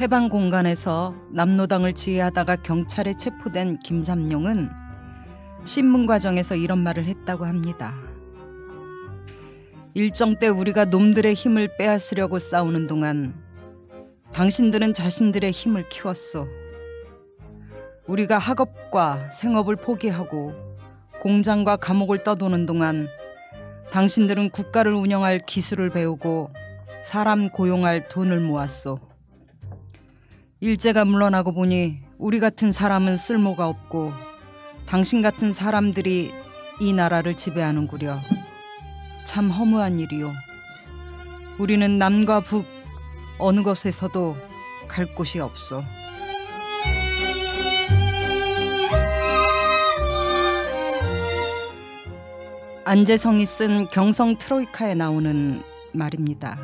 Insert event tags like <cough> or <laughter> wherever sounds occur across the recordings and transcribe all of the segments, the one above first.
해방 공간에서 남로당을 지휘하다가 경찰에 체포된 김삼룡은 신문 과정에서 이런 말을 했다고 합니다. 일정 때 우리가 놈들의 힘을 빼앗으려고 싸우는 동안 당신들은 자신들의 힘을 키웠소. 우리가 학업과 생업을 포기하고 공장과 감옥을 떠도는 동안 당신들은 국가를 운영할 기술을 배우고 사람 고용할 돈을 모았소. 일제가 물러나고 보니 우리 같은 사람은 쓸모가 없고 당신 같은 사람들이 이 나라를 지배하는구려. 참 허무한 일이요. 우리는 남과 북 어느 곳에서도 갈 곳이 없어. 안재성이 쓴 경성 트로이카에 나오는 말입니다.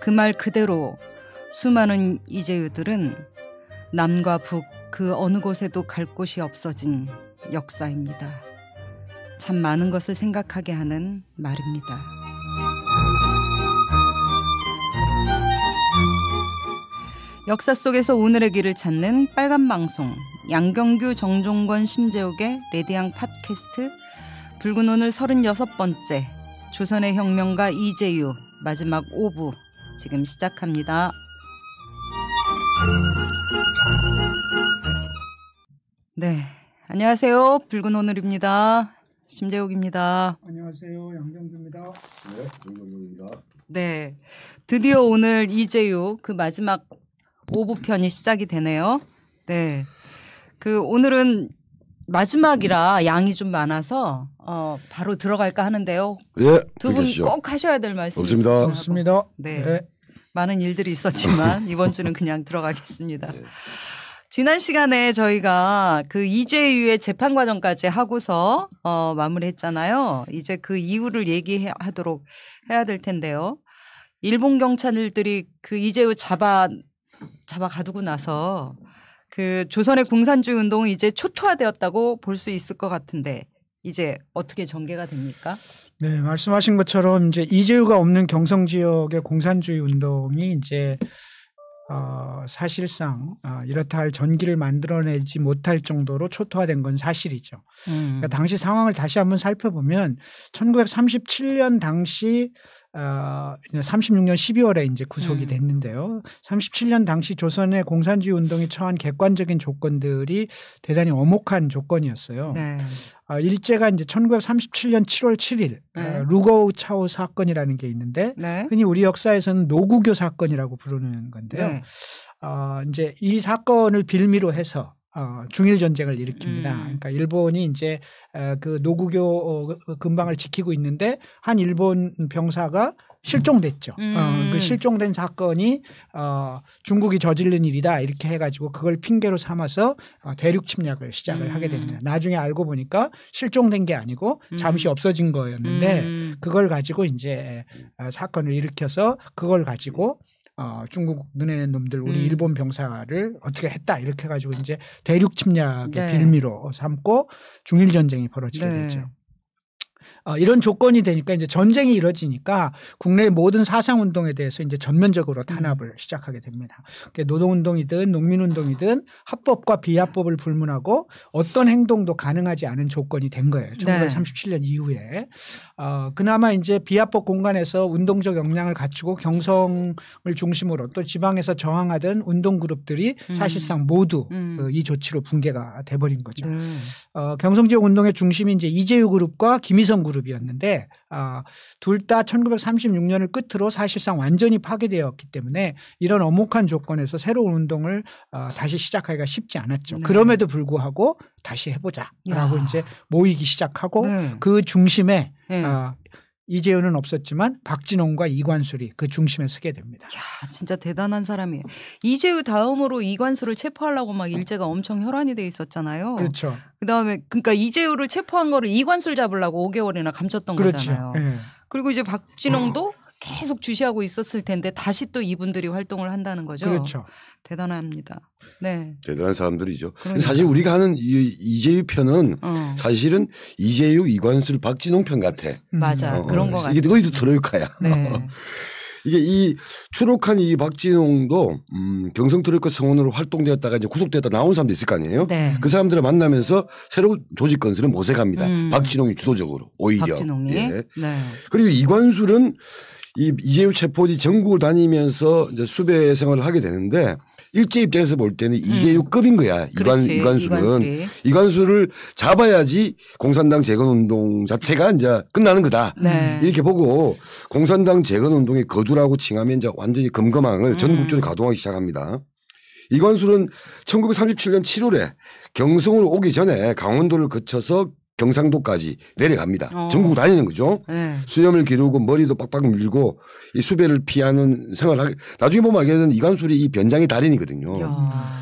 그 말 그대로 수많은 이재유들은 남과 북 그 어느 곳에도 갈 곳이 없어진 역사입니다. 참 많은 것을 생각하게 하는 말입니다. 역사 속에서 오늘의 길을 찾는 빨간 방송 양경규 정종권 심재욱의 레디앙 팟캐스트 붉은 오늘 36번째 조선의 혁명가 이재유 마지막 5부 지금 시작합니다. 네. 안녕하세요. 붉은 오늘입니다. 심재욱입니다. 안녕하세요. 양정주입니다. 네, 양정주입니다. 네. 드디어 오늘 이재욱 그 마지막 5부편이 시작이 되네요. 네. 그 오늘은 마지막이라 양이 좀 많아서 어 바로 들어갈까 하는데요. 예. 두분 꼭 하셔야 될 말씀 없습니다. 없습니다. 네. 네. 많은 일들이 있었지만 <laughs> 이번 주는 그냥 들어가겠습니다. 네. 지난 시간에 저희가 그 이재유의 재판 과정까지 하고서 어, 마무리했잖아요. 이제 그 이유를 얘기하도록 해야 될 텐데요. 일본 경찰들이 그 이재유 잡아 잡아 가두고 나서 그 조선의 공산주의 운동은 이제 초토화되었다고 볼 수 있을 것 같은데 이제 어떻게 전개가 됩니까? 네, 말씀하신 것처럼 이제 이재유가 없는 경성 지역의 공산주의 운동이 이제 어, 사실상 어, 이렇다 할 전기를 만들어내지 못할 정도로 초토화된 건 사실이죠. 그러니까 음. 그니까 당시 상황을 다시 한번 살펴보면 1937년 당시 어, 36년 12월에 이제 구속이 음. 됐는데요. 37년 당시 조선의 공산주의 운동이 처한 객관적인 조건들이 대단히 엄혹한 조건이었어요. 네. 아, 일제가 이제 1937년 7월 7일 네. 루거우 차오 사건이라는 게 있는데 네. 흔히 우리 역사에서는 노구교 사건이라고 부르는 건데요. 네. 어, 이제 이 사건을 빌미로 해서 어, 중일 전쟁을 일으킵니다. 음. 그러니까 일본이 이제 그 노구교 어, 그, 그 근방을 지키고 있는데 한 일본 병사가 실종됐죠. 음. 어, 그 음. 실종된 사건이 어, 중국이 저지른 일이다 이렇게 해가지고 그걸 핑계로 삼아서 어, 대륙 침략을 시작을 음. 하게 됩니다. 나중에 알고 보니까 실종된 게 아니고 음. 잠시 없어진 거였는데 음. 그걸 가지고 이제 어, 사건을 일으켜서 그걸 가지고 어, 중국 눈에 놈들 우리 음. 일본 병사를 어떻게 했다 이렇게 해 가지고 이제 대륙 침략의 네. 빌미로 삼고 중일 전쟁이 벌어지게 네. 되죠. 어, 이런 조건이 되니까 이제 전쟁이 이뤄지니까 국내 모든 사상 운동에 대해서 이제 전면적으로 탄압을 음. 시작하게 됩니다. 그러니까 노동 운동이든 농민 운동이든 합법과 비합법을 불문하고 어떤 행동도 가능하지 않은 조건이 된 거예요. 1937년 네. 이후에 어, 그나마 이제 비합법 공간에서 운동적 역량을 갖추고 경성을 중심으로 또 지방에서 저항하던 운동 그룹들이 음. 사실상 모두 음. 그이 조치로 붕괴가 돼버린 거죠. 네. 어, 경성 지역 운동의 중심이 이제 이재유 그룹과 김희성 그룹 그룹이었는데 아, 둘다 1936년을 끝으로 사실상 완전히 파괴되었기 때문에 이런 엄혹한 조건에서 새로운 운동을 어, 다시 시작하기가 쉽지 않았죠. 네. 그럼에도 불구하고 다시 해보자라고 야. 이제 모이기 시작하고 네. 그 중심에 네. 어, 이재현은 없었지만 박진홍과 이관술이 그 중심에 서게 됩니다. 야, 진짜 대단한 사람이에요. 이재우 다음으로 이관술을 체포하려고 막 일제가 엄청 혈안이 돼 있었잖아요. 그렇죠. 그다음에 그러니까 이재우를 체포한 거를 이관술 잡으려고 5개월이나 감췄던 그렇죠. 거잖아요. 예. 그리고 이제 박진홍도 어. 계속 주시하고 있었을 텐데 다시 또 이분들이 활동을 한다는 거죠. 그렇죠. 대단합니다. 네. 대단한 사람들이죠. 그러니까. 사실 우리가 하는 이, 이재유 편은 어. 사실은 이재유, 이관술, 박진홍 편 같아. 음. 맞아. 어, 어. 그런 어. 거 같아. 이게 거의도 트로이카야. 네. 어. 이게 이 추록한 이 박진홍도 음, 경성 트로이카 성원으로 활동되었다가 이제 구속되었다 나온 사람도 있을 거 아니에요. 네. 그 사람들을 만나면서 새로운 조직 건설을 모색합니다. 음. 박진홍이 주도적으로 오히려. 박진홍이. 예. 네. 그리고 이관술은 이 이재우 체포지 전국을 다니면서 이제 수배 생활을 하게 되는데 일제 입장에서 볼 때는 음. 이재유급인 거야. 그렇지. 이관, 이관수는. 이관수리. 이관수를 잡아야지 공산당 재건운동 자체가 이제 끝나는 거다. 네. 이렇게 보고 공산당 재건운동의 거두라고 칭하면 이제 완전히 금거망을 음. 전국적으로 가동하기 시작합니다. 이관수는 1937년 7월에 경성으로 오기 전에 강원도를 거쳐서 경상도까지 내려갑니다. 어. 전국 다니는 거죠. 네. 수염을 기르고 머리도 빡빡 밀고 이 수배를 피하는 생활을 하게 나중에 보면 알게 되는 이관술이이 변장의 달인이거든요. 야.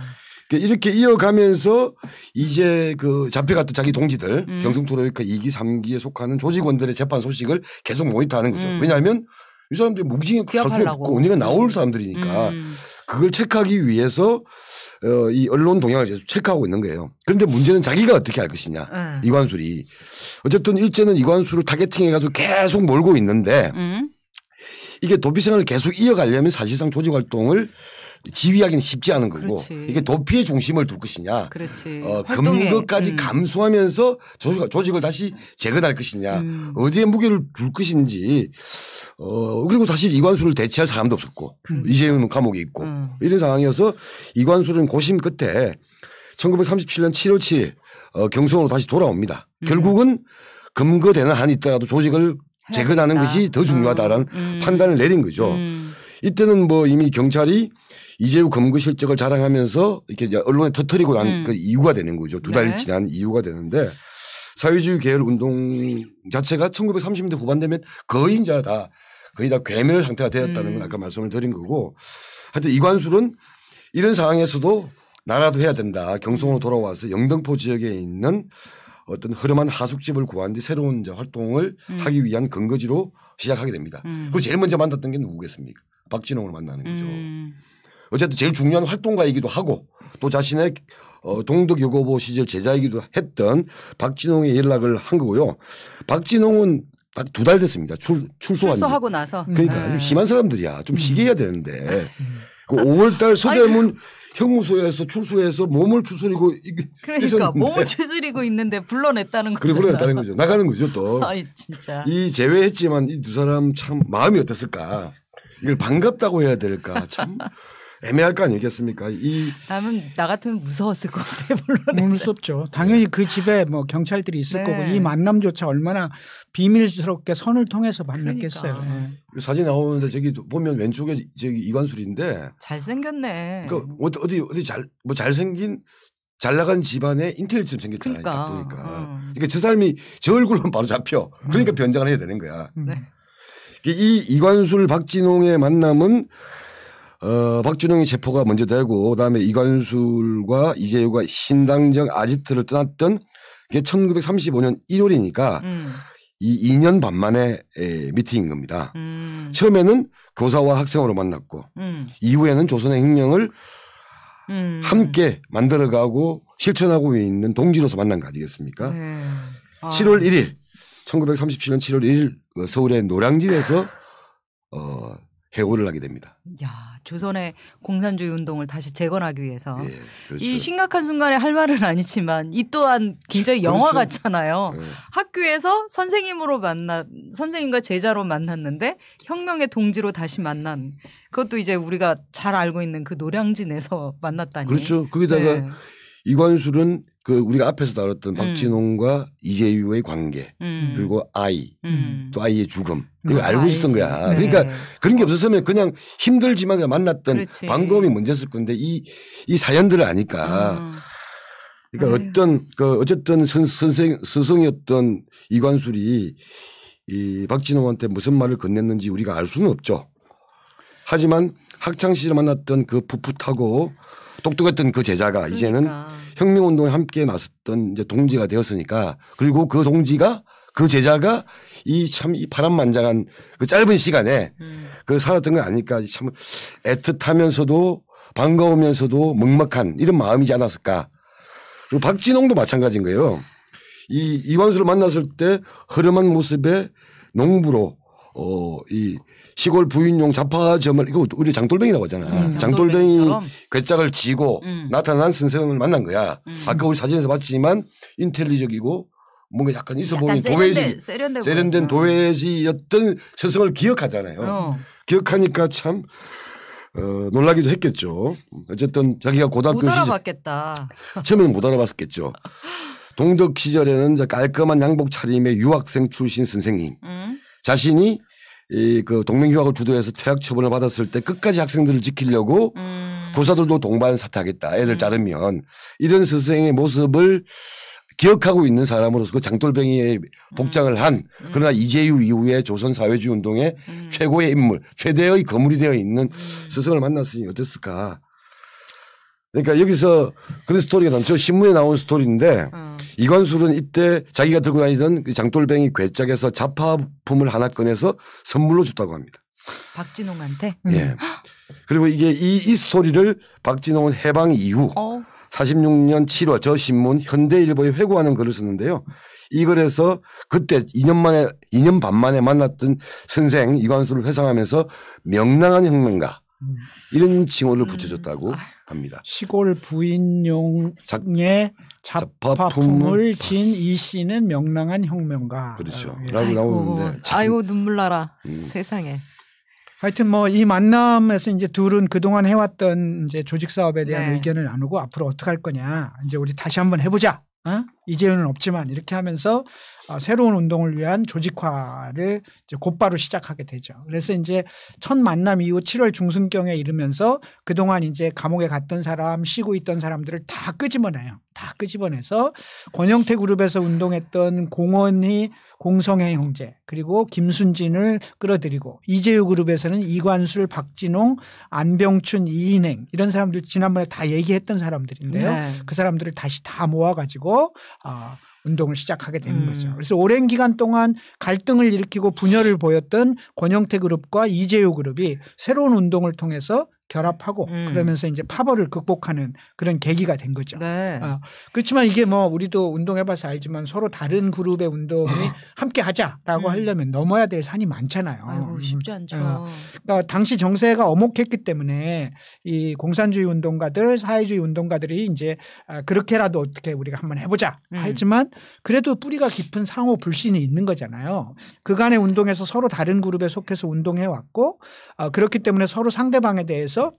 그 이렇게 이어가면서 이제 그 잡혀갔던 자기 동지들 음. 경성토로이카 2기 3기에 속하는 조직원들의 재판 소식을 계속 모니터하는 거죠. 음. 왜냐하면 이 사람들이 묵직히 사수없고 언니가 나올 사람들이니까 음. 그걸 체크하기 위해서 어, 이 언론 동향을 계속 체크하고 있는 거예요. 그런데 문제는 자기가 어떻게 할 것이냐. 음. 이관술이. 어쨌든 일제는 이관술을 타겟팅해가지고 계속 몰고 있는데 음. 이게 도피생활을 계속 이어가려면 사실상 조직 활동을 지휘하기는 쉽지 않은 거고 그렇지. 이게 도피의 중심을 둘 것이냐 어, 금거까지 음. 감수하면서 조직, 조직을 다시 재건할 것이냐 음. 어디에 무게를 둘 것인지 어, 그리고 다시 이관수를 대체할 사람도 없었고 그 이재용은 감옥에 있고 음. 이런 상황이어서 이관수는 고심 끝에 1937년 7월 7일 어, 경선으로 다시 돌아옵니다. 음. 결국은 금거되는 한이 있더라도 조직을 재건하는 것이 더 중요하다라는 음. 음. 판단을 내린 거죠. 음. 이때는 뭐 이미 경찰이 이재우 검거 실적을 자랑하면서 이렇게 언론에 터뜨리고 난그 음. 그 이유가 되는 거죠. 두달 네. 지난 이유가 되는데 사회주의 계열 운동 자체가 1930년대 후반 되면 거의 이제 다 거의 다 괴멸 상태가 되었다는 음. 걸 아까 말씀을 드린 거고 하여튼 이관술은 이런 상황에서도 나라도 해야 된다. 경성으로 돌아와서 영등포 지역에 있는 어떤 흐름한 하숙집을 구한 뒤 새로운 이제 활동을 음. 하기 위한 근거지로 시작하게 됩니다. 음. 그리고 제일 먼저 만났던 게 누구겠습니까? 박진홍을 만나는 거죠. 음. 어쨌든 제일 중요한 활동가이기도 하고 또 자신의 어, 동덕여고보 시절 제자이기도 했던 박진홍의 연락을 한 거고요. 박진홍은 딱 두 달 됐습니다. 출, 출소한 출소하고 나서. 그러니까 네. 좀 심한 사람들이야. 좀시게 음. 해야 되는데. 음. 그 5월 달 서대문 형무소에서 출소해서 몸을 추스리고 그러니까 있었는데. 몸을 추스리고 있는데 불러냈다는 거죠. 그래 불러냈다는 거죠. 나가는 거죠 또. 아이 진짜. 이 제외했지만 이 두 사람 참 마음이 어땠을까. 이걸 반갑다고 해야 될까 참 애매할 거 아니겠습니까? 이 남은 나 같으면 무서웠을 것 같아요. 물론 뭐 무섭죠. 당연히 그 집에 뭐 경찰들이 있을 네. 거고 이 만남조차 얼마나 비밀스럽게 선을 통해서 만났겠어요. 그러니까. 네. 사진 나오는데 저기 보면 왼쪽에 저기 이관술인데 잘생겼네. 그러니까 어디 어디 잘뭐 잘생긴 잘 나간 집안에 인텔처럼 생겼잖아요. 그러니까. 보니까. 어. 그러니까 저 사람이 저 얼굴로는 바로 잡혀. 그러니까 음. 변장을 해야 되는 거야. 음. 네. 이 이관술 박진홍의 만남은 어, 박준영이 체포가 먼저 되고 그다음에 이관술과 이재유가 신당정 아지트를 떠났던 게 1935년 1월이니까 음. 이 2년 반 만에 에, 예, 미팅인 겁니다. 음. 처음에는 교사와 학생으로 만났고 음. 이후에는 조선의 혁명을 음. 함께 만들어가고 실천하고 있는 동지로서 만난 거 아니겠습니까? 네. 아. 7월 1일 1937년 7월 1일 서울의 노량진에서 어, 해고를 하게 됩니다. 야. 조선의 공산주의 운동을 다시 재건하기 위해서 예, 그렇죠. 이 심각한 순간에 할 말은 아니지만 이 또한 굉장히 그렇죠. 영화 같잖아요. 예. 학교에서 선생님으로 만나 선생님과 제자로 만났는데 혁명의 동지로 다시 만난 그것도 이제 우리가 잘 알고 있는 그 노량진에서 만났다니. 그렇죠. 거기다가 네. 이관술은 그 우리가 앞에서 다뤘던 음. 박진홍과 이재유의 관계 음. 그리고 아이 음. 또 아이의 죽음 그걸 알고 있었던 거야. 그러니까 네. 그러니까 그런 게 없었으면 그냥 힘들지만 그냥 만났던 그렇지. 방법이 문제였을 건데 이 이 사연들을 아니까 음. 그러니까 아유. 음. 어떤 그 어쨌든 선, 선생 스승이었던 이관술이 이 박진홍한테 무슨 말을 건넸는지 우리가 알 수는 없죠. 하지만 학창 시절 만났던 그 풋풋하고 똑똑했던 그 제자가 그러니까. 이제는 혁명운동에 함께 나섰던 이제 동지가 되었으니까 그리고 그 동지가 그 제자가 이 참 이 바람만장한 그 짧은 시간에 음. 그 살았던 건아닐까참 애틋하면서도 반가우면서도 먹먹한 이런 마음이지 않았을까. 그리고 박진홍도 마찬가지인 거예요. 이 이완수를 만났을 때 허름한 모습에 농부로 어, 이 시골 부인용 자파점을 이거 우리 장돌뱅이라고 하잖아. 음. 장돌뱅이 괴짝을 지고 음. 나타난 선생을 만난 거야. 음. 아까 우리 사진에서 봤지만 인텔리적이고 뭔가 약간 있어 보이는 도회지 세련된, 세련된 도회지였던 스승을 기억하잖아요. 어. 기억하니까 참 어, 놀라기도 했겠죠. 어쨌든 자기가 고등학교 못 알아봤겠다. 시절 <laughs> 처음에는 못 알아봤었겠죠. 동덕 시절에는 깔끔한 양복 차림의 유학생 출신 선생님 음. 자신이 이그 동맹휴학을 주도해서 퇴학 처분을 받았을 때 끝까지 학생들을 지키려고 음. 교사들도 동반 사퇴하겠다. 애들 음. 자르면 이런 스승의 모습을 기억하고 있는 사람으로서 그 장돌뱅이의 복장을 음. 한 음. 그러나 이재유 이후에 조선 사회주의 운동의 음. 최고의 인물, 최대의 거물이 되어 있는 스승을 만났으니 어땠을까? 그러니까 여기서 그런 스토리가 나온 저 신문에 나온 스토리인데 어. 이관술은 이때 자기가 들고 다니던 그 장돌뱅이 괴짝에서 자파품을 하나 꺼내서 선물로 줬다고 합니다. 박진홍한테? 예. 음. 그리고 이게 이, 이 스토리를 박진홍은 해방 이후 어. 46년 7월 저 신문 현대일보에 회고하는 글을 썼는데요. 이 글에서 그때 2년 만에 2년 반 만에 만났던 선생 이관수를 회상하면서 명랑한 혁명가 음. 이런 칭호를 붙여줬다고 음. 합니다. 시골 부인용의 잡화품을 진이 씨는 명랑한 혁명가. 그렇죠. 아, 예. 라고 아이고, 나오는데. 아이고 눈물 나라. 음. 세상에. 하여튼 뭐 이 만남에서 이제 둘은 그동안 해왔던 이제 조직 사업에 대한 네. 의견을 나누고 앞으로 어떻게 할 거냐 이제 우리 다시 한번 해보자 어? 이제는 없지만 이렇게 하면서 어, 새로운 운동을 위한 조직화를 이제 곧바로 시작하게 되죠. 그래서 이제 첫 만남 이후 7월 중순경에 이르면서 그동안 이제 감옥에 갔던 사람, 쉬고 있던 사람들을 다 끄집어내요. 다 끄집어내서 권영태 그룹에서 운동했던 공원이 공성의 형제 그리고 김순진을 끌어들이고 이재유 그룹에서는 이관술, 박진홍, 안병춘, 이인행 이런 사람들 지난번에 다 얘기했던 사람들인데요. 네. 그 사람들을 다시 다 모아가지고 아 어, 운동을 시작하게 되는 음. 거죠. 그래서 오랜 기간 동안 갈등을 일으키고 분열을 보였던 권영태 그룹과 이재호 그룹이 새로운 운동을 통해서 결합하고 음. 그러면서 이제 파벌을 극복하는 그런 계기가 된 거죠. 네. 어. 그렇지만 이게 뭐 우리도 운동해봐서 알지만 서로 다른 그룹의 운동이 어. 함께 하자라고 음. 하려면 넘어야 될 산이 많잖아요. 아이고, 음. 쉽지 않죠. 어. 그러니까 당시 정세가 어목했기 때문에 이 공산주의 운동가들, 사회주의 운동가들이 이제 아, 그렇게라도 어떻게 우리가 한번 해보자 음. 하지만 그래도 뿌리가 깊은 상호 불신이 있는 거잖아요. 그간의 운동에서 서로 다른 그룹에 속해서 운동해 왔고 어, 그렇기 때문에 서로 상대방에 대해서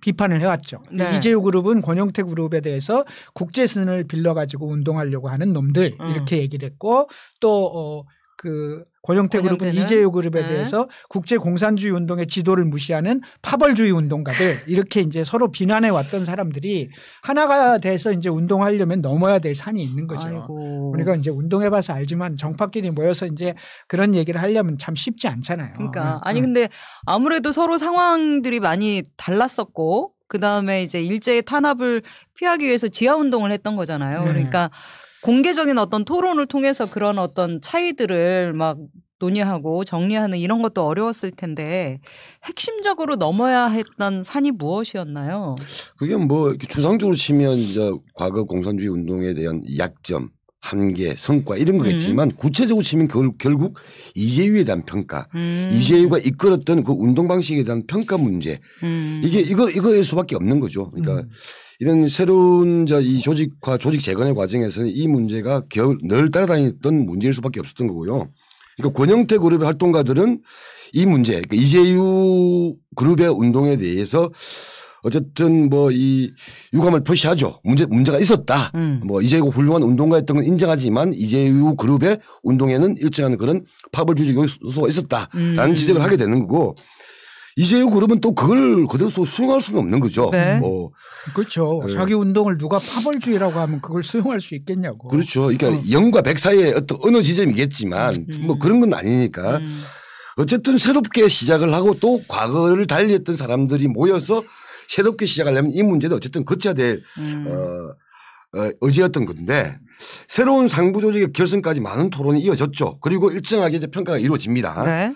비판을 해왔죠. 네. 이재우 그룹은 권영태 그룹에 대해서 국제선을 빌려가지고 운동하려고 하는 놈들 음. 이렇게 음. 얘기를 했고 또 어, 그 권영태 그룹은 이재유 그룹에 네. 대해서 국제 공산주의 운동의 지도를 무시하는 파벌주의 운동가들 이렇게 이제 서로 비난해 왔던 사람들이 하나가 돼서 이제 운동하려면 넘어야 될 산이 있는 거죠. 아이고. 우리가 이제 운동해 봐서 알지만 정파끼리 모여서 이제 그런 얘기를 하려면 참 쉽지 않잖아요. 그러니까 네. 아니 네. 근데 아무래도 서로 상황들이 많이 달랐었고 그 다음에 이제 일제의 탄압을 피하기 위해서 지하 운동을 했던 거잖아요. 네. 그러니까 공개적인 어떤 토론을 통해서 그런 어떤 차이들을 막 논의하고 정리하는 이런 것도 어려웠을 텐데 핵심적으로 넘어야 했던 산이 무엇이었나요? 그게 뭐 추상적으로 치면 이제 과거 공산주의 운동에 대한 약점, 한계, 성과 이런 거겠지만 음. 구체적으로 치면 결, 결국 이재유에 대한 평가, 음. 이재유가 이끌었던 그 운동 방식에 대한 평가 문제 음. 이게 이거 이거일 수밖에 없는 거죠. 그러니까. 음. 이런 새로운 저이 조직과 조직 재건의 과정에서는 이 문제가 겨울 늘 따라다녔던 문제일 수밖에 없었던 거고요. 그러니까 권영태 그룹의 활동가들은 이 문제, 그러니까 이재유 그룹의 운동에 대해서 어쨌든 뭐 이 유감을 표시하죠. 문제 문제가 있었다. 음. 뭐 이재유가 훌륭한 운동가였던 건 인정하지만 이재유 그룹의 운동에는 일정한 그런 파벌 주직 요소가 있었다라는 음. 지적을 하게 되는 거고 이재우 그룹은 또 그걸 그대로 수용할 수는 없는 거죠. 네. 뭐 그렇죠. 네. 자기 운동을 누가 파벌주의라고 하면 그걸 수용할 수 있겠냐고. 그렇죠. 그러니까 어. 영과 백 사이의 어떤 어느 지점이겠지만 음. 뭐 그런 건 아니니까 음. 어쨌든 새롭게 시작을 하고 또 과거를 달리했던 사람들이 모여서 새롭게 시작하려면 이문제도 어쨌든 거쳐야 될 음. 어, 어, 의지였던 건데 새로운 상부 조직의 결선까지 많은 토론이 이어졌죠. 그리고 일정하게 이제 평가가 이루어집니다. 네.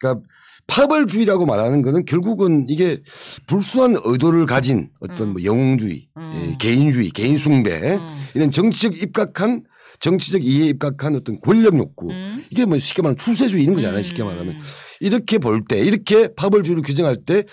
그러니까 파벌주의라고 말하는 거는 결국은 이게 불순한 의도를 가진 어떤 음. 뭐 영웅주의, 음. 예, 개인주의, 개인 숭배 음. 이런 정치적 입각한 정치적 이해에 입각한 어떤 권력 욕구 음. 이게 뭐 쉽게 말하면 출세주의 이런 거잖아요. 음. 쉽게 말하면 이렇게 볼 때 이렇게 파벌주의를 규정할 때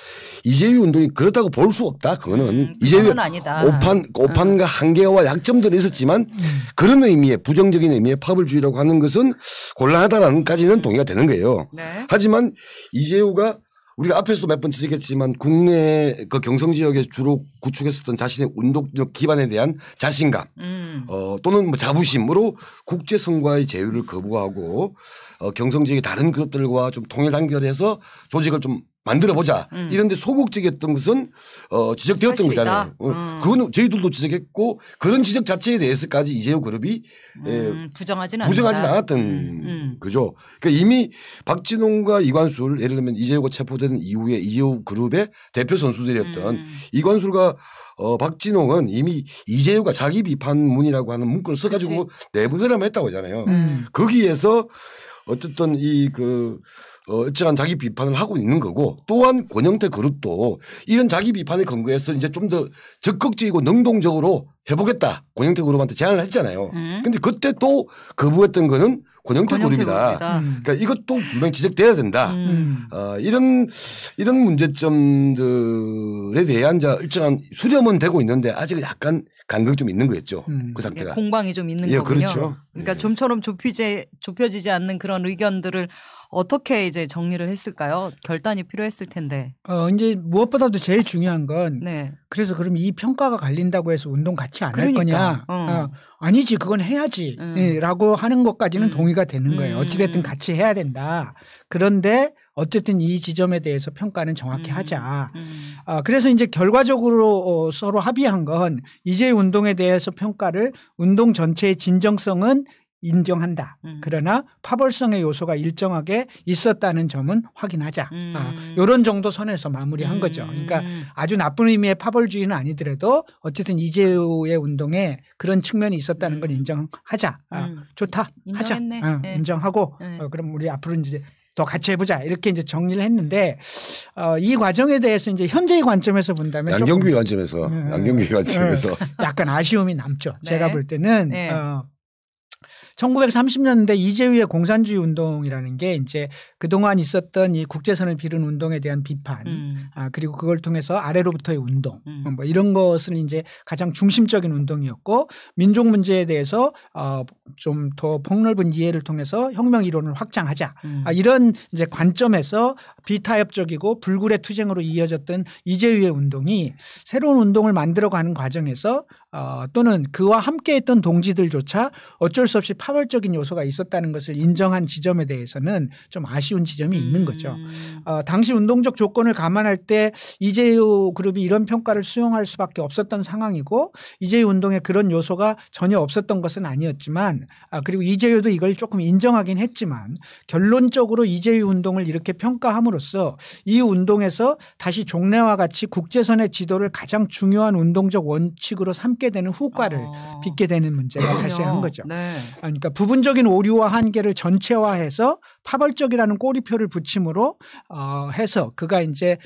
이재유 운동이 그렇다고 볼 수 없다. 그거는 음, 이재유 오판 음. 오판과 음. 한계와 약점들은 있었지만 음. 그런 의미의 부정적인 의미의 파벌주의라고 하는 것은 곤란하다라는까지는 동의가 되는 거예요. 네. 하지만 이재유가 우리가 앞에서도 몇 번 지적했지만 국내 그 경성 지역에 주로 구축했었던 자신의 운동력 기반에 대한 자신감 음. 어, 또는 뭐 자부심으로 국제 선과의 제휴를 거부하고 어, 경성 지역의 다른 그룹들과 좀 통일 단결해서 조직을 좀 만들어보자 음. 이런데 소극적이었던 것은 어 지적되었던 거잖아요. 어, 음. 그건 저희들도 지적했고 그런 지적 자체에 대해서까지 이재호 그룹이 예, 음. 부정하지는 부정하진 않았던 그죠. 음, 음. 그러니까 이미 박진홍과 이관술 예를 들면 이재호가 체포된 이후에 이재호 그룹의 대표 선수들이었던 음. 이관술과 어 박진홍은 이미 이재호가 자기 비판문이라고 하는 문구를 써가지고 그치. 내부 회담을했다고 하잖아요. 거기에서 어쨌든 이그 어찌한 자기 비판을 하고 있는 거고 또한 권영태 그룹도 이런 자기 비판에 근거해서 이제 좀 더 적극적이고 능동적으로 해보겠다 권영태 그룹한테 제안을 했잖아요. 음. 근데 그때 또 거부했던 거는 권영태, 권영태 그룹이다. 그룹이다. 음. 그러니까 이것도 분명히 지적돼야 된다. 음. 어, 이런 이런 문제점들에 대한 자 일정한 수렴은 되고 있는데 아직 약간 간극이 좀 있는 거였죠. 음. 그 상태가 예, 공방이 좀 있는 예, 거군요. 그렇죠. 그러니까 예. 좀처럼 좁히지 좁혀지지 않는 그런 의견들을 어떻게 이제 정리를 했을까요? 결단이 필요했을 텐데. 어 이제 무엇보다도 제일 중요한 건 네. 그래서 그럼 이 평가가 갈린다고 해서 운동 같이 안할 그러니까. 거냐? 어. 어. 아니지 그건 해야지라고 음. 예, 하는 것까지는 음. 동의가 되는 거예요. 음. 어찌 됐든 같이 해야 된다. 그런데 어쨌든 이 지점에 대해서 평가는 정확히 음, 하자. 음. 아, 그래서 이제 결과적으로 어, 서로 합의한 건 이제 운동에 대해서 평가를 운동 전체의 진정성은 인정한다. 음. 그러나 파벌성의 요소가 일정하게 있었다는 점은 확인하자. 아, 음. 아, 요런 정도 선에서 마무리한 음. 거죠. 그러니까 아주 나쁜 의미의 파벌주의는 아니더라도 어쨌든 이재호의 운동에 그런 측면이 있었다는 걸 음. 인정하자. 아, 음. 좋다. 인정했네. 하자. 어, 아, 네. 인정하고 네. 어, 그럼 우리 앞으로 이제 또 같이 해보자 이렇게 이제 정리를 했는데 어, 이 과정에 대해서 이제 현재의 관점에서 본다면 양경규의 관점에서 음, 네. 양경규의 관점에서 네. 약간 아쉬움이 남죠. 네. 제가 볼 때는 네. 어, 1930년대 이재우의 공산주의 운동이라는 게 이제 그동안 있었던 이 국제선을 비른 운동에 대한 비판 음. 아, 그리고 그걸 통해서 아래로부터의 운동 음. 뭐 이런 것은 이제 가장 중심적인 운동이었고 민족 문제에 대해서 어, 좀 더 폭넓은 이해를 통해서 혁명 이론을 확장하자 음. 아, 이런 이제 관점에서 비타협적이고 불굴의 투쟁으로 이어졌던 이재우의 운동이 새로운 운동을 만들어가는 과정에서 어, 또는 그와 함께했던 동지들조차 어쩔 수 없이 파벌적인 요소가 있었다는 것을 인정한 지점에 대해서는 좀 아쉬운 지점이 음. 있는 거죠. 어, 당시 운동적 조건을 감안할 때 이재유 그룹이 이런 평가를 수용할 수밖에 없었던 상황이고 이재유 운동에 그런 요소가 전혀 없었던 것은 아니었지만 아, 그리고 이재유도 이걸 조금 인정하긴 했지만 결론적으로 이재유 운동을 이렇게 평가함으로써 이 운동에서 다시 종래와 같이 국제선의 지도를 가장 중요한 운동적 원칙으로 삼게 크게 되는 후과를 어. 빚게 되는 문제가 발생한 거죠. 네. 아, 그러니까 부분적인 오류와 한계를 전체화해서 파벌적이라는 꼬리표를 붙임으로 어, 해서 그가 이제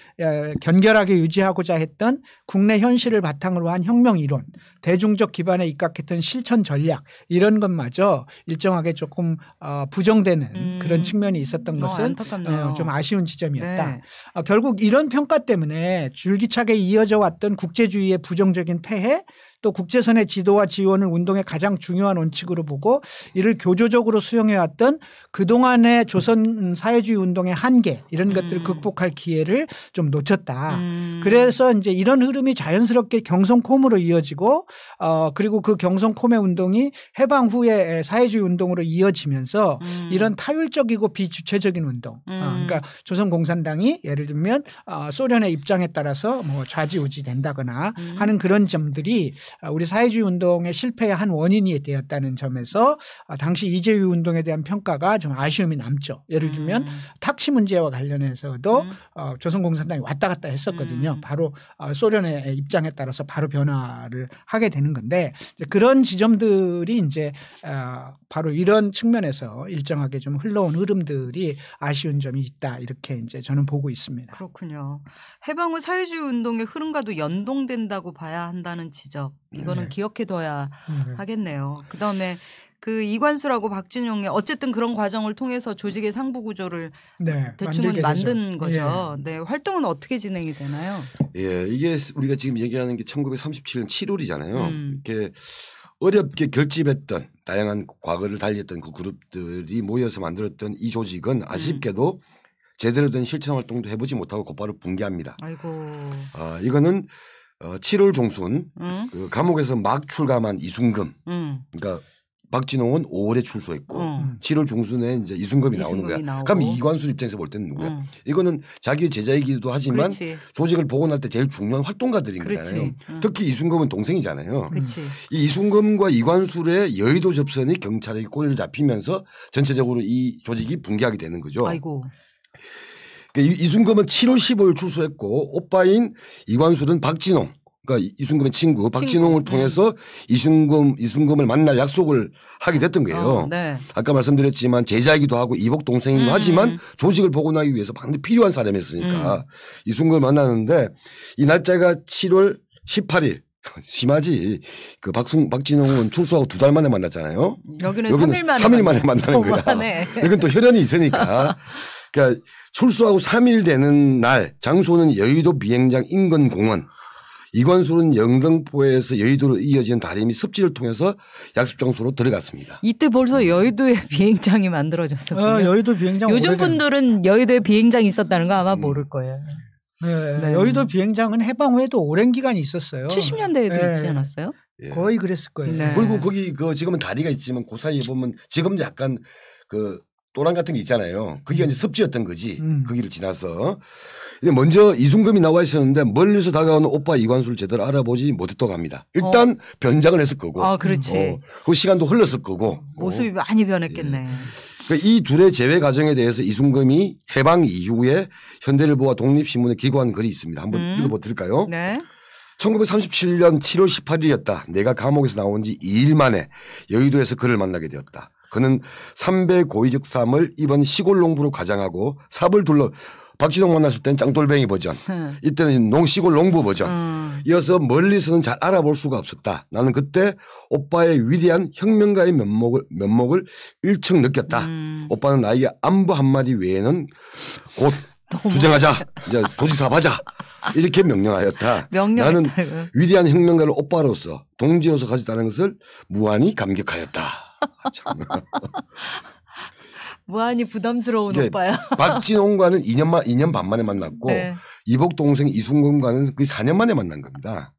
견결하게 유지하고자 했던 국내 현실을 바탕으로 한 혁명 이론, 대중적 기반에 입각했던 실천 전략 이런 것마저 일정하게 조금 어, 부정되는 음. 그런 측면이 있었던 것은 어, 좀 아쉬운 지점이었다. 네. 어, 결국 이런 평가 때문에 줄기차게 이어져 왔던 국제주의의 부정적인 폐해 또 국제선의 지도와 지원을 운동의 가장 중요한 원칙으로 보고 이를 교조적으로 수용해왔던 그동안의 조선 사회주의 운동의 한계 이런 음. 것들을 극복할 기회를 좀 놓쳤다. 음. 그래서 이제 이런 흐름이 자연스럽게 경성콤으로 이어지고 어 그리고 그 경성콤의 운동이 해방 후에 사회주의 운동으로 이어지면서 음. 이런 타율적이고 비주체적인 운동. 어, 음. 그러니까 조선 공산당이 예를 들면 어 소련의 입장에 따라서 뭐 좌지우지 된다거나 음. 하는 그런 점들이 어, 우리 사회주의 운동의 실패의 한 원인이 되었다는 점에서 어, 당시 이재유 운동에 대한 평가가 좀 아쉬움이 남다. 있죠. 예를 들면 음. 탁치 문제와 관련해서도 음. 어, 조선공산당이 왔다 갔다 했었거든요. 음. 바로 어, 소련의 입장에 따라서 바로 변화를 하게 되는 건데 그런 지점들이 이제 어, 바로 이런 측면에서 일정하게 좀 흘러온 흐름들이 아쉬운 점이 있다 이렇게 이제 저는 보고 있습니다. 그렇군요. 해방 후 사회주의 운동의 흐름과도 연동된다고 봐야 한다는 지적 이거는 네. 기억해둬야 네. 하겠네요. 그 다음에 그 이관수라고 박준용의 어쨌든 그런 과정을 통해서 조직의 상부 구조를 네, 대충은 만든 되죠. 거죠. 예. 네. 활동은 어떻게 진행이 되나요? 예, 이게 우리가 지금 얘기하는 게 1937년 7월이잖아요. 음. 이렇게 어렵게 결집했던 다양한 과거를 달리했던 그 그룹들이 모여서 만들었던 이 조직은 음. 아쉽게도 음. 제대로 된 실천 활동도 해보지 못하고 곧바로 붕괴합니다. 아이고. 어, 이거는 어, 7월 종순 음? 그 감옥에서 막 출감한 이순금. 음. 그러니까 박진홍은 5월에 출소했고 어. 음. 7월 중순에 이제 이순검이, 나오는 거야. 나오고. 그럼 이관수 입장에서 볼 때는 누구야? 음. 이거는 자기 제자이기도 하지만 그렇지. 조직을 복원할 때 제일 중요한 활동가들인 거잖아요. 음. 특히 이순검은 동생이잖아요. 그치. 음. 이 이순검과 이관수의 여의도 접선이 경찰의 꼬리를 잡히면서 전체적으로 이 조직이 붕괴하게 되는 거죠. 아이고. 그러니까 이순검은 7월 15일 출소했고 오빠인 이관수는 박진홍 그러니까 이순금의 친구 박진홍을 네. 통해서 이순금 이순금을 만날 약속을 하게 됐던 거예요. 아, 어, 네. 아까 말씀드렸지만 제자이기도 하고 이복 동생이기도 음. 하지만 조직을 복원하기 위해서 반드시 필요한 사람이었으니까 음. 이순금을 만났는데이 날짜가 7월 18일 <laughs> 심하지. 그 박승 박진홍은 출소하고 두 달 만에 만났잖아요. 여기는, 여기는 3일 만에 3일 만에 만나는 거야. 어, 만에. 이건 또 혈연이 있으니까. <laughs> 그러니까 출소하고 3일 되는 날 장소는 여의도 비행장 인근 공원. 이관수는 영등포에서 여의도로 이어진 다리미 습지를 통해서 약속 장소로 들어갔습니다. 이때 벌써 음. 여의도에 <laughs> 비행장이 만들어졌었군요. 아, 여의도 비행장 요즘 오래된... 분들은 여의도에 비행장이 있었다는 거 아마 음. 모를 거예요. 네, 네. 네. 여의도 비행장은 해방 후에도 오랜 기간이 있었어요. 70년대에도 네. 있지 않았어요? 예. 거의 그랬을 거예요. 네. 그리고 거기 그 지금은 다리가 있지만 그 사이에 보면 지금 약간 그 도랑 같은 게 있잖아요. 그게 음. 이제 섭지였던 거지. 음. 거기를 그 지나서. 근데 먼저 이순금이 나와 있었는데 멀리서 다가오는 오빠 이관수를 제대로 알아보지 못했다고 합니다. 일단 어. 변장을 했을 거고. 아, 그렇지. 어, 그 시간도 흘렀을 거고. 모습이 어. 많이 변했겠네. 예. 그러니까 이 둘의 재회 과정에 대해서 이순금이 해방 이후에 현대일보와 독립신문에 기고한 글이 있습니다. 한번 음. 읽어보 드릴까요? 네. 1937년 7월 18일이었다. 내가 감옥에서 나온 지 2일 만에 여의도에서 그를 만나게 되었다. 그는 삼배 고위직삼을 이번 시골 농부로 가장하고 삽을 둘러 박지동 만났을 때 짱돌뱅이 버전 네. 이때는 농시골 농부 버전 음. 이어서 멀리서는 잘 알아볼 수가 없었다. 나는 그때 오빠의 위대한 혁명가의 면목을, 면목을 일층 느꼈다. 음. 오빠는 나에게 안부 한마디 외에는 곧 투쟁하자. 이제 도지사하자. 이렇게 명령하였다. 다 나는 위대한 혁명가를 오빠로서 동지로서 가졌다는 것을 무한히 감격하였다. 아, 무한히 부담스러운 오빠야. <laughs> 박진홍과는 2년만 2년 반 만에 만났고 네. 이복 동생 이순금과는 그 4년 만에 만난 겁니다.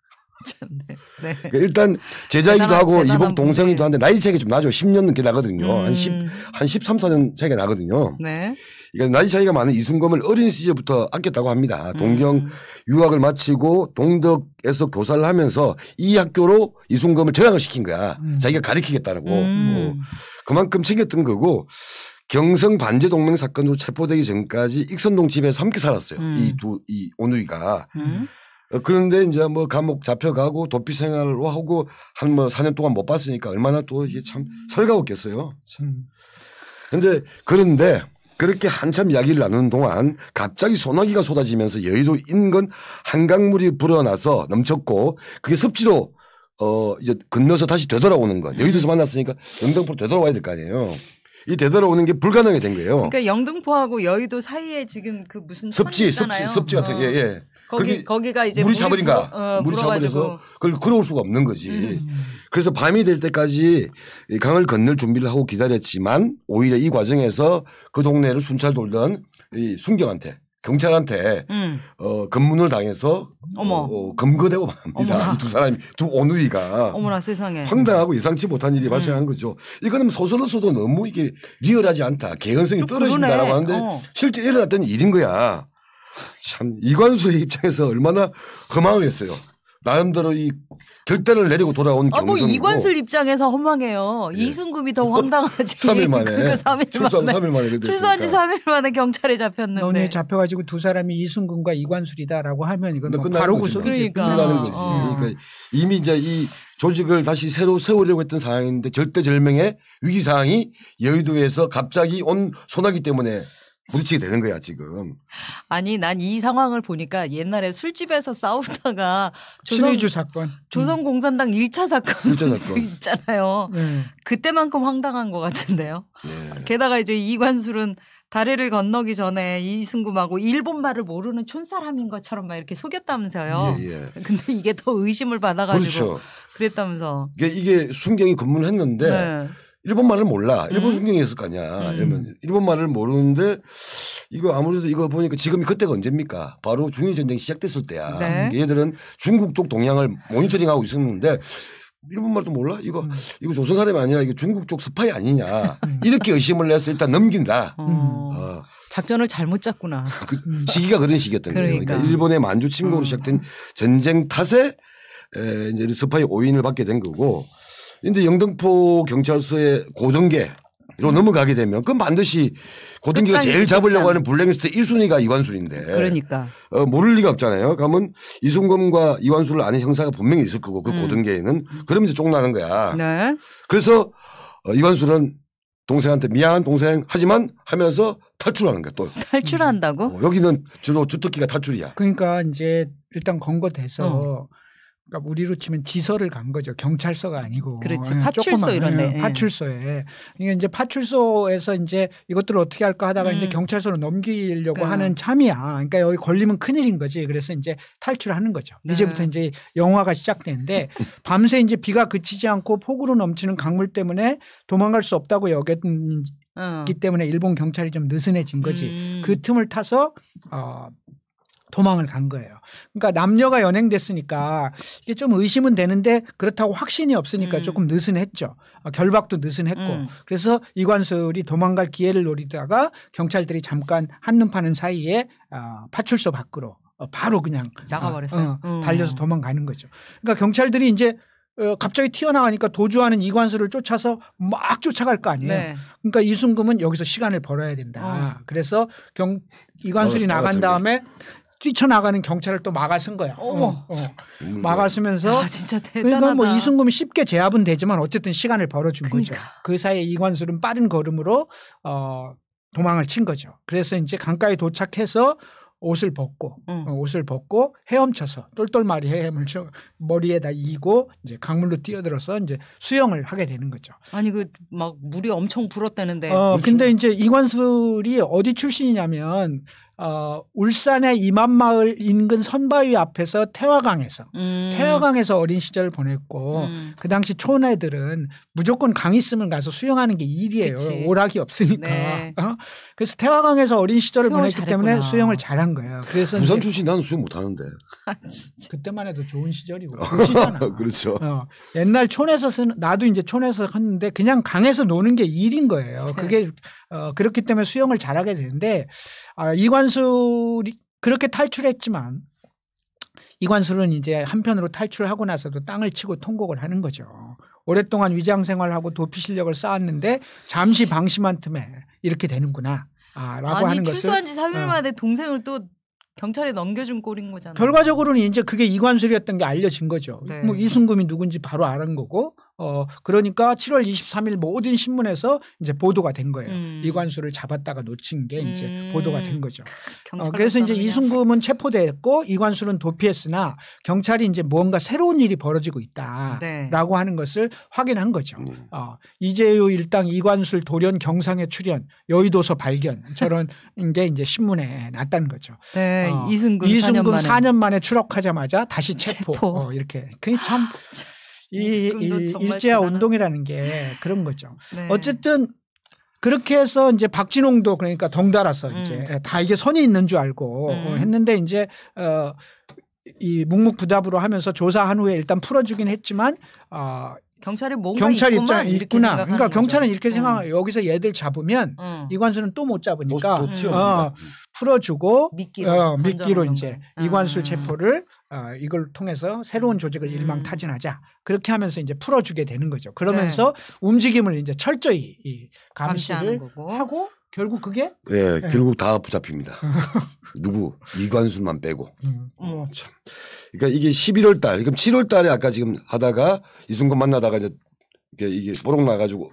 네. 네. 그러니까 일단 제자이기도 대단한, 하고 대단한 이복 동생이기도 한데 나이 차이가 좀 나죠. 10년 넘게 나거든요. 음. 한 10, 한 13, 14년 차이가 나거든요. 네. 그러니까 나이 차이가 많은 이순검을 어린 시절부터 아꼈다고 합니다. 음. 동경 음. 유학을 마치고 동덕에서 교사를 하면서 이 학교로 이순검을 전학을 시킨 거야. 음. 자기가 가르치겠다고. 라 음. 뭐 그만큼 챙겼던 거고 경성 반제 동맹 사건으로 체포되기 전까지 익선동 집에서 함께 살았어요. 음. 이 두 이 오누이가. 음. 어, 그런데 이제 뭐 감옥 잡혀가고 도피 생활을 하고 한 뭐 4년 동안 못 봤으니까 얼마나 또 이게 참 설가웠겠어요. 참. 근데 그런데 그렇게 한참 이야기를 나누는 동안 갑자기 소나기가 쏟아지면서 여의도 인근 한강물이 불어나서 넘쳤고 그게 습지로 어 이제 건너서 다시 되돌아오는 거 여의도에서 음. 만났으니까 영등포로 되돌아와야 될 거 아니에요. 이 되돌아오는 게 불가능해 된 거예요. 그러니까 영등포하고 여의도 사이에 지금 그 무슨 습지 습지 습지 같은 어. 예 예. 거기 거기가 이제 물이 차버린가 어, 물이 차버려서 어, 그걸 걸어올 수가 없는 거지. 음. 그래서 밤이 될 때까지 강을 건널 준비를 하고 기다렸지만 오히려 이 과정에서 그 동네를 순찰 돌던 이 순경한테 경찰한테 음. 어, 근문을 당해서 어머. 어, 어 검거되고 맙니다. 두 사람이 두 오누이가 어머나 세상에 황당하고 예상치 못한 일이 음. 발생한 거죠. 이거는 소설로서도 너무 이게 리얼하지 않다. 개연성이 떨어진다라고 하는데 어. 실제 일어났던 일인 거야. 참 이관수의 입장에서 얼마나 허망했어요 나름대로 이 결단을 내리고 돌아온 경선이고. 아, 뭐 이관슬 입장에서 허망해요. 예. 이승금이 더 뭐 황당하지. 3일 만에. <laughs> 그러니까 3일 만에. 3일 만지 3일 만에 경찰에 잡혔는데. 논의 잡혀가지고 두 사람이 이승금과 이관술이다라고 하면 이건 뭐 바로 뭐. 구속이 그러니까. 끝나는 거지. 어. 그러니까 이미 이제 이 조직을 다시 새로 세우려고 했던 상황인데 절대절명의 위기상황이 여의도에서 갑자기 온 소나기 때문에 부딪히게 되는 거야 지금. 아니 난 이 상황을 보니까 옛날에 술집에서 <laughs> 싸우다가 조선, 주 사건, 조선공산당 음. 1차 사건, 1차 <laughs> 사건. 있잖아요. 네. 그때만큼 황당한 것 같은데요. 네. 게다가 이제 이관술은 다리를 건너기 전에 이승구하고 일본말을 모르는 촌사람인 것처럼 막 이렇게 속였다면서요. 예, 예. 근데 이게 더 의심을 받아가지고 그렇죠. 그랬다면서. 이게, 이게 순경이 근무를 했는데. 네. 일본 말을 몰라. 일본 순경이 있을 거 아니야. 이러면 일본 말을 모르는데 이거 아무래도 이거 보니까 지금이 그때가 언제입니까? 바로 중일 전쟁이 시작됐을 때야. 네. 얘들은 중국 쪽 동향을 모니터링하고 있었는데 일본 말도 몰라? 이거 음. 이거 조선 사람이 아니라 이거 중국 쪽 스파이 아니냐. 음. 이렇게 의심을 해서 일단 넘긴다. 음. 어. 작전을 잘못 짰구나. <laughs> 그 시기가 그런 시기였던 그러니까. 거예요. 그러니까 일본의 만주 침공으로 어. 시작된 전쟁 탓에 에, 이제 스파이 오인을 받게 된 거고 근데 영등포 경찰서의 고등계 로 음. 넘어가게 되면 그건 반드시 고등계가 제일 잡으려고 하는 블랙리스트 1순위가 이관술인데 그러니까 어, 모를 리가 없잖아요. 그러면 이순검과 이관수를 아는 형사가 분명히 있을 거고 그 음. 고등계에는 그럼 이제 쪽나는 거야. 네. 그래서 어, 이관수는 동생한테 미안 한 동생 하지만 하면서 탈출하는 거야 또 <laughs> 탈출한다고? 어, 여기는 주로 주특기가 탈출이야. 그러니까 이제 일단 건거돼서 어. 그러니까 우리로 치면 지서를 간 거죠. 경찰서가 아니고. 그렇죠. 파출소 이런데. 파출소에. 그러니까 이제 파출소에서 이제 이것들을 어떻게 할까 하다가 음. 이제 경찰서로 넘기려고 음. 하는 참이야. 그러니까 여기 걸리면 큰일인 거지. 그래서 이제 탈출하는 거죠. 네. 이제부터 이제 영화가 시작되는데 <laughs> 밤새 이제 비가 그치지 않고 폭우로 넘치는 강물 때문에 도망갈 수 없다고 여겼기 어. 때문에 일본 경찰이 좀 느슨해진 거지. 음. 그 틈을 타서 어 도망을 간 거예요. 그러니까 남녀가 연행됐으니까 이게 좀 의심은 되는데 그렇다고 확신이 없으니까 음. 조금 느슨했죠. 어, 결박도 느슨했고 음. 그래서 이관솔이 도망갈 기회를 노리다가 경찰들이 잠깐 한눈 파는 사이에 어, 파출소 밖으로 어, 바로 그냥 나가버렸어요. 어, 어, 음. 달려서 도망가는 거죠. 그러니까 경찰들이 이제 어, 갑자기 튀어나가니까 도주하는 이관수를 쫓아서 막 쫓아갈 거 아니에요. 네. 그러니까 이순금은 여기서 시간을 벌어야 된다. 아. 그래서 경 이관술이 나간 다음에 뛰쳐나가는 경찰을 또막아쓴 거야. 어, 어. 음. 막아쓰면서 아, 진짜 그 뭐 대단하다. 그러니까 뭐 이승금이 쉽게 제압은 되지만 어쨌든 시간을 벌어준 그러니까. 거죠. 그 사이에 이관술은 빠른 걸음으로 어, 도망을 친 거죠. 그래서 이제 강가에 도착해서 옷을 벗고 음. 옷을 벗고 헤엄쳐서 똘똘마리 헤엄을 쳐 머리에다 이고 이제 강물로 뛰어들어서 이제 수영을 하게 되는 거죠. 아니 그 막 물이 엄청 불었다는데. 어 그렇죠. 근데 이제 이관술이 어디 출신이냐면 어, 울산의 이맘마을 인근 선바위 앞에서 태화강에서 음. 태화강에서 어린 시절을 보냈고 음. 그 당시 촌애들은 무조건 강 있으면 가서 수영하는 게 일이에요. 그치. 오락이 없으니까. 네. 어? 그래서 태화강에서 어린 시절을 보냈기 잘했구나. 때문에 수영을 잘한 거예요. 그래서 부산 출신 나는 수영 못하는데. <laughs> 아, 그때만 해도 좋은 시절이고 <laughs> 도시잖아. <laughs> 그렇죠. 어. 옛날 촌에서 쓴 나도 이제 촌에서 했는데 그냥 강에서 노는 게 일인 거예요. 네. 그게 어, 그렇기 때문에 수영을 잘하게 되는데 아, 이관술이 그렇게 탈출했지만 이관술은 이제 한편으로 탈출하고 나서도 땅을 치고 통곡을 하는 거죠. 오랫동안 위장 생활하고 도피 실력을 쌓았는데 잠시 방심한 틈에 이렇게 되는구나. 아, 라고 아니, 하는 것을 출소한 지 3일 어. 만에 어. 동생을 또 경찰에 넘겨준 꼴인 거잖아요. 결과적으로는 이제 그게 이관술이었던 게 알려진 거죠. 네. 뭐 이순금이 누군지 바로 아는 거고 어 그러니까 7월 23일 모든 신문에서 이제 보도가 된 거예요. 음. 이관수를 잡았다가 놓친 게 이제 음. 보도가 된 거죠. 어, 그래서 이제 이승금은 체포됐고 이관수는 도피했으나 경찰이 이제 무언가 새로운 일이 벌어지고 있다라고 네. 하는 것을 확인한 거죠. 음. 어, 이재유 일당 이관술 돌연 경상에 출연 여의도서 발견 저런 <laughs> 게 이제 신문에 났다는 거죠. 네, 어, 이승금 이순금 4년 만에. 4년 만에 추락하자마자 다시 <laughs> 체포, 체포. 어, 이렇게 그게 참. 아, 이, 이 일제와 운동이라는 게 그런 거죠. 네. 어쨌든 그렇게 해서 이제 박진홍도 그러니까 덩달아서 음. 이제 예, 다 이게 선이 있는 줄 알고 어, 음. 했는데 이제 어이 묵묵부답으로 하면서 조사한 후에 일단 풀어주긴 했지만 어 경찰이 뭔가 경찰 입장 있구나. 그러니까 경찰은 거죠. 이렇게 생각. 하 음. 여기서 얘들 잡으면 음. 이관수는 또 못 잡으니까 도, 음. 어, 음. 풀어주고 미끼로, 어, 미끼로 이제 음. 이관수 체포를 어, 이걸 통해서 새로운 조직을 음. 일망타진하자. 그렇게 하면서 이제 풀어주게 되는 거죠. 그러면서 네. 움직임을 이제 철저히 이 감시를 하고 결국 그게? 예, 네. 결국 다 붙잡힙니다. <laughs> 누구? 이관순만 빼고. 음. 어, 참. 그러니까 이게 11월 달, 그럼 7월 달에 아까 지금 하다가 이순건 만나다가 이제 이게, 이게 뽀록 나가지고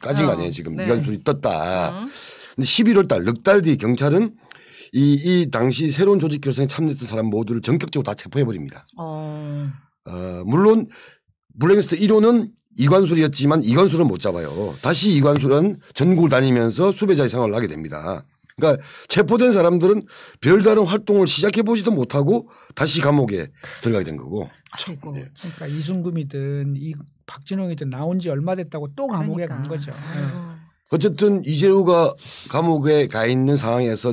까진 어, 거 아, 아니에요. 지금 네. 이관순이 떴다. 어. 근데 11월 달, 넉 달뒤 경찰은 이, 이 당시 새로운 조직 결성에 참여했던 사람 모두를 전격적으로 다 체포해버립니다. 어, 어 물론 블랙리스트 1호는 이관술이었지만 이관술은 못 잡아요. 다시 이관술은 전국을 다니면서 수배자의 생활을 하게 됩니다. 그러니까 체포된 사람들은 별다른 활동을 시작해 보지도 못하고 다시 감옥에 들어가게 된 거고. 아고 예. 그러니까 이순금이든 이 박진홍이든 나온 지 얼마 됐다고 또 감옥에 그러니까. 간 거죠. 아 어쨌든 이재우가 감옥에 가 있는 상황에서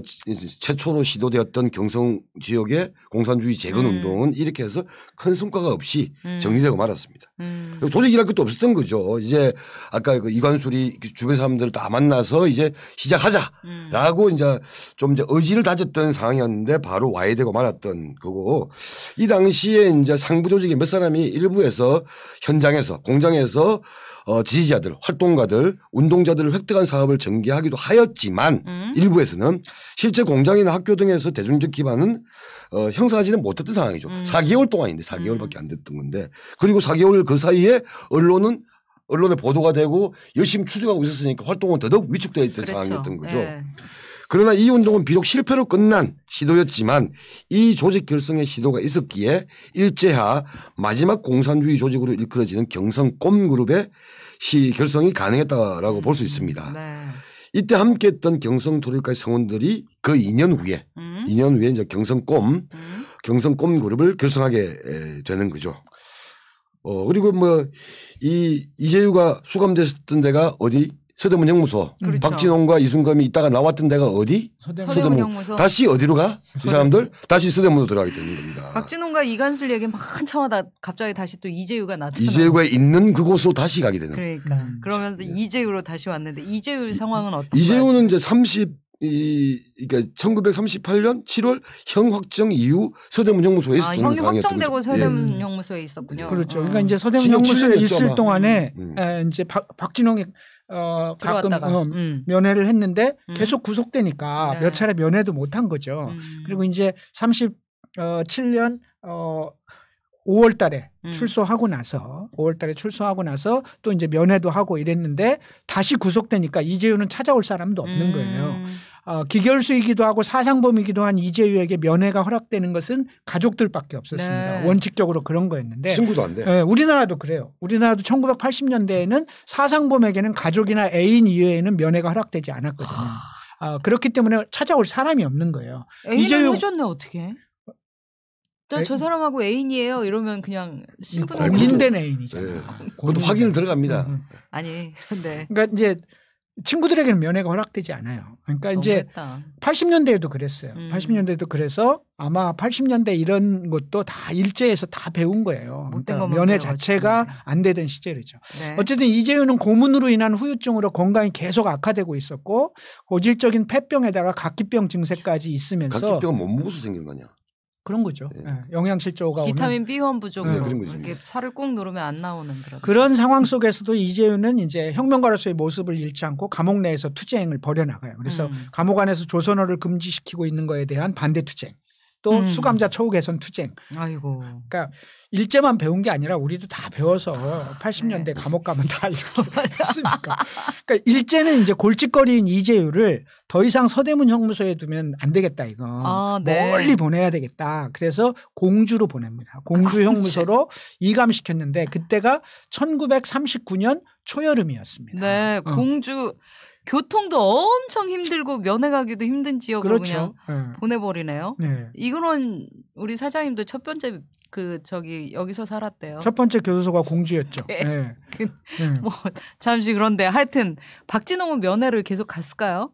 최초로 시도되었던 경성 지역의 공산주의 재건 음. 운동은 이렇게 해서 큰 성과가 없이 음. 정리되고 말았습니다. 음. 조직이랄 것도 없었던 거죠. 이제 아까 그 이관술이 그 주변 사람들을 다 만나서 이제 시작하자라고 음. 이제 좀 이제 의지를 다졌던 상황이었는데 바로 와해되고 말았던 거고 이 당시에 이제 상부 조직의 몇 사람이 일부에서 현장에서 공장에서 어, 지지자들, 활동가들, 운동자들을 획득한 사업을 전개하기도 하였지만 음. 일부에서는 실제 공장이나 학교 등에서 대중적 기반은 어, 형성하지는 못했던 상황이죠. 음. 4개월 동안인데 4개월밖에 음. 안 됐던 건데 그리고 4개월 그 사이에 언론은 언론에 보도가 되고 열심히 추적하고 있었으니까 활동은 더더욱 위축되어 있던 그렇죠. 상황이었던 거죠. 네. 그러나 이 운동은 비록 실패로 끝난 시도였지만 이 조직 결성의 시도가 있었기에 일제하 마지막 공산주의 조직으로 일컬어지는 경성 꼼그룹의 시 결성이 가능했다라고 볼 수 있습니다. 네. 이때 함께했던 경성 도일가의 성원들이 그 2년 후에 음. 2년 후에 이제 경성 꼼 음. 경성 꼼 그룹을 결성하게 되는 거죠. 어 그리고 뭐 이 이재유가 수감됐었던 데가 어디 서대문 형무소. 그렇죠. 박진홍과 이순검이 있다가 나왔던 데가 어디? 서대문, 서대문 형무소. 다시 어디로 가? 이 사람들 다시 서대문으로 들어가게 되는 겁니다. 박진홍과 이간슬 얘기 한참 하다 갑자기 다시 또 이재유가 나타나. 이재유가 있는 그곳으로 다시 가게 되는. 거예요. 그러니까 음. 그러면서 네. 이재유로 다시 왔는데 이재유 상황은 어떤? 이재유는 이제 30. 이, 그러니까 1938년 7월 형 확정 이후 서대문 형무소에 아, 있었던 아, 형이 확정되고 거죠. 서대문 예. 형무소에 있었군요. 그렇죠. 아. 그러니까 이제 서대문 형무소에 있을 동안. 동안에 음. 이제 박, 박진홍이 어 가끔 어, 음. 면회를 했는데 음. 계속 구속되니까 네. 몇 차례 면회도 못한 거죠. 음. 그리고 이제 37년 어 5월 어, 달에 음. 출소하고 나서 5월달에 출소하고 나서 또 이제 면회도 하고 이랬는데 다시 구속되니까 이재유는 찾아올 사람도 없는 음. 거예요. 어, 기결수이기도 하고 사상범이기도 한 이재유에게 면회가 허락되는 것은 가족들밖에 없었습니다. 네. 원칙적으로 그런 거였는데 친구도 안 돼. 예, 우리나라도 그래요. 우리나라도 1980년대에는 사상범에게는 가족이나 애인 이외에는 면회가 허락되지 않았거든요. 아, 그렇기 때문에 찾아올 사람이 없는 거예요. 애인을 이재유... 해줬네 어떻게? 저, 저 사람하고 애인이에요. 이러면 그냥 신분 공인된 애인이잖 그것도 확인 을 들어갑니다. 음, 음. 아니 근데 그러니까 이제 친구들에게는 면회가 허락되지 않아요. 그러니까 이제 했다. 80년대에도 그랬어요. 음. 80년대에도 그래서 아마 80년대 이런 것도 다 일제에서 다 배운 거예요. 그러니까 면회 자체가 안 되던 시절이죠. 네. 어쨌든 이재윤은 고문으로 인한 후유증으로 건강이 계속 악화되고 있었고 고질적인 폐병에다가 각기병 증세까지 있으면서 각기병은 몸무게서 생긴 거냐? 그런 거죠. 예. 예. 네. 영양실조가 비타민 B1 부족으로 이렇게 살을 꾹 누르면 안 나오는 그런 그런 상황 속에서도 이재윤은 이제 혁명가로서의 모습을 잃지 않고 감옥 내에서 투쟁을 벌여나가요. 그래서 음. 감옥 안에서 조선어를 금지시키고 있는 거에 대한 반대 투쟁. 또 음. 수감자 처우 개선 투쟁. 아이고. 그러니까 일제만 배운 게 아니라 우리도 다 배워서 80년대 네. 감옥 가면 다 알고 했으니까. <laughs> 그러니까 일제는 이제 골칫거리인 이재유를 더 이상 서대문 형무소에 두면 안 되겠다 이거. 아, 네. 멀리 보내야 되겠다. 그래서 공주로 보냅니다. 공주 아, 형무소로 이감시켰는데 그때가 1939년 초여름이었습니다. 네, 어. 공주 어. 교통도 엄청 힘들고 면회 가기도 힘든 지역으로 그렇죠. 그냥 네. 보내버리네요. 네. 이거는 우리 사장님도 첫 번째 그 저기 여기서 살았대요. 첫 번째 교도소가 공주였죠. 네. 네. <laughs> 그, 뭐 잠시 그런데 하여튼 박진홍은 면회를 계속 갔을까요?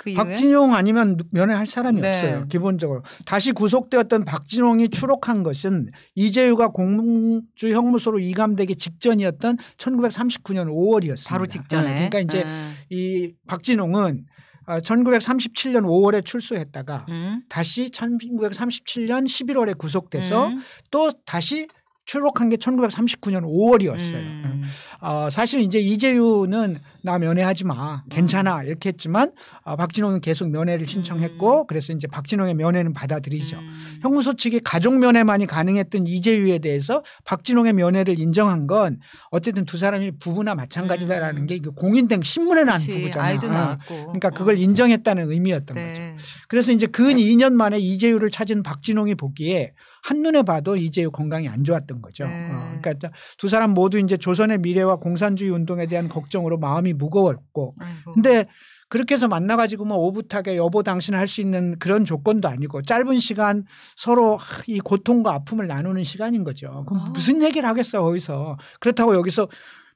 그 박진용 아니면 면회할 사람이 네. 없어요. 기본적으로 다시 구속되었던 박진용이 추록한 것은 이재유가 공주 형무소로 이감되기 직전이었던 1939년 5월이었습니다. 바로 직전에. 네. 그러니까 이제 네. 이 박진용은 1937년 아, 5월에 출소했다가 음. 다시 1937년 11월에 구속돼서 음. 또 다시 출록한게 1939년 5월이었어요. 음. 음. 어, 사실 이제 이재유는 나 면회하지 마. 괜찮아. 음. 이렇게 했지만 어, 박진홍은 계속 면회를 음. 신청했고 그래서 이제 박진홍의 면회는 받아들이죠. 음. 형무소 측이 가족 면회만이 가능했던 이재유에 대해서 박진홍의 면회를 인정한 건 어쨌든 두 사람이 부부나 마찬가지다라는 음. 게 공인된 신문에 난 그치. 부부잖아. 아이도 어. 낳았고. 그러니까 어. 그걸 인정했다는 의미였던 네. 거죠. 그래서 이제 근 2년 만에 이재유를 찾은 박진홍이 보기에 한눈에 봐도 이제우 건강이 안 좋았던 거죠. 네. 어, 그러니까 두 사람 모두 이제 조선의 미래와 공산주의 운동에 대한 걱정으로 마음이 무거웠고. 아이고. 근데 그렇게 해서 만나가지고 뭐 오붓하게 여보 당신 할 수 있는 그런 조건도 아니고 짧은 시간 서로 이 고통과 아픔을 나누는 시간인 거죠. 그럼 아. 무슨 얘기를 하겠어 거기서. 그렇다고 여기서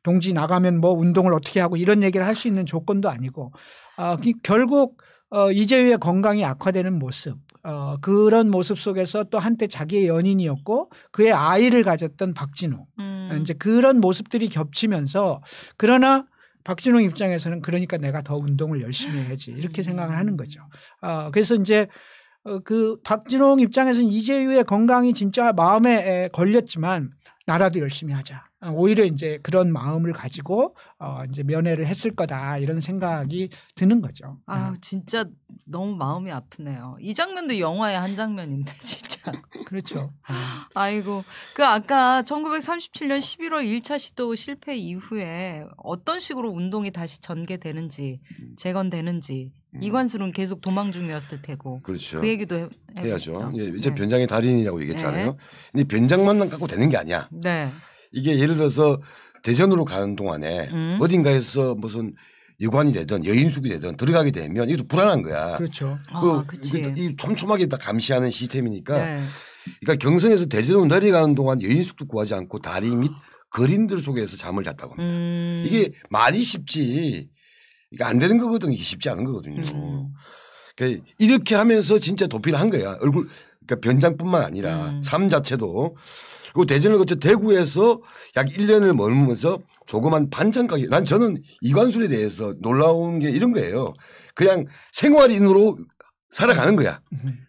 동지 나가면 뭐 운동을 어떻게 하고 이런 얘기를 할 수 있는 조건도 아니고. 아, 그 결국 어, 이재유의 건강이 악화되는 모습 어, 그런 모습 속에서 또 한때 자기의 연인이었고 그의 아이를 가졌던 박진웅 음. 이제 그런 모습들이 겹치면서 그러나 박진웅 입장에서는 그러니까 내가 더 운동을 열심히 해야지 이렇게 음. 생각을 하는 거죠. 어, 그래서 이제 어, 그 박진웅 입장에서는 이재유의 건강이 진짜 마음에 걸렸지만 나라도 열심히 하자. 어, 오히려 이제 그런 마음을 가지고 어 이제 면회를 했을 거다 이런 생각이 드는 거죠. 아 네. 진짜 너무 마음이 아프네요. 이 장면도 영화의 한 장면인데 <laughs> 진짜. 그렇죠. 네. 아이고 그 아까 1937년 11월 1차 시도 실패 이후에 어떤 식으로 운동이 다시 전개되는지 음. 재건되는지 음. 이관수는 계속 도망 중이었을 테고. 그렇죠. 그 얘기도 해, 해야죠. 예, 이제 네. 변장의 달인이라고 얘기했잖아요. 네. 근데 변장만 갖고 되는 게 아니야. 네. 이게 예를 들어서 대전으로 가는 동안에 음. 어딘가에서 무슨 여관이 되든 여인숙이 되든 들어가게 되면 이것도 불안한 거야. 그렇죠. 아, 그, 그, 이 촘촘하게 다 감시하는 시스템이니까 네. 그러니까 경성에서 대전으로 내려가는 동안 여인숙도 구하지 않고 다리 및 거린들 속에서 잠을 잤다고 합니다. 음. 이게 말이 쉽지 이게 안 되는 거거든 이게 쉽지 않은 거거든요. 음. 그러니까 이렇게 하면서 진짜 도피를 한 거야. 얼굴 그러니까 변장뿐만 아니라 음. 삶 자체도 그리고 대전을 거쳐 대구에서 약 1년을 머물면서 조그만 반찬 가게. 난 저는 이관순에 대해서 놀라운 게 이런 거예요. 그냥 생활인으로 살아가는 거야.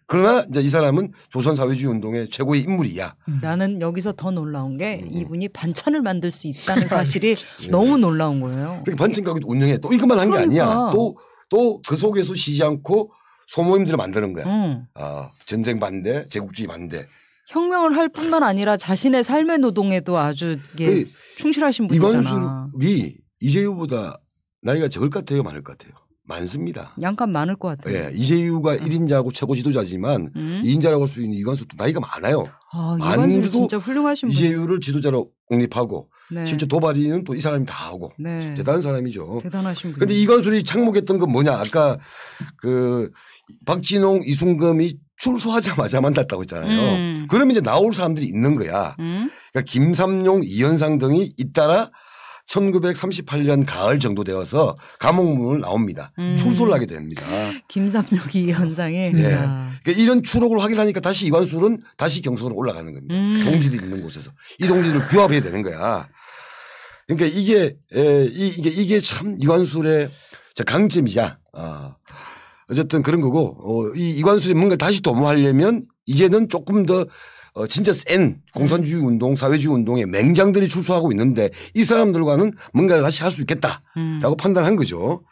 그러나 이제 이 사람은 조선 사회주의 운동의 최고의 인물이야. 음. 나는 여기서 더 놀라운 게 음. 이분이 반찬을 만들 수 있다는 <laughs> 사실이 네. 너무 놀라운 거예요. 그렇게 반찬 가게 운영해. 또 이것만 한 게 아니야. 그러니까. 또또 그 속에서 쉬지 않고 소모임들을 만드는 거야. 음. 어, 전쟁 반대, 제국주의 반대, 혁명을 할 뿐만 아니라 자신의 삶의 노동에도 아주 예, 충실하신 분이잖아. 이관수이 이재유보다 나이가 적을 것 같아요, 많을 것 같아요. 많습니다. 양간 많을 것 같아요. 예, 이재유가 음. 아. 1인자고 최고 지도자지만 음? 2인자라고 할 수 있는 이관수도 나이가 많아요. 아, 이관수 진짜 훌륭하신 분이에요. 이재유를 지도자로 공립하고 네. 실제 도발인은또 이 사람이 다 하고 네. 대단한 사람이죠. 대단하신 분. 그런데 이관수이 착목했던 건 뭐냐? 아까 그 박진홍, 이순금이 출소하자마자 만났다고 했잖아요. 음. 그러면 이제 나올 사람들이 있는 거야. 음. 그러니까 김삼용, 이현상 등이 잇따라 1938년 가을 정도 되어서 감옥문을 나옵니다. 음. 출소를 하게 됩니다. 김삼룡이 현상에. 네. 예. 그러니까 이런 추록을 확인하니까 다시 이완술은 다시 경성으로 올라가는 겁니다. 음. 동지들이 있는 곳에서. 이동지을 규합해야 되는 거야. 그러니까 이게, 에, 예, 이, 이게 참 이완술의 강점이야 어, 어쨌든 그런 거고 어, 이 이관수의 뭔가 다시 도모하려면 이제는 조금 더 어, 진짜 센 공산주의 음. 운동, 사회주의 운동에 맹장들이 출소하고 있는데 이 사람들과는 뭔가 다시 할 수 있겠다라고 음. 판단한 거죠.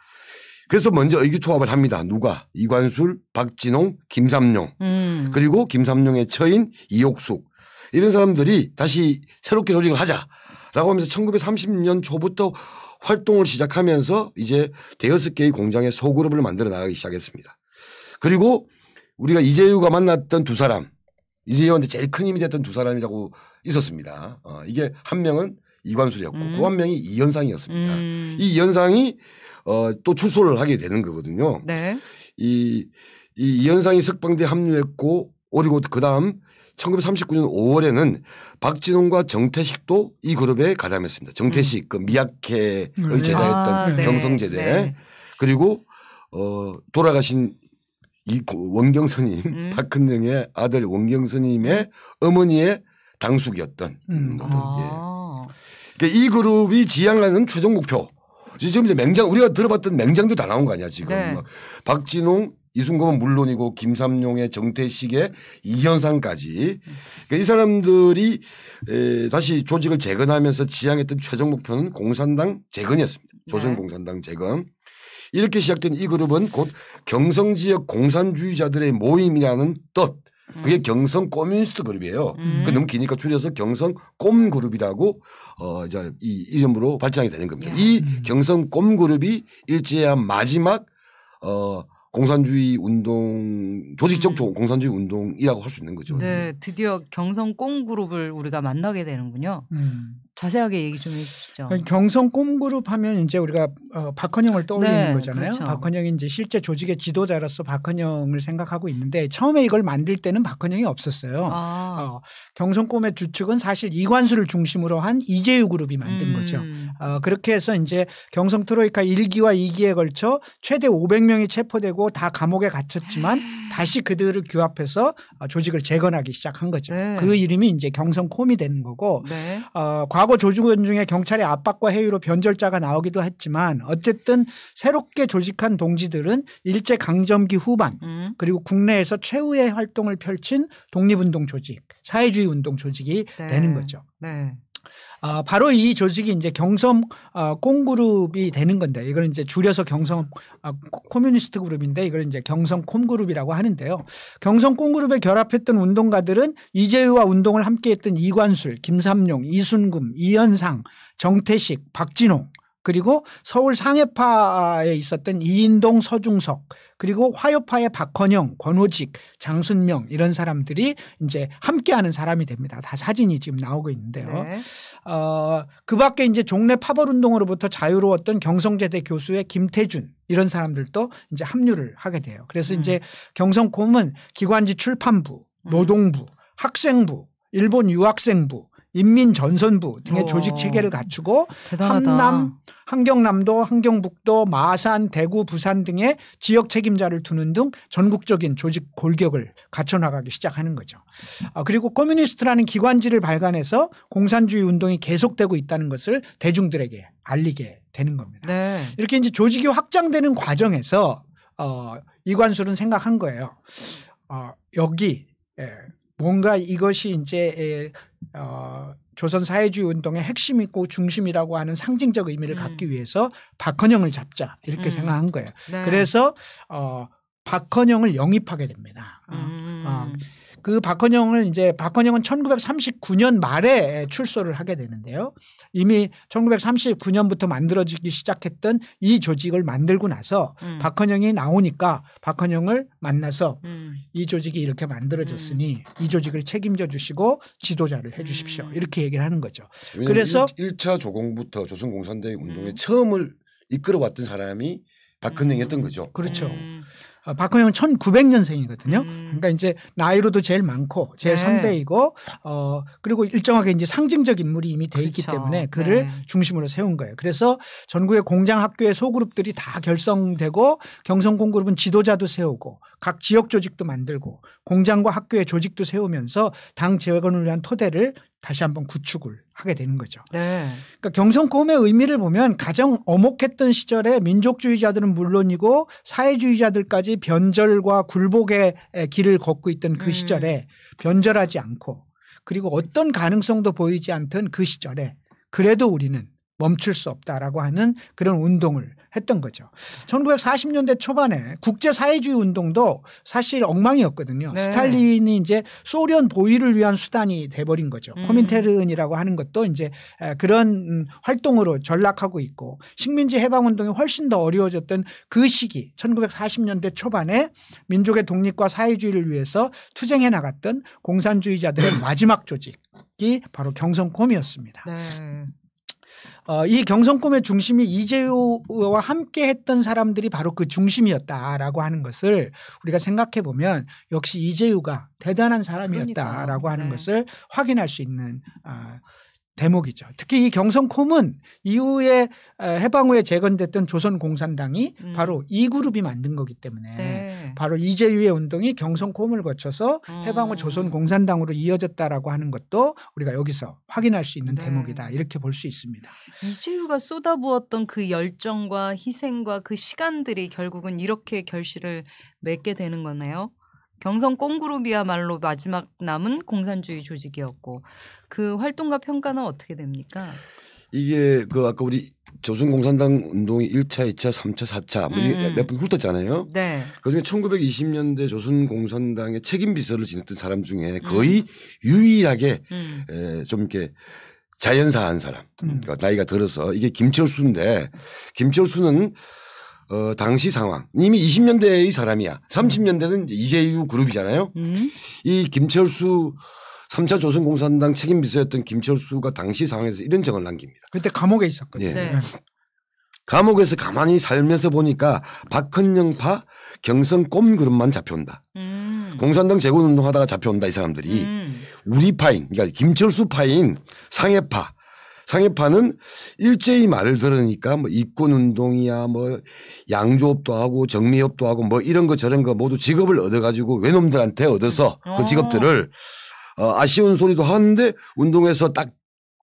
그래서 먼저 의기투합을 합니다. 누가 이관술, 박진홍, 김삼룡 음. 그리고 김삼룡의 처인 이옥숙 이런 사람들이 다시 새롭게 조직을 하자라고 하면서 1930년 초부터 활동을 시작하면서 이제 대여섯 개의 공장의 소그룹을 만들어 나가기 시작했습니다. 그리고 우리가 이재유가 만났던 두 사람 이재유한테 제일 큰 힘이 됐던 두 사람이라고 있었습니다. 어, 이게 한 명은 이관술이었고 음. 또한 그 명이 이현상이었습니다. 음. 이 이현상이 어, 또 출소를 하게 되는 거거든요. 네. 이, 이 이현상이 석방대 합류했고 그리고 그 다음 1939년 5월에는 박진홍과 정태식도 이 그룹에 가담했습니다. 정태식 음. 그 그미약해의 음. 제자였던 아, 네. 경성제대 네. 그리고 어 돌아가신 이 원경선님 음. 박근영의 아들 원경선님의 어머니의 당숙이었던 음. 거 예. 아. 예. 그러니까 이 그룹이 지향하는 최종 목표. 지금 이제 맹장 우리가 들어봤던 맹장도 다 나온 거 아니야 지금 네. 막 박진홍 이순검은 물론이고 김삼룡의 정태식의 이현상까지 그러니까 이 사람들이 에, 다시 조직을 재건하면서 지향했던 최종 목표는 공산당 재건이었습니다. 네. 조선공산당 재건. 이렇게 시작된 이 그룹은 곧 경성 지역 공산주의자들의 모임이라는 뜻. 그게 음. 경성 꼬민스트 그룹이에요. 음. 그 너무 기니까 줄여서 경성 꼼 그룹이라고 어 이제 이 이름으로 발전이 되는 겁니다. 야. 이 음. 경성 꼼 그룹이 일제한 마지막 어 공산주의 운동 조직적 음. 공산주의 운동이라고 할 수 있는 거죠. 네, 드디어 경성 꽁 그룹을 우리가 만나게 되는군요. 음. 자세하게 얘기 좀 해주시죠. 경성 꿈그룹 하면 이제 우리가 어, 박헌영을 떠올리는 네, 거잖아요. 그렇죠. 박헌영이 이제 실제 조직의 지도자로서 박헌영을 생각하고 있는데 처음에 이걸 만들 때는 박헌영이 없었어요. 아. 어, 경성 꿈의 주축은 사실 이관수를 중심으로 한 이재유 그룹이 만든 음. 거죠. 어, 그렇게 해서 이제 경성 트로이카 1기와 2기에 걸쳐 최대 500명이 체포되고 다 감옥에 갇혔지만 <laughs> 다시 그들을 규합해서 어, 조직을 재건하기 시작한 거죠. 네. 그 이름이 이제 경성콤이 되는 거고 네. 어, 과거 조직원 중에 경찰의 압박과 해유로 변절자가 나오기도 했지만 어쨌든 새롭게 조직한 동지들은 일제 강점기 후반 음. 그리고 국내에서 최후의 활동을 펼친 독립운동 조직 사회주의 운동 조직이 네. 되는 거죠. 네. 아, 바로 이 조직이 이제 경성 아, 콩그룹이 되는 건데 이걸 이제 줄여서 경성 아, 코뮤니스트 그룹인데 이걸 이제 경성 콩그룹이라고 하는데요. 경성 콩그룹에 결합했던 운동가들은 이재우와 운동을 함께했던 이관술, 김삼룡, 이순금, 이현상, 정태식, 박진홍 그리고 서울 상해파에 있었던 이인동 서중석 그리고 화요파의 박헌영, 권호직, 장순명 이런 사람들이 이제 함께하는 사람이 됩니다. 다 사진이 지금 나오고 있는데요. 네. 어, 그밖에 이제 종래 파벌 운동으로부터 자유로웠던 경성제대 교수의 김태준 이런 사람들도 이제 합류를 하게 돼요. 그래서 음. 이제 경성 고문 기관지 출판부, 노동부, 음. 학생부, 일본 유학생부 인민전선부 등의 오, 조직 체계를 갖추고 대단하다. 한남, 한경남도, 한경북도, 마산, 대구, 부산 등의 지역 책임자를 두는 등 전국적인 조직 골격을 갖춰나가기 시작하는 거죠. 아, 그리고 커뮤니스트라는 기관지를 발간해서 공산주의 운동이 계속되고 있다는 것을 대중들에게 알리게 되는 겁니다. 네. 이렇게 이제 조직이 확장되는 과정에서 어, 이관술은 생각한 거예요. 어, 여기 예, 뭔가 이것이 이제 어, 조선 사회주의 운동의 핵심이고 중심이라고 하는 상징적 의미를 음. 갖기 위해서 박헌영을 잡자 이렇게 음. 생각한 거예요. 네. 그래서 어, 박헌영을 영입하게 됩니다. 어, 음. 어. 그 박헌영을 이제 박헌영은 1939년 말에 출소를 하게 되는데요. 이미 1939년부터 만들어지기 시작했던 이 조직을 만들고 나서 음. 박헌영이 나오니까 박헌영을 만나서 음. 이 조직이 이렇게 만들어졌으니 음. 이 조직을 책임져 주시고 지도자를 해 주십시오. 음. 이렇게 얘기를 하는 거죠. 그래서 1, 차 조공부터 조선공산대의 운동의 음. 처음을 이끌어왔던 사람이 박헌영이었던 음. 거죠. 그렇죠. 어, 박헌영은 1900년생이거든요. 음. 그러니까 이제 나이로도 제일 많고 제일 네. 선배이고 어 그리고 일정하게 이제 상징적 인물이 이미 돼 그렇죠. 있기 때문에 그를 네. 중심으로 세운 거예요. 그래서 전국의 공장 학교의 소그룹들이 다 결성되고 경성 공그룹은 지도자도 세우고 각 지역 조직도 만들고 공장과 학교의 조직도 세우면서 당 재건을 위한 토대를 다시 한번 구축을 하게 되는 거죠. 네. 그러니까 경성 꿈의 의미를 보면 가장 어혹했던 시절에 민족주의자들은 물론이고 사회주의자들까지 변절과 굴복의 길을 걷고 있던 그 음. 시절에 변절하지 않고 그리고 어떤 가능성도 보이지 않던 그 시절에 그래도 우리는 멈출 수 없다라고 하는 그런 운동을 했던 거죠. 1940년대 초반에 국제 사회주의 운동도 사실 엉망이었거든요. 네. 스탈린이 이제 소련 보위를 위한 수단이 돼버린 거죠. 음. 코민테른이라고 하는 것도 이제 그런 음, 활동으로 전락하고 있고 식민지 해방 운동이 훨씬 더 어려워졌던 그 시기 1940년대 초반에 민족의 독립과 사회주의를 위해서 투쟁해 나갔던 공산주의자들의 <laughs> 마지막 조직이 바로 경성콤이었습니다. 네. 어, 이 경선 꿈의 중심이 이재호와 함께 했던 사람들이 바로 그 중심이었다라고 하는 것을 우리가 생각해 보면 역시 이재호가 대단한 사람이었다라고 그러니까요. 하는 네. 것을 확인할 수 있는 어, 대목이죠. 특히 이 경성콤은 이후에 해방 후에 재건됐던 조선공산당이 음. 바로 이 그룹이 만든 거기 때문에 네. 바로 이재유의 운동이 경성콤을 거쳐서 음. 해방 후 조선공산당으로 이어졌다라고 하는 것도 우리가 여기서 확인할 수 있는 네. 대목이다 이렇게 볼 수 있습니다. 이재유가 쏟아부었던 그 열정과 희생과 그 시간들이 결국은 이렇게 결실을 맺게 되는 거네요. 경성 꽁그룹이야말로 마지막 남은 공산주의 조직이었고 그 활동과 평가는 어떻게 됩니까? 이게 그 아까 우리 조선공산당 운동이 1차, 2차, 3차, 4차 음. 음. 몇번 훑었잖아요. 네. 그중에 1920년대 조선공산당의 책임 비서를 지냈던 사람 중에 음. 거의 음. 유일하게 음. 에, 좀 이렇게 자연사한 사람. 음. 그니까 나이가 들어서 이게 김철수인데 김철수는 어, 당시 상황. 이미 20년대의 사람이야. 30년대는 이재유 그룹이잖아요. 음. 이 김철수 3차 조선공산당 책임 비서였던 김철수가 당시 상황에서 이런 정을 남깁니다. 그때 감옥에 있었거든요. 예. 네. 예. 감옥에서 가만히 살면서 보니까 박헌영파 경선꼼 그룹만 잡혀온다. 음. 공산당 재건 운동하다가 잡혀온다 이 사람들이 음. 우리 파인 그러니까 김철수 파인 상해파 상해파는 일제히 말을 들으니까 뭐 입군 운동이야 뭐 양조업도 하고 정미업도 하고 뭐 이런 거 저런 거 모두 직업을 얻어 가지고 외놈들한테 얻어서 그 어. 직업들을 어, 아쉬운 소리도 하는데 운동에서 딱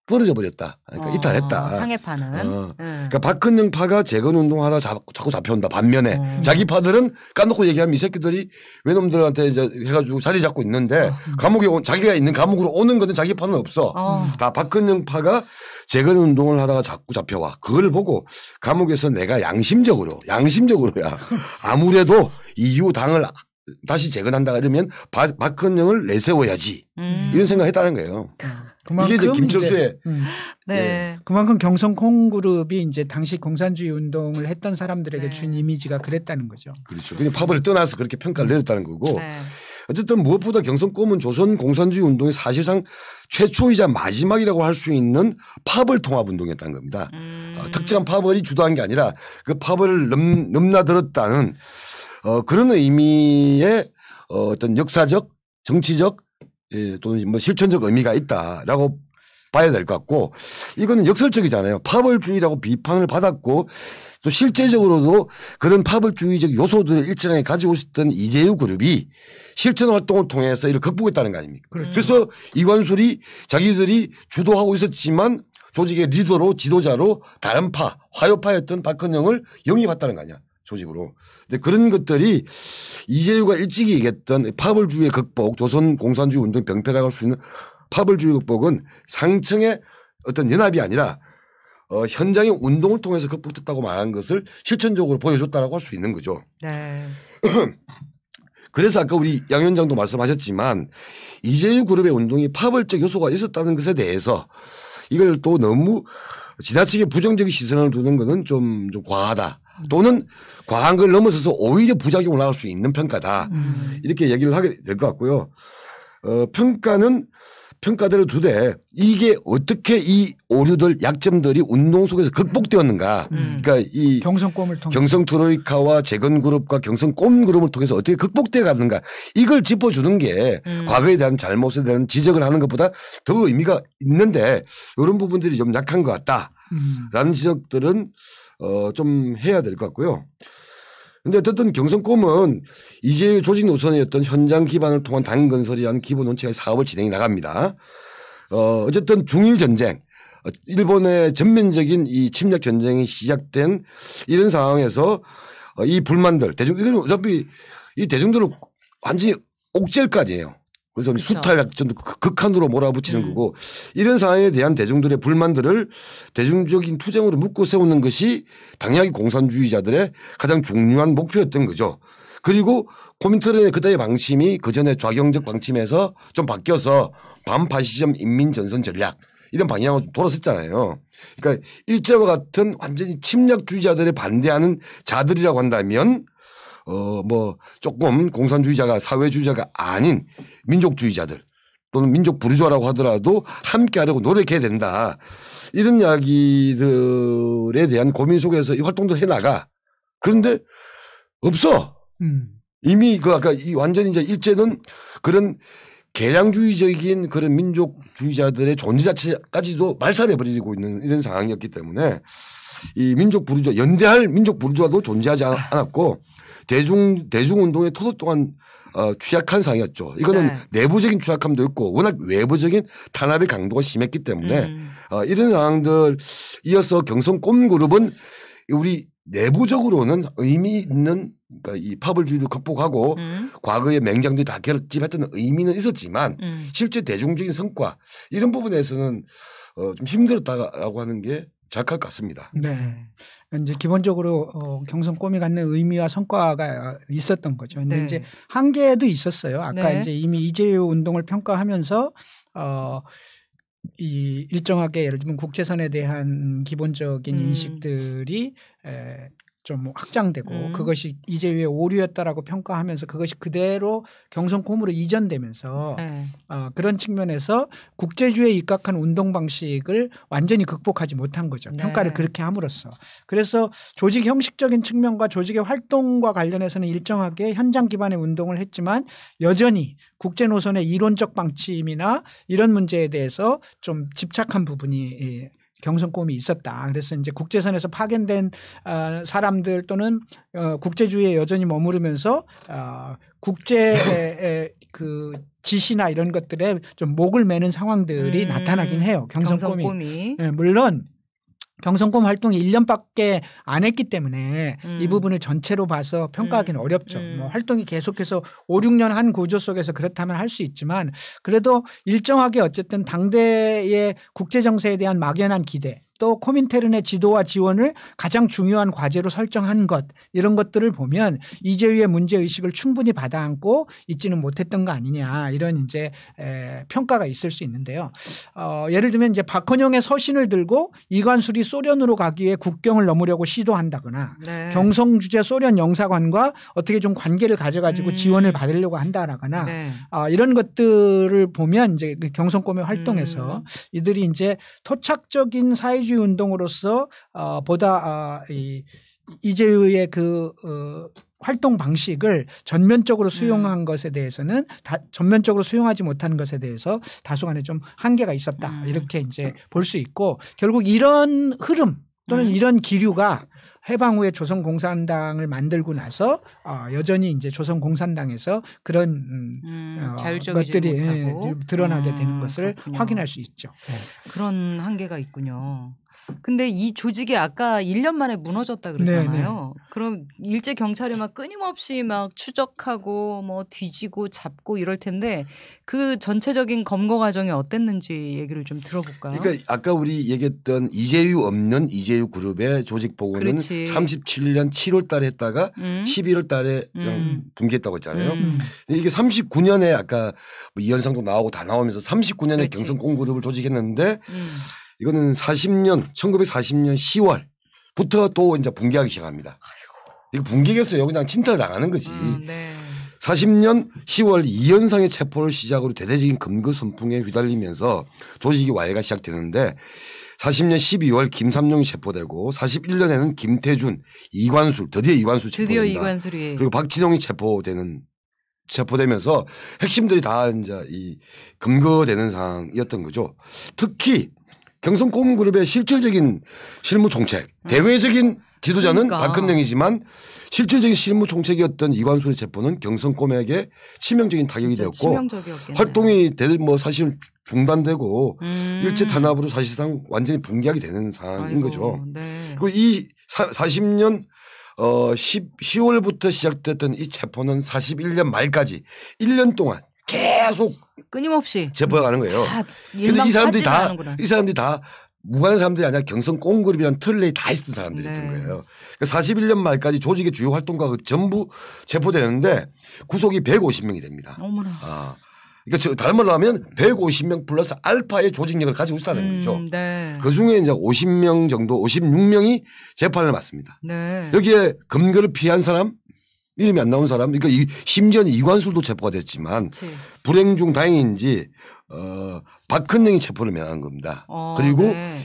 떨어져 버렸다. 그러니까 어, 이탈했다. 상해파는. 어. 예. 그러니까 박근영 파가 재건 운동하다 자, 꾸 잡혀온다. 반면에 어. 자기 파들은 까놓고 얘기하면 이 새끼들이 외놈들한테 이제 해가지고 자리 잡고 있는데 어. 감옥에 온 자기가 있는 감옥으로 오는 거는 자기 파는 없어. 어. 다 박근영 파가 재건 운동을 하다가 자꾸 잡혀와 그걸 보고 감옥에서 내가 양심적으로 양심적으로야 아무래도 이후 당을 다시 재건한다 이러면 바, 박근영을 내세워야지 음. 이런 생각했다는 거예요. 이게 이제 김철수의 음. 네. 네. 그만큼 경성 콩그룹이 이제 당시 공산주의 운동을 했던 사람들에게 네. 준 이미지가 그랬다는 거죠. 그렇죠. 그냥 팝을 떠나서 그렇게 평가를 내렸다는 거고. 네. 어쨌든 무엇보다 경성 꼼은 조선 공산주의 운동이 사실상 최초이자 마지막이라고 할 수 있는 파벌 통합 운동이었다는 겁니다. 음. 어, 특정 한 파벌이 주도한 게 아니라 그파벌을 넘, 넘나들었다는 어, 그런 의미의 어, 어떤 역사적 정치적 예, 또는 뭐 실천적 의미가 있다라고 봐야 될 것 같고 이거는 역설적이잖아요. 파벌주의라고 비판을 받았고 또 실제적으로도 그런 파벌주의적 요소들을 일정하게 가지고 있었던 이재유 그룹이 실천 활동을 통해서 이를 극복했다는 거 아닙니까? 그렇죠. 그래서 이관술이 자기들이 주도하고 있었지만 조직의 리더로 지도자로 다른 파 화요파였던 박헌영을 영입했다는 거 아니야 조직으로. 근데 그런 것들이 이재유가 일찍이 얘기했던 파벌주의 극복 조선 공산주의 운동 병폐라고 할 수 있는 파벌주의 극복은 상층의 어떤 연합이 아니라 어, 현장의 운동을 통해서 극복됐다고 말한 것을 실천적으로 보여줬다라고 할 수 있는 거죠. 네. <clears throat> 그래서 아까 우리 양 위원장도 말씀하셨지만 이재유 그룹의 운동이 파벌적 요소가 있었다는 것에 대해서 이걸 또 너무 지나치게 부정적인 시선을 두는 것은 좀, 좀 과하다. 음. 또는 과한 걸 넘어서서 오히려 부작용을 낳을 수 있는 평가다. 음. 이렇게 얘기를 하게 될 것 같고요. 어, 평가는 평가대로 두되 이게 어떻게 이 오류들 약점들이 운동 속에서 극복되었는가 음. 그러니까 이 경성꼼을 통해 경성 트로이카와 재건 그룹과 경성 꼼 그룹을 통해서 어떻게 극복돼 갔는가 이걸 짚어주는 게 음. 과거에 대한 잘못에 대한 지적을 하는 것보다 더 의미가 있는데 이런 부분들이 좀 약한 것 같다라는 음. 지적들은 어좀 해야 될 것 같고요. 근데 어쨌든 경성꿈은 이제 조직 노선이었던 현장 기반을 통한 당건설이라 기본 원칙의 사업을 진행해 나갑니다. 어, 어쨌든 중일 전쟁, 어, 일본의 전면적인 이 침략 전쟁이 시작된 이런 상황에서 어, 이 불만들 대중 이건 어차피 이 대중들은 완전히 옥죄일까지예요. 그래서 그쵸. 수탈 약전도 극한으로 몰아붙이는 음. 거고 이런 상황에 대한 대중들의 불만들을 대중적인 투쟁으로 묶고 세우는 것이 당연히 공산주의자들의 가장 중요한 목표였던 거죠. 그리고 코민트의 그때의 방침이 그전에 좌경적 방침에서 좀 바뀌어서 반파시즘 인민전선 전략 이런 방향으로 좀 돌아섰잖아요. 그러니까 일제와 같은 완전히 침략주의자들의 반대하는 자들이라고 한다면 어, 뭐 조금 공산주의자가 사회주의자가 아닌 민족주의자들 또는 민족 부르주아라고 하더라도 함께 하려고 노력해야 된다. 이런 이야기들에 대한 고민 속에서 이 활동도 해 나가. 그런데 없어. 음. 이미 그 아까 이 완전히 이제 일제는 그런 개량주의적인 그런 민족주의자들의 존재 자체까지도 말살해 버리고 있는 이런 상황이었기 때문에 이 민족 부르주아 연대할 민족 부르주아도 존재하지 않았고 대중 대중 운동의 토도 동안 어, 취약한 상이었죠. 이거는 네. 내부적인 취약함도 있고 워낙 외부적인 탄압의 강도가 심했기 때문에 음. 어, 이런 상황들 이어서 경성 꼼 그룹은 우리 내부적으로는 의미 있는 그러니까 이 파벌주의를 극복하고 음. 과거의 맹장들이 다 결집했던 의미는 있었지만 음. 실제 대중적인 성과 이런 부분에서는 어, 좀 힘들었다라고 하는 게작할것 같습니다. 네. 이제 기본적으로 어, 경선 꿈이 갖는 의미와 성과가 있었던 거죠. 근데 네. 이제 한계도 있었어요. 아까 네. 이제 이미 이재유 운동을 평가하면서 어. 이 일정하게 예를 들면 국제선에 대한 기본적인 음. 인식들이 에, 좀 뭐 확장되고 음. 그것이 이재유의 오류였다라고 평가하면서 그것이 그대로 경성콤으로 이전되면서 네. 어, 그런 측면에서 국제주의에 입각한 운동 방식을 완전히 극복하지 못한 거죠. 네. 평가를 그렇게 함으로써. 그래서 조직 형식적인 측면과 조직의 활동과 관련해서는 일정하게 현장 기반의 운동을 했지만 여전히 국제 노선의 이론적 방침이나 이런 문제에 대해서 좀 집착한 부분이 예, 경선 꿈이 있었다. 그래서 이제 국제선에서 파견된 어, 사람들 또는 어, 국제주의에 여전히 머무르면서 어, 국제 그 지시나 이런 것들에 좀 목을 매는 상황들이 음, 나타나긴 해요. 경선, 꿈이. 꿈이. 네, 물론 경성검 활동이 1년밖에 안 했기 때문에 음. 이 부분을 전체로 봐서 평가하기는 음. 어렵죠. 음. 뭐 활동이 계속해서 5, 6년 한 구조 속에서 그렇다면 할 수 있지만 그래도 일정하게 어쨌든 당대의 국제 정세에 대한 막연한 기대 또 코민테른의 지도와 지원을 가장 중요한 과제로 설정한 것 이런 것들을 보면 이재유의 문제 의식을 충분히 받아안고 있지는 못했던 거 아니냐 이런 이제 에, 평가가 있을 수 있는데요. 어, 예를 들면 이제 박헌영의 서신을 들고 이관술이 소련으로 가기 위해 국경을 넘으려고 시도한다거나 네. 경성 주재 소련 영사관과 어떻게 좀 관계를 가져가지고 음. 지원을 받으려고 한다라거나 네. 어, 이런 것들을 보면 이제 그 경성꿈의 활동에서 음. 이들이 이제 토착적인 사회주의 민주주의 운동으로서 어, 보다 어, 이 이재유의 그 어, 활동 방식을 전면적으로 네. 수용한 음. 것에 대해서는 다 전면적으로 수용하지 못한 것에 대해서 다소간에좀 한계가 있었다 음. 이렇게 이제 볼 수 있고 결국 이런 흐름 또는 음. 이런 기류가 해방 후에 조선공산당을 만들고 나서 어, 여전히 이제 조선공산당에서 그런 음, 음, 어, 것들이 예, 드러나게 되는 음, 것을 그렇군요. 확인할 수 있죠. 네. 그런 한계가 있군요. 근데 이 조직이 아까 1년 만에 무너졌다 그러잖아요. 네네. 그럼 일제 경찰이 막 끊임없이 막 추적하고 뭐 뒤지고 잡고 이럴 텐데 그 전체적인 검거 과정이 어땠는지 얘기를 좀 들어볼까요? 그러니까 아까 우리 얘기했던 이재유 없는 이재유 그룹의 조직 보고는 그렇지. 37년 7월 달에 했다가 음. 11월 달에 음. 붕괴했다고 했잖아요. 음. 이게 39년에 아까 뭐 이현상도 나오고 다 나오면서 39년에 그렇지. 경성 공그룹을 조직했는데 음. 이거는 40년 1940년 10월부터 또 이제 붕괴하기 시작합니다. 아이고. 이거 붕괴겠어요. 그냥 침탈 나가는 거지. 음, 네. 40년 10월 이현상의 체포를 시작으로 대대적인 금거 선풍에 휘달리면서 조직이 와해가 시작되는데 40년 12월 김삼룡이 체포되고 41년에는 김태준, 이관술 드디어 이관술 체포 드디어 이관술이 그리고 박진영이 체포되는 체포되면서 핵심들이 다 이제 이 금거되는 상황이었던 거죠. 특히 경성 꿈그룹의 실질적인 실무 총책 음. 대외적인 지도자는 그러니까. 박근영이지만 실질적인 실무 총책이었던 이관수의 체포는 경성 꿈에게 치명적인 타격이 되었고 활동이 뭐 사실 중단되고 음. 일제 탄압으로 사실상 완전히 붕괴하게 되는 상황인 아이고, 거죠. 네. 그리고 이 사, 40년 어 10, 10월부터 시작됐던 이 체포는 41년 말까지 1년 동안 계속 끊임없이 체포해 가는 거예요. 근데 이 사람들이 다 이 사람들이 다 무관 한 사람들이 아니라 경성 꽁그룹이라는 틀 내에 다 있었던 사람들이었던 네. 거예요. 그러니까 41년 말까지 조직의 주요 활동가가 그 전부 체포되는데 구속이 150명이 됩니다. 어머나. 아. 그러니까 다른 말로 하면 150명 플러스 알파의 조직력을 가지고 있다는 음, 거죠. 네. 그 중에 이제 50명 정도, 56명이 재판을 맞습니다. 네. 여기에 금거를 피한 사람, 이름이 안 나온 사람 그러니까 이, 심지어는 이관수도 체포가 됐지만 그치. 불행 중 다행인지 어 박근영이 체포를 명한 겁니다. 어, 그리고 네.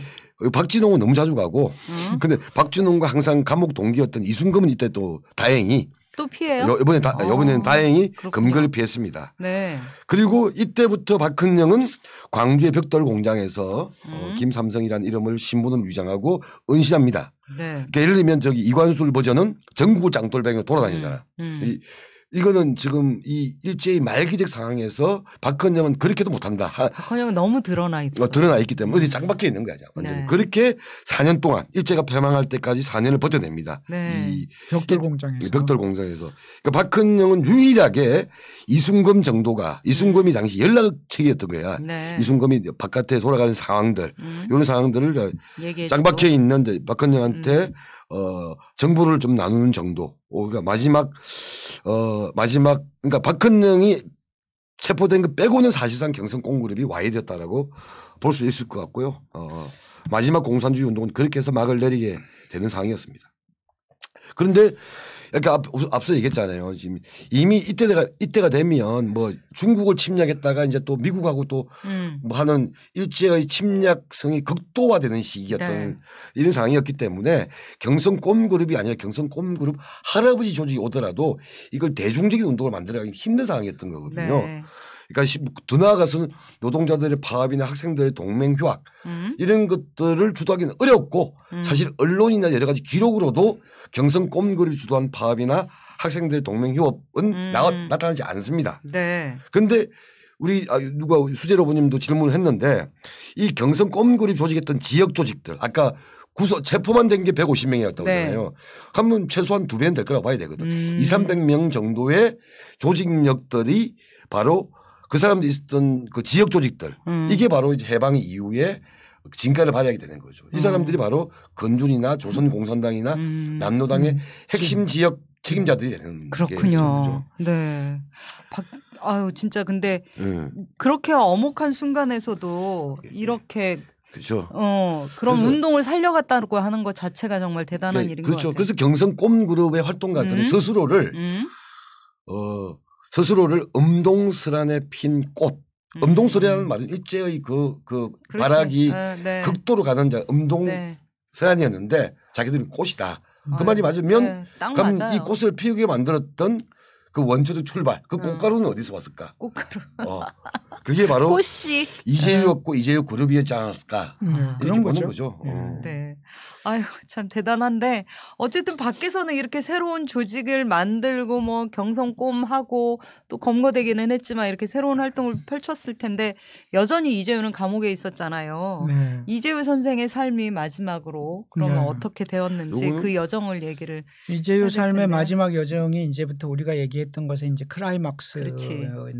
박진홍은 너무 자주 가고 음. 근데 박진홍과 항상 감옥 동기였던 이순금은 이때 또 다행히 또 피해요? 이번에 다, 아, 이번에는 다행히 그렇구나. 금괴를 피했습니다. 네. 그리고 이때부터 박근영은 광주의 벽돌 공장에서 어, 음. 어, 김삼성이라는 이름을 신분로 위장하고 은신합니다. 네. 그러니까 예를 들면 저기 이관술 버전은 전국 장돌뱅이로 돌아다니잖아. 음. 음. 이거는 지금 이 일제의 말기적 상황에서 박헌영은 그렇게도 못한다. 박헌영은 너무 드러나 있어. 어, 드러나 있기 때문에 어디 짱박혀 있는 거야. 완전히. 네. 그렇게 4년 동안 일제가 폐망할 때까지 4년을 버텨냅니다. 네. 이 벽돌 공장에서. 벽돌 공장에서. 그러니까 박헌영은 유일하게 이순검 정도가 이순검이 네. 당시 연락책이었던 거야. 네. 이순검이 바깥에 돌아가는 상황들 음. 이런 상황들을 짱박혀 있는 박헌영한테 음. 어, 정보를 좀 나누는 정도. 어, 그러니까 마지막, 어, 마지막, 그러니까 박근영이 체포된 것 그 빼고는 사실상 경선 공그룹이 와해됐다라고 볼 수 있을 것 같고요. 어, 어, 마지막 공산주의 운동은 그렇게 해서 막을 내리게 되는 상황이었습니다. 그런데 그러니까 앞, 서 얘기했잖아요. 지금 이미 이때가 이때가 되면 뭐 중국을 침략했다가 이제 또 미국하고 또뭐 음. 뭐 하는 일제의 침략성이 극도화되는 시기였던 네. 이런 상황이었기 때문에 경성 꼼그룹이 아니라 경성 꼼그룹 할아버지 조직이 오더라도 이걸 대중적인 운동을 만들어가기 힘든 상황이었던 거거든요. 네. 그러니까 더 나아가서는 노동자들의 파업이나 학생들의 동맹 휴학 음. 이런 것들을 주도하기는 어렵고 음. 사실 언론이나 여러 가지 기록으로도 경성 꼼그룹이 주도한 파업이나 학생들의 동맹 휴업은 음. 나, 타나지 않습니다. 네. 그런데 우리 아, 누가 수재로부님도 질문을 했는데 이 경성 꼼그룹 조직했던 지역 조직들 아까 구속 체포만 된 게 150명이었다고 네. 하잖아요. 그러면 최소한 두 배는 될 거라고 봐야 되거든. 음. 2, 300명 정도의 조직력들이 바로 그 사람들이 있었던 그 지역 조직들 음. 이게 바로 이제 해방 이후에 진가를 발휘하게 되는 거죠. 이 음. 사람들이 바로 건준이나 조선공산당이나 음. 음. 남로당의 핵심 지역 책임자들이 되는 그렇군요. 네. 아유 진짜 근데 네. 그렇게 어목한 순간에서도 예. 이렇게 그렇죠. 어 그런 운동을 살려갔다고 하는 것 자체가 정말 대단한 네, 일인 그렇죠. 것 같아요. 그래서 경성 꼼 그룹의 활동가들은 음? 스스로를 음? 어 스스로를 음동스란에 핀 꽃. 음. 음동스란이라는 말은 일제의 그, 그 그렇죠. 바락이 아, 어, 네. 극도로 가는 자 음동스란이었는데 네. 자기들은 꽃이다. 음. 그 말이 맞으면 네, 그럼 맞아요. 이 꽃을 피우게 만들었던 그 원초적 출발 그 음. 꽃가루는 어. 디서 왔을까? 꽃가루. 어. 그게 바로 꽃이 이재유였고 네. 이재유 그룹이었지 않았을까? 음. 이런게 보는 거죠. 거죠. 음. 어. 네. 아유, 참 대단한데. 어쨌든 밖에서는 이렇게 새로운 조직을 만들고 뭐 경성꼼하고 또 검거되기는 했지만 이렇게 새로운 활동을 펼쳤을 텐데 여전히 이재우는 감옥에 있었잖아요. 네. 이재우 선생의 삶이 마지막으로 그러면 네. 어떻게 되었는지 그 여정을 얘기를 이재우 삶의 마지막 여정이 이제부터 우리가 얘기했던 것에 이제 크라이막스인데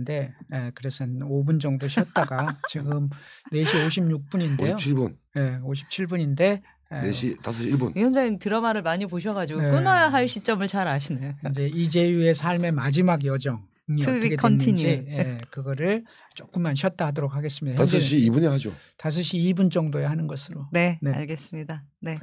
네, 예, 그래서 한 5분 정도 쉬었다가 지금 4시 56분인데요. 57분. 네, 57분인데 4시5섯 시일분 위원장님 드라마를 많이 보셔가지고 네. 끊어야 할 시점을 잘 아시네요. 이제 이재유의 삶의 마지막 여정. 이 어떻게 됐 예, 네. 그거를 조금만 쉬었다 하도록 하겠습니다. 5시 2분에 하죠. 5시 2분 정도에 하는 것으로. 네, 네. 알겠습니다. 네.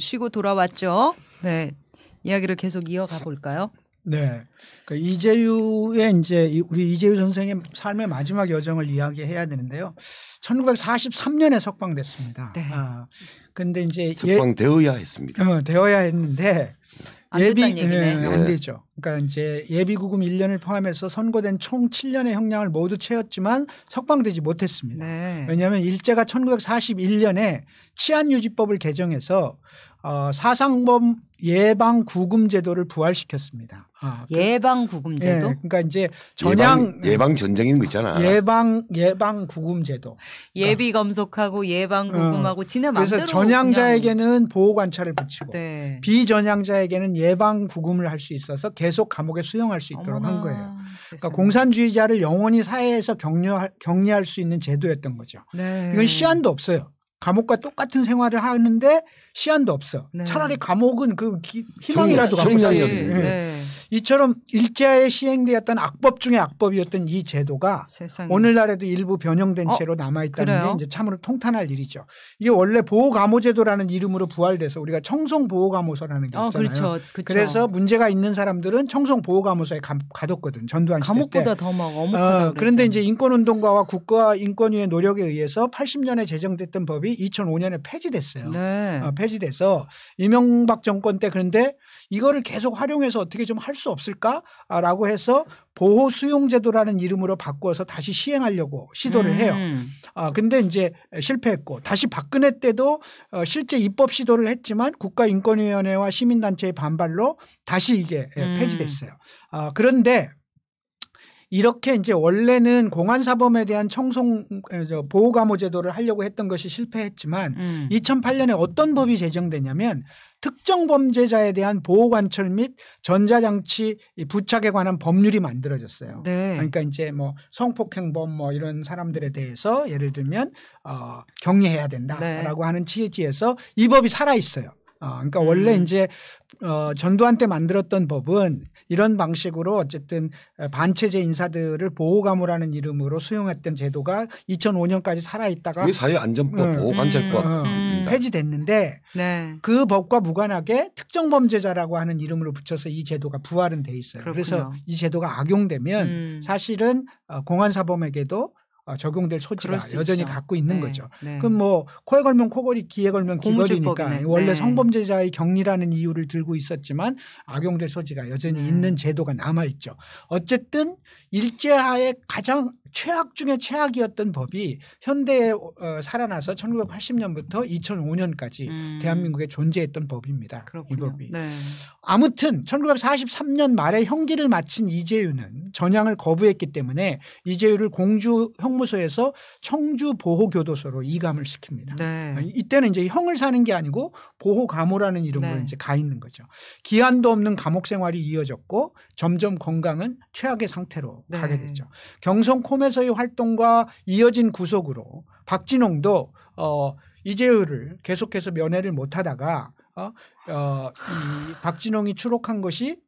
쉬고 돌아왔죠. 네. 이야기를 계속 이어가 볼까요? 네. 그러니 이재유의 이제 우리 이재유 선생의 삶의 마지막 여정을 이야기해야 되는데요. 1943년에 석방됐습니다. 네. 아, 근데 이제 예 석방되어야 했습니다. 어, 되어야 했는데 예비 예, 안, 네. 안 되죠. 그러니까 이제 예비 구금 1년을 포함해서 선고된 총 7년의 형량을 모두 채웠지만 석방되지 못했습니다. 네. 왜냐하면 일제가 1941년에 치안 유지법을 개정해서 어, 사상범 예방 구금 제도를 부활시켰습니다. 아, 그, 예방 구금 예, 제도? 예, 그러니까 이제 전향 예방, 예방 전쟁인 거 있잖아. 예방 예방 구금 제도. 예비 검속하고 예방 어, 구금하고 지네 마음로 그래서 전향자에게는 보호 관찰을 붙이고 네. 비전향자에게는 예방 구금을 할 수 있어서 계속 감옥에 수용할 수 있도록 어머나, 한 거예요. 그러니까 공산주의자를 영원히 사회에서 격려 격리할 수 있는 제도였던 거죠. 네. 이건 시한도 없어요. 감옥과 똑같은 생활을 하는데 시안도 없어. 네. 차라리 감옥은 그 기, 희망이라도 갖고 살지. 예. 네. 이처럼 일제에 시행되었던 악법 중에 악법이었던 이 제도가 세상에. 오늘날에도 일부 변형된 어? 채로 남아있다는 게 이제 참으로 통탄할 일이죠. 이게 원래 보호감호제도라는 이름으로 부활돼서 우리가 청송보호감호소라는 게 어, 있잖아요. 어, 그렇죠. 그렇죠. 그래서 문제가 있는 사람들은 청송보호감호소에 가, 뒀거든 전두환 시대 감옥보다 때. 감옥보다 더 막. 어, 그런데 이제 인권운동가와 국가인권위의 노력에 의해서 80년에 제정됐던 법이 2005년에 폐지됐어요. 네. 어, 폐지돼서 이명박 정권 때 그런데 이거를 계속 활용해서 어떻게 좀할 수 없을까라고 해서 보호 수용 제도라는 이름으로 바꿔서 다시 시행하려고 시도를 해요. 음. 아 근데 이제 실패했고 다시 박근혜 때도 어, 실제 입법 시도를 했지만 국가인권위원회와 시민단체의 반발로 다시 이게 예, 음. 폐지됐어요. 아 그런데 이렇게 이제 원래는 공안 사범에 대한 청송 보호 감호 제도를 하려고 했던 것이 실패했지만 음. 2008년에 어떤 법이 제정되냐면 특정 범죄자에 대한 보호 관철 및 전자장치 부착에 관한 법률이 만들어졌어요. 네. 그러니까 이제 뭐 성폭행범 뭐 이런 사람들에 대해서 예를 들면 어 격리해야 된다라고 네. 하는 취지에서 이 법이 살아 있어요. 어, 그러니까 원래 음. 이제 어, 전두환 때 만들었던 법은 이런 방식으로 어쨌든 어, 반체제 인사들을 보호감호라는 이름으로 수용했던 제도가 2005년까지 살아있다가 그게 사회안전법 음, 보호관찰법 음. 음, 음 폐지됐는데 네. 그 법과 무관하게 특정범죄자라고 하는 이름으로 붙여서 이 제도가 부활은 돼 있어요. 그렇군요. 그래서 이 제도가 악용되면 음. 사실은 어, 공안사범에게도 어, 적용될 소지가 여전히 있죠. 갖고 있는 네. 거죠. 네. 그럼 뭐 코에 걸면 코걸이, 귀에 걸면 귀걸이니까 원래 네. 성범죄자의 격리라는 이유를 들고 있었지만 악용될 소지가 여전히 네. 있는 제도가 남아 있죠. 어쨌든 일제하에 가장 최악 중에 최악이었던 법이 현대에 어, 살아나서 1980년부터 2005년까지 음. 대한민국에 존재했던 법입니다. 그렇군요. 이 법이. 네. 아무튼 1943년 말에 형기를 마친 이재유는 전향을 거부했기 때문에 이재유를 공주 형무소에서 청주 보호교도소로 이감을 시킵니다. 네. 아, 이때는 이제 형을 사는 게 아니고 보호 감호라는 이름으로 네. 이제 가 있는 거죠. 기한도 없는 감옥 생활이 이어졌고 점점 건강은 최악의 상태로 네. 가게 되죠. 경성 포럼에서의 활동과 이어진 구속으로 박진홍도 어 이재율을 계속해서 면회를 못하다가 어, 어이 박진홍이 추록한 것이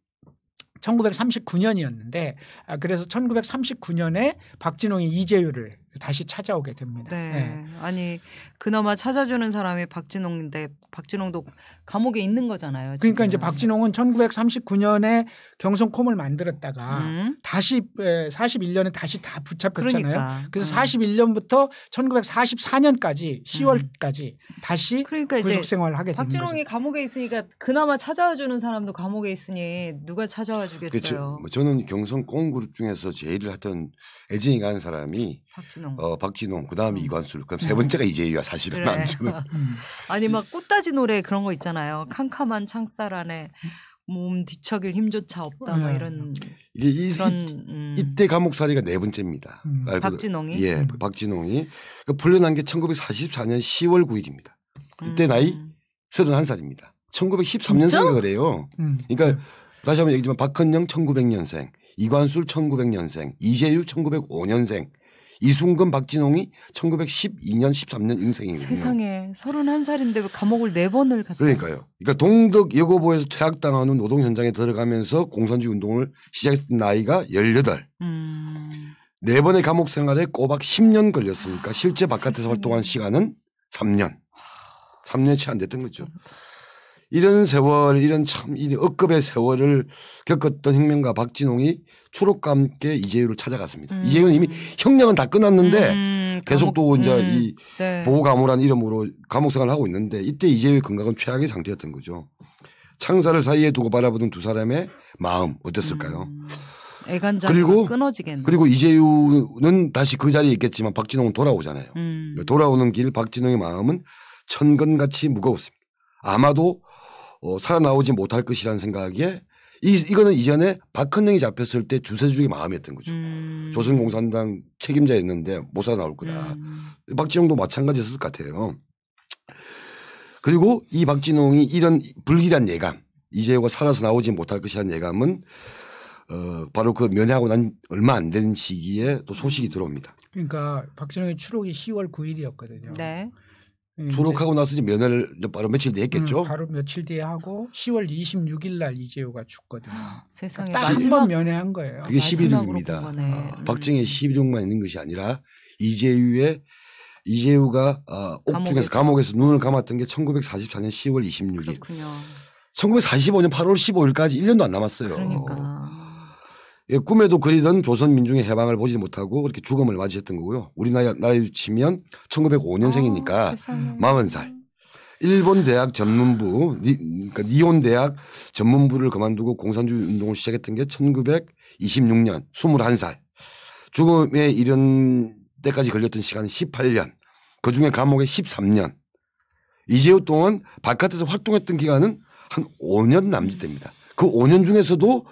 1939년이었는데 아, 그래서 1939년에 박진홍이 이재율을 다시 찾아오게 됩니다. 네. 네. 아니 그나마 찾아주는 사람이 박진홍인데 박진홍도 감옥에 있는 거잖아요. 지금. 그러니까 이제 박진홍은 1939년에 경성 콤을 만들었다가 음. 다시 41년에 다시 다 붙잡혔잖아요. 그러니까. 그래서 아. 음. 41년부터 1944년까지 10월까지 음. 다시 그러니까 구속 생활을 하게 됩니다. 박진홍이 감옥에 있으니까 그나마 찾아와주는 사람도 감옥에 있으니 누가 찾아와 주겠어요. 그렇죠. 뭐 저는 경성 콤 그룹 중에서 제일 하던튼 애증이 가는 사람이 박진홍. 박진홍. 어 박진홍 그다음에 음. 이관술 그럼 세 음. 번째가 이재희야 사실은 그래. 안지는 <laughs> 음. 아니 막 꽃다지 노래 그런 거 있잖아요 캄캄한 창살 안에 몸 뒤척일 힘조차 없다 막 네. 이런 이게 이, 그런, 음. 이때 감옥살이가 네 번째입니다. 음. 아, 박진홍이 예 음. 박진홍이 그 풀려난 게 1944년 10월 9일입니다. 이때 나이 31살입니다. 1 9 1 3년생 그래요. 그러니까 네. 다시 한번 얘기지만 박헌영 1900년생, 이관술 1900년생, 이재유 1905년생 이순근 박진홍이 1912년 13년 인생이거요 세상에 31살인데 감옥을 4번을 갔다. 그러니까요. 그러니까 동덕 여고부에서퇴학당하는 노동 현장에 들어가면서 공산주의 운동을 시작했던 나이가 18. 음. 네 번의 감옥 생활에 꼬박 10년 걸렸으니까 아, 실제 바깥에서 활동한 시간은 3년. 3년채 안 됐던 거죠. 이런 세월, 이런 참, 이 억급의 세월을 겪었던 혁명가 박진홍이 초록과 함께 이재유를 찾아갔습니다. 음. 이재유는 이미 형량은 다 끝났는데 음. 음. 계속 또 이제 음. 이 네. 보호감호라는 이름으로 감옥 생활을 하고 있는데 이때 이재유의 건강은 최악의 상태였던 거죠. 창사를 사이에 두고 바라보던 두 사람의 마음 어땠을까요? 음. 애간장 그리고 끊어지겠네. 그리고 이재유는 다시 그 자리에 있겠지만 박진홍은 돌아오잖아요. 돌아오는 길 박진홍의 마음은 천근같이 무거웠습니다. 아마도 어, 살아나오지 못할 것이라는 생각에 이, 이거는 이전에 박헌영이 잡혔을 때 주세주의 마음이었던 거죠. 음. 조선공산당 책임자였는데 못 살아나올 거다. 음. 박진영도 마찬가지였을 것 같아요. 그리고 이 박진홍이 이런 불길한 예감 이재호가 살아서 나오지 못할 것이라는 예감은 어, 바로 그 면회하고 난 얼마 안 된 시기에 또 소식이 들어옵니다. 그러니까 박진영의 추록이 10월 9일이었거든요. 네. 음, 졸업하고 나서 이제 면회를 바로 며칠 뒤에 했겠죠. 음, 바로 며칠 뒤에 하고 10월 26일 날 이재호가 죽거든요. 아, 그러니까 세상에 딱 한 번 면회한 거예요. 그게 11중입니다. 어, 박정희 12중만 있는 것이 아니라 이재유의 이재우가 어, 아, 옥중에서 감옥에서. 감옥에서 눈을 감았던 게 1944년 10월 26일. 그렇군요. 1945년 8월 15일까지 1년도 안 남았어요. 그러니까. 예, 꿈에도 그리던 조선민중의 해방을 보지 못하고 그렇게 죽음을 맞이했던 거고요. 우리나라에 치면 1905년생이니까 어, 아, 40살. 일본 대학 전문부, 니, 그러니까 니온 대학 전문부를 그만두고 공산주의 운동을 시작했던 게 1926년 21살. 죽음에 이른 때까지 걸렸던 시간은 18년. 그 중에 감옥에 13년. 이재호 동안 바깥에서 활동했던 기간은 한 5년 남짓됩니다. 그 5년 중에서도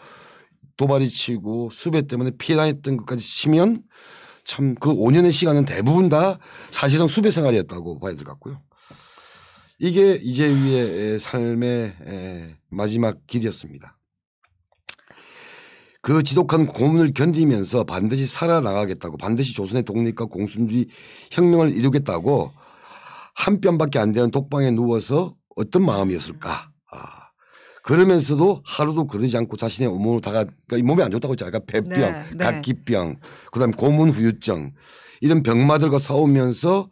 도발이 치고 수배 때문에 피해당했던 것까지 치면 참 그 5년의 시간은 대부분 다 사실상 수배 생활이었다고 봐야 될 것 같고요. 이게 이재위의 삶의 마지막 길이었습니다. 그 지독한 고문을 견디면서 반드시 살아나가겠다고 반드시 조선의 독립과 공순주의 혁명을 이루겠다고 한 뼘밖에 안 되는 독방에 누워서 어떤 마음이었을까. 아. 그러면서도 하루도 그러지 않고 자신의 온몸을 다가 그러니까 몸이 안 좋다고 했잖아요. 그러니까 배병, 네, 네. 각기병, 그다음에 고문 후유증 이런 병마들과 싸우면서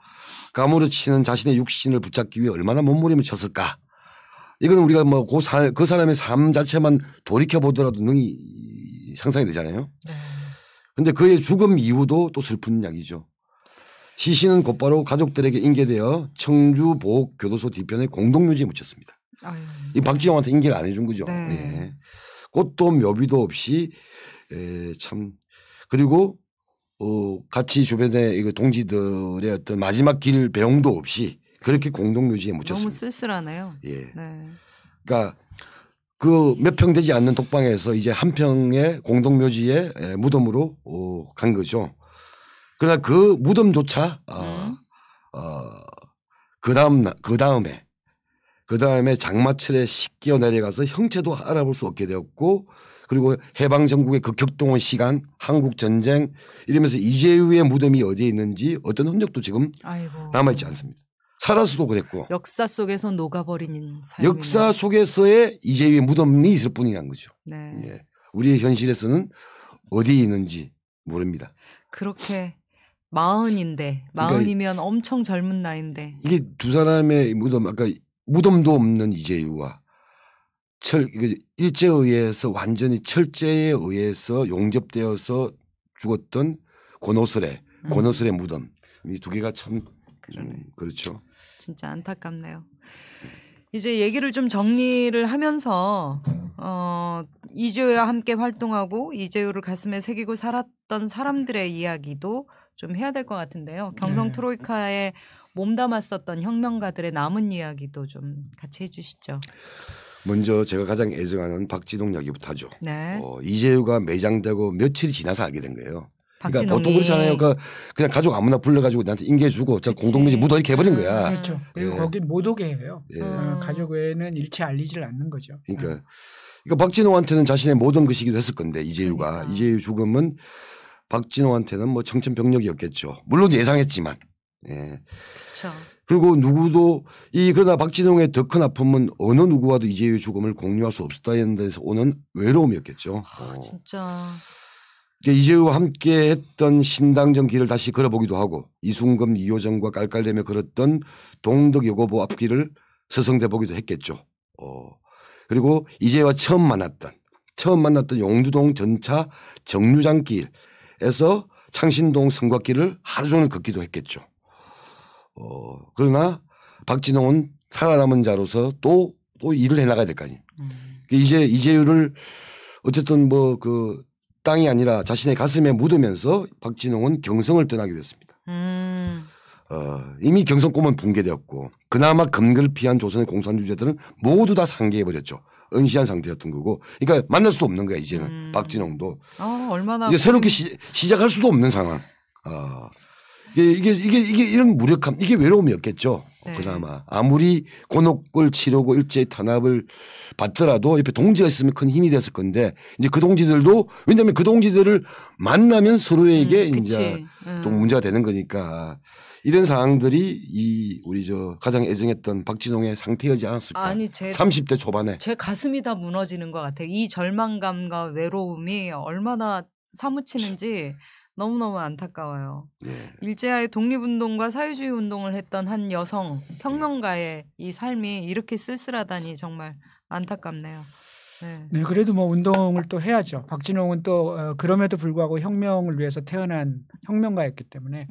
가무르치는 자신의 육신을 붙잡기 위해 얼마나 몸부림을 쳤을까. 이건 우리가 뭐그 그 사람의 삶 자체만 돌이켜 보더라도 능히 상상이 되잖아요. 그런데 네. 그의 죽음 이후도 또 슬픈 이야기죠. 시신은 곧바로 가족들에게 인계되어 청주 보호교도소 뒤편에 공동묘지에 묻혔습니다. 아유. 이 박지영한테 인기를안 해준 거죠. 네. 예. 꽃도 묘비도 없이 에, 예, 참 그리고 어, 같이 주변에 이거 동지들의 어떤 마지막 길 배웅도 없이 그렇게 공동 묘지에 묻혔습니다. 너무 쓸쓸하네요. 예. 네. 그러니까 그 몇 평 되지 않는 독방에서 이제 한 평의 공동 묘지에 예, 무덤으로 어, 간 거죠. 그러나 그 무덤조차 어, 어, 그 다음 그 다음에 그 다음에 장마철에 씻겨 내려가서 형체도 알아볼 수 없게 되었고 그리고 해방 전국의 그 격동원 시간, 한국 전쟁 이러면서 이재우의 무덤이 어디에 있는지 어떤 흔적도 지금 아이고. 남아있지 않습니다. 살아서도 그랬고 역사 속에서 녹아버린 삶 역사 속에서의 이재우의 무덤이 있을 뿐이란 거죠. 네. 예. 우리의 현실에서는 어디에 있는지 모릅니다. 그렇게 마흔인데 그러니까 마흔이면 그러니까 엄청 젊은 나이인데 이게 두 사람의 무덤 아까 무덤도 없는 이재유와 철 일제에 의해서 완전히 철제에 의해서 용접되어서 죽었던 고노설의 음. 고노설의 무덤 이 두 개가 참 음, 그렇죠. 진짜 안타깝네요. 이제 얘기를 좀 정리를 하면서 어 이재유와 함께 활동하고 이재유를 가슴에 새기고 살았던 사람들의 이야기도 좀 해야 될 것 같은데요. 네. 경성 트로이카의 몸담았었던 혁명가들의 남은 이야기도 좀 같이 해주시죠. 먼저 제가 가장 애정하는 박진홍 이야기부터 하죠. 네. 어, 이재유가 매장되고 며칠이 지나서 알게 된 거예요. 그러니까 박진홍이. 그러니까 보통 그렇잖아요. 그러니까 그냥 가족 아무나 불러가지고 나한테 인계해주고 제 공동묘지 묻어 이렇게 해버린 거야. 그렇죠. 그리고 예. 거기 못 오게 해요. 예. 어, 가족 외에는 일체 알리질 않는 거죠. 그러니까, 예. 그러니까 박진호한테는 자신의 모든 것이기도 그 했을 건데 이재유가 그러니까. 이재유 죽음은 박진호한테는 뭐 청천벽력이었겠죠. 물론 예상했지만 예. 그렇죠. 그리고 누구도 이 그러나 박진영의 더 큰 아픔은 어느 누구와도 이재유의 죽음을 공유할 수 없었다는 데서 오는 외로움이었겠죠. 아, 어. 진짜. 그 이재유와 함께 했던 신당정 길을 다시 걸어보기도 하고 이순금 이호정과 깔깔대며 걸었던 동덕여고보 앞길을 서성대 보기도 했겠죠. 어. 그리고 이재유와 처음 만났던 처음 만났던 용두동 전차 정류장 길에서 창신동 성곽길을 하루 종일 걷기도 했겠죠. 어, 그러나 박진홍은 살아남은 자로서 또, 또 일을 해나가야 될 거 아니에요. 음. 그 이제, 이재율을 어쨌든 뭐 그 땅이 아니라 자신의 가슴에 묻으면서 박진홍은 경성을 떠나게로 했습니다. 음. 어, 이미 경성꿈은 붕괴되었고 그나마 금을 피한 조선의 공산주의자들은 모두 다 상계해버렸죠. 은시한 상태였던 거고 그러니까 만날 수도 없는 거야 이제는 음. 박진홍도. 어, 얼마나 이제 새롭게 음. 시, 작할 수도 없는 상황. 어. 예, 이게 이게 이게 이런 무력함 이게 외로움이었겠죠. 네. 그나마 아무리 곤혹을 치르고 일제의 탄압을 받더라도 옆에 동지가 있으면 큰 힘이 됐을 건데 이제 그 동지들도 왜냐하면 그 동지들을 만나면 서로에게 음, 이제 음. 또 문제가 되는 거니까 이런 상황들이 이 우리 저 가장 애정했던 박진홍의 상태이지 않았을까? 아니 제 30대 초반에 제 가슴이 다 무너지는 것 같아요. 이 절망감과 외로움이 얼마나 사무치는지. 너무너무 안타까워요. 예. 일제하에 독립운동과 사회주의 운동을 했던 한 여성 혁명가의 이 삶이 이렇게 쓸쓸하다니 정말 안타깝네요. 네. 네 그래도 뭐 운동을 또 해야죠. 박진홍은 또 어, 그럼에도 불구하고 혁명을 위해서 태어난 혁명가였기 때문에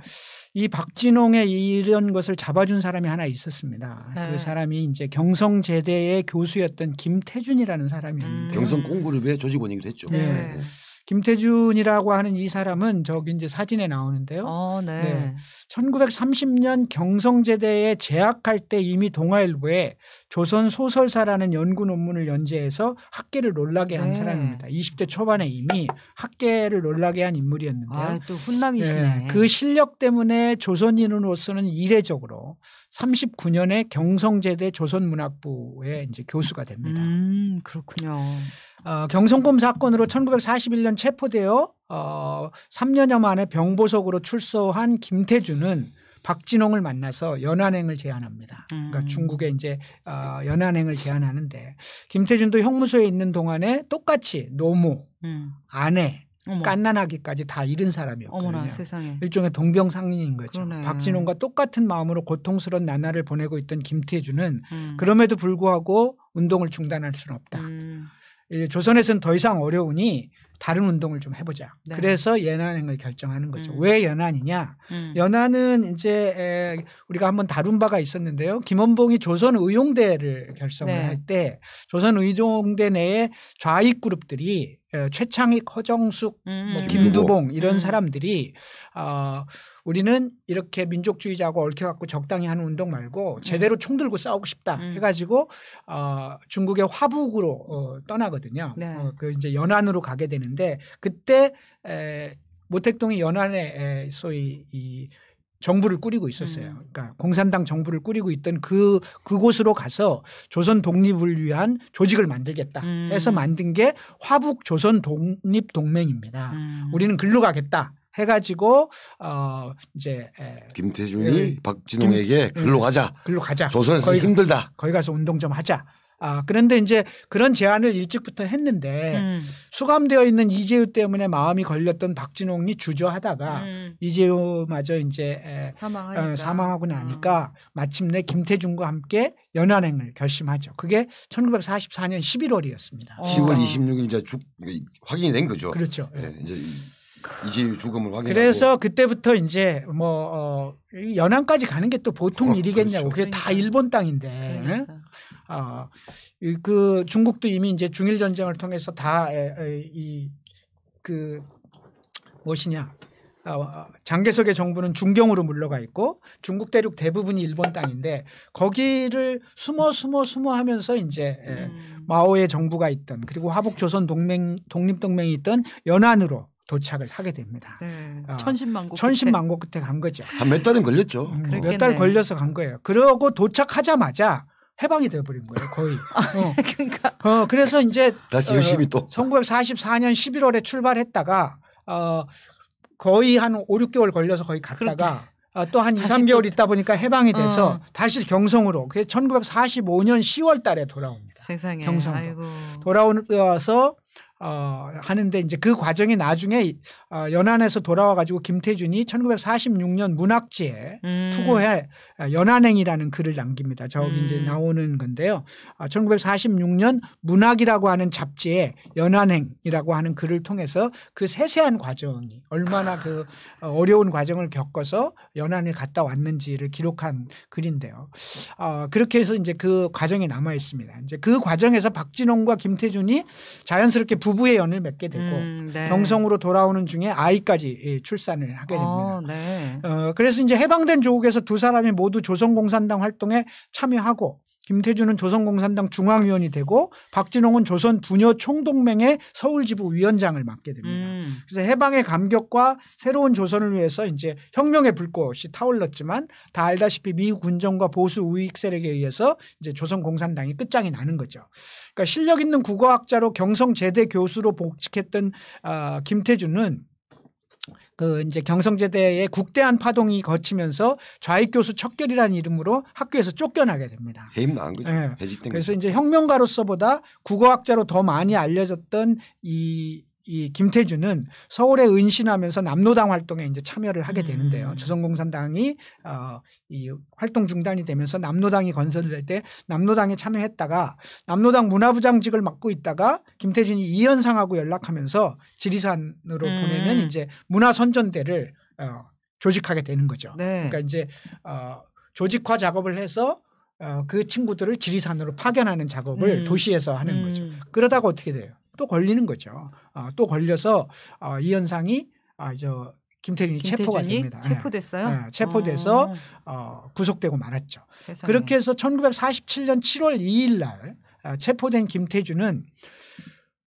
이 박진홍의 이런 것을 잡아준 사람이 하나 있었습니다. 네. 그 사람이 이제 경성제대의 교수였던 김태준이라는 사람이었는데 음. 경성 콩그룹의 조직원이기도 했죠. 네. 예. 김태준이라고 하는 이 사람은 저기 이제 사진에 나오는데요. 어, 네. 네. 1930년 경성제대에 재학할 때 이미 동아일보에 조선 소설사라는 연구 논문을 연재해서 학계를 놀라게 한 네. 사람입니다. 20대 초반에 이미 학계를 놀라게 한 인물이었는데요. 아, 또 훈남이시네. 네. 그 실력 때문에 조선인으로서는 이례적으로 39년에 경성제대 조선문학부에 이제 교수가 됩니다. 음, 그렇군요. 어, 경성검 사건으로 1941년 체포되어 어, 3년여 만에 병보석으로 출소한 김태준은 박진홍을 만나서 연안행을 제안합니다. 그러니까 음. 중국에 이제 어, 연안행을 제안하는데 김태준도 형무소에 있는 동안에 똑같이 노모, 음. 아내, 깐난아기까지 다 잃은 사람이었거든요. 어머나, 일종의 동병상인인 거죠. 그러네. 박진홍과 똑같은 마음으로 고통스러운 나날을 보내고 있던 김태준은 음. 그럼에도 불구하고 운동을 중단할 수는 없다. 음. 조선에서는 더 이상 어려우니 다른 운동을 좀 해보자. 네. 그래서 연안행을 결정하는 거죠. 음. 왜 연안이냐? 음. 연안은 이제 에 우리가 한번 다룬 바가 있었는데요. 김원봉이 조선의용대를 결성을 네. 할때 조선의용대 내에 좌익 그룹들이 최창익, 허정숙, 뭐 음. 뭐 김두봉 이런 음. 사람들이 어, 우리는 이렇게 민족주의자하고 얽혀갖고 적당히 하는 운동 말고 제대로 네. 총 들고 싸우고 싶다 음. 해가지고 어, 중국의 화북으로 어, 떠나거든요. 네. 어, 그 이제 연안으로 가게 되는데 그때 에, 모택동이 연안에 에, 소위 이 정부를 꾸리고 있었어요. 음. 그러니까 공산당 정부를 꾸리고 있던 그 그곳으로 가서 조선 독립을 위한 조직을 만들겠다 해서 음. 만든 게 화북 조선 독립 동맹입니다. 음. 우리는 글로 가겠다. 해가지고 어 이제 김태준이 에, 예, 박진홍에게 김, 예, 글로 가자. 글로 가자. 조선에서 거기, 힘들다. 거기 가서 운동 좀 하자. 아 그런데 이제 그런 제안을 일찍부터 했는데 음. 수감되어 있는 이재우 때문에 마음이 걸렸던 박진홍이 주저하다가 음. 이재우마저 이제 사망하니까. 에, 어, 사망하고 음. 나니까 어. 마침내 김태중과 함께 연안행을 결심하죠. 그게 1944년 11월이었습니다. 10월 어. 26일 이제 죽 확인이 된 거죠. 그렇죠. 네, 이제 이재 죽음을 확인 그래서 그때부터 이제 뭐 어, 연안까지 가는 게 또 보통 어, 일이겠냐고. 그렇죠. 그게다 그러니까. 일본 땅인데. 그러니까. 어, 그 중국도 이미 이제 중일 전쟁을 통해서 다 이그 무엇이냐 어, 장개석의 정부는 중경으로 물러가 있고 중국 대륙 대부분이 일본 땅인데 거기를 숨어 숨어 숨어 하면서 이제 음. 마오의 정부가 있던 그리고 화북 조선 동맹 독립 동맹이 있던 연안으로 도착을 하게 됩니다. 네. 어, 천신만고 천신만고 끝에, 끝에 간 거죠. 한 몇 달은 걸렸죠. 음, 몇달 걸려서 간 거예요. 그러고 도착하자마자 해방이 되어버린 거예요, 거의. <laughs> 어. 아, 그러니까. 어, 그래서 이제 다시 어, 열심히 어, 또 1944년 11월에 출발했다가 어, 거의 한 5, 6개월 걸려서 거의 갔다가 어, 또한 2, 3개월 또... 있다 보니까 해방이 어. 돼서 어. 다시 경성으로 그게 1945년 10월 달에 돌아옵니다. 세상에. 경성으로. 아이고. 돌아와서 어, 어, 하는데 이제 그 과정이 나중에 어, 연안에서 돌아와 가지고 김태준이 1946년 문학지에 음. 투고해 어, 연안행이라는 글을 남깁니다. 저기 음. 이제 나오는 건데요. 아, 어, 1946년 문학이라고 하는 잡지에 연안행이라고 하는 글을 통해서 그 세세한 과정이 얼마나 그 어, 어려운 과정을 겪어서 연안을 갔다 왔는지를 기록한 글인데요. 어, 그렇게 해서 이제 그 과정이 남아 있습니다. 이제 그 과정에서 박진홍과 김태준이 자연스럽게 부부의 연을 맺게 되고 음, 네. 경성으로 돌아오는 중에 아이까지 예, 출산을 하게 어, 됩니다. 어, 네. 어, 그래서 이제 해방된 조국에서 두 사람이 모두 조선공산당 활동에 참여하고 김태준은 조선공산당 중앙위원이 되고 박진홍은 조선 부녀 총동맹의 서울지부 위원장을 맡게 됩니다. 음. 그래서 해방의 감격과 새로운 조선을 위해서 이제 혁명의 불꽃이 타올랐지만 다 알다시피 미 군정과 보수 우익 세력에 의해서 이제 조선공산당이 끝장이 나는 거죠. 그러니까 실력 있는 국어학자로 경성 제대 교수로 복직했던 어, 김태준은 그 이제 경성제대의 국대한 파동이 거치면서 좌익 교수 척결이라는 이름으로 학교에서 쫓겨나게 됩니다. 해임난 거죠. 네. 해직된 그래서 거죠. 이제 혁명가로서보다 국어학자로 더 많이 알려졌던 이이 김태준은 서울에 은신하면서 남로당 활동에 이제 참여를 하게 되는데요. 음. 조선공산당이 어이 활동 중단이 되면서 남로당이 건설될 때 남로당에 참여했다가 남로당 문화부장직을 맡고 있다가 김태준이 이현상하고 연락하면서 지리산으로 음. 보내는 이제 문화선전대를 어 조직하게 되는 거죠. 네. 그러니까 이제 어 조직화 작업을 해서 어, 그 친구들을 지리산으로 파견하는 작업을 음. 도시에서 하는 거죠. 음. 그러다가 어떻게 돼요? 또 걸리는 거죠. 어, 또 걸려서 어, 이 현상이 아, 저 김태균이 체포가 됩니다. 예. 체포됐어요? 네, 체포돼서 어. 어, 구속되고 말았죠. 세상에. 그렇게 해서 1947년 7월 2일 날 체포된 김태준은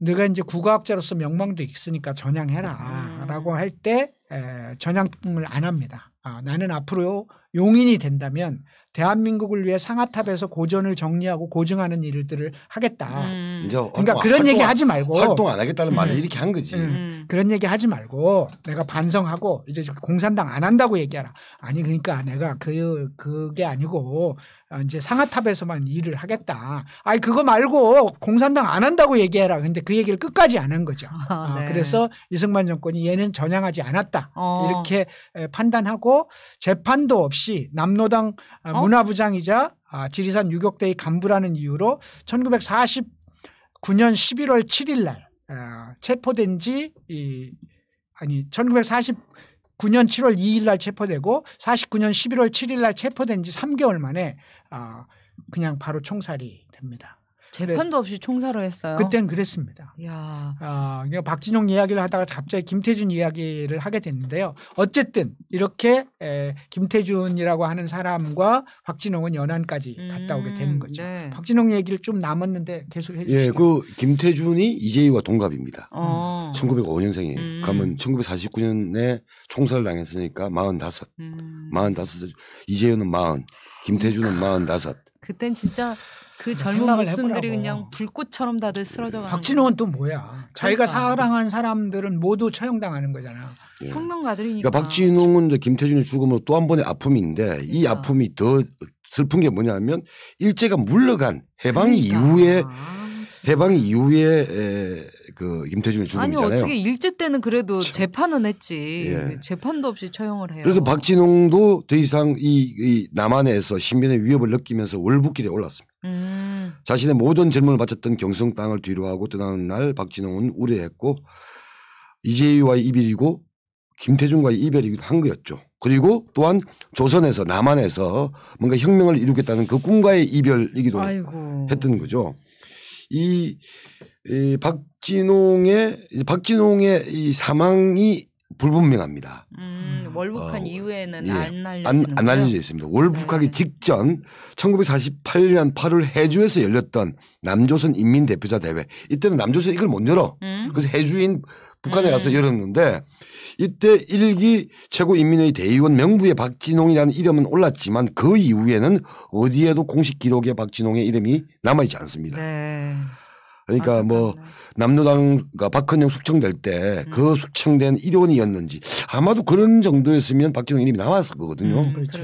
네가 이제 국어학자로서 명망도 있으니까 전향해라라고 음. 할때 전향을 안 합니다. 아, 나는 앞으로 용인이 된다면 대한민국을 위해 상하탑에서 고전을 정리하고 고증하는 일들을 하겠다. 음. 그러니까 어, 그런 얘기 하지 말고 활동 안 하겠다는 말을 음. 이렇게 한 거지. 음. 음. 그런 얘기 하지 말고 내가 반성하고 이제 공산당 안 한다고 얘기하라. 아니 그러니까 내가 그 그게 아니고 이제 상하탑에서만 일을 하겠다. 아니 그거 말고 공산당 안 한다고 얘기해라. 근데 그 얘기를 끝까지 안 한 거죠. 아, 아, 네. 그래서 이승만 정권이 얘는 전향하지 않았다. 어. 이렇게 판단하고 재판도 없이 남노당 어, 어? 문화부장이자 아, 지리산 유격대의 간부라는 이유로 1940 9년 11월 7일 날 어, 체포된 지 이, 아니 1949년 7월 2일 날 체포되고 49년 11월 7일 날 체포된 지 3개월 만에 어, 그냥 바로 총살이 됩니다. 재판도 없이 총살을 했어요. 그땐 그랬습니다. 야. 아, 어, 박진영 이야기를 하다가 갑자기 김태준 이야기를 하게 됐는데요. 어쨌든 이렇게 에, 김태준이라고 하는 사람과 박진영은 연안까지 음, 갔다 오게 되는 음, 거죠. 네. 박진영 얘기를 좀 남았는데 계속 해주시죠. 예, 그 김태준이 이재희와 동갑입니다. 어. 1905년생이에요. 음. 음. 그러면 1949년에 총살을 당했으니까 45. 음. 45. 이재희는 40, 김태준은 45. 그땐 진짜 그 그러니까 젊은 목숨들이 그냥 불꽃처럼 다들 쓰러져 가는 박진호는 또 뭐야? 자기가 그러니까. 사랑한 사람들은 모두 처형당하는 거잖아. 예. 혁명가들이니까. 그러니까 박진홍은 이제 김태준의 죽음으로 또 한 번의 아픔인데 그러니까. 이 아픔이 더 슬픈 게 뭐냐면 일제가 물러간 해방 그러니까. 이후에 해방 이후에 그 김태준의 죽음이잖아요. 아니 어떻게 일제 때는 그래도 참. 재판은 했지 예. 재판도 없이 처형을 해요. 그래서 박진웅도 더 이상 이, 이 남한에서 신변의 위협을 느끼면서 월북길에 올랐습니다. 음. 자신의 모든 젊음을 바쳤던 경성 땅을 뒤로하고 떠나는 날 박진웅은 우려했고 이재희와의 이별이고 김태중과의 이별이기도 한 거였죠. 그리고 또한 조선에서 남한에서 뭔가 혁명을 이루겠다는 그 꿈과의 이별이기도 아이고. 했던 거죠. 이, 이 박진홍의 박진홍의 이 사망이 불분명합니다. 음, 음, 월북한 어, 이후에는 예, 안 알려지는 안, 알려져 있습니다. 월북하기 네. 직전 1948년 8월 해주에서 열렸던 남조선 인민대표자 대회 이때는 남조선 이걸 못 열어. 음? 그래서 해주인 북한에 음. 가서 열었는데 이때 일기 최고인민회의 대의원 명부에 박진홍이라는 이름은 올랐지만 그 이후에는 어디에도 공식 기록에 박진홍의 이름이 남아있지 않습니다. 네. 그러니까 아, 뭐 남노당과 그러니까 박헌영 숙청될 때그 음. 그 숙청된 일원이었는지 아마도 그런 정도였으면 박진홍 이름이 남았을 거거든요. 음, 그렇죠.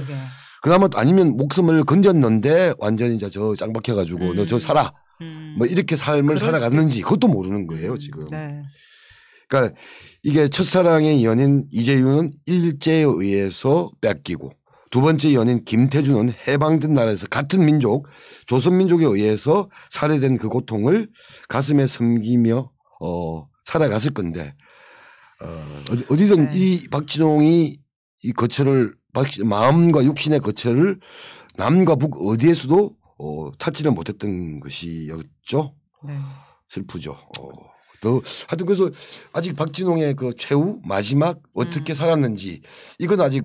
그나마 아니면 목숨을 건졌는데 완전히 저 짱박혀 가지고 음. 너저 살아. 뭐 음. 뭐 이렇게 삶을 살아갔는지 그것도 모르는 거예요 지금. 네. 그러니까 이게 첫사랑의 연인 이재윤은 일제에 의해서 뺏기고 두 번째 연인 김태준은 해방된 나라에서 같은 민족 조선민족에 의해서 살해된 그 고통을 가슴에 숨기며어 살아갔을 건데 어 어디든 네. 이 박진홍이 이 거처를 마음과 육신의 거처를 남과 북 어디에서도 어, 찾지를 못했던 것이었죠. 네. 슬프죠. 어. 또 하여튼 그래서 아직 박진홍의 그 최후 마지막 어떻게 음. 살았는지 이건 아직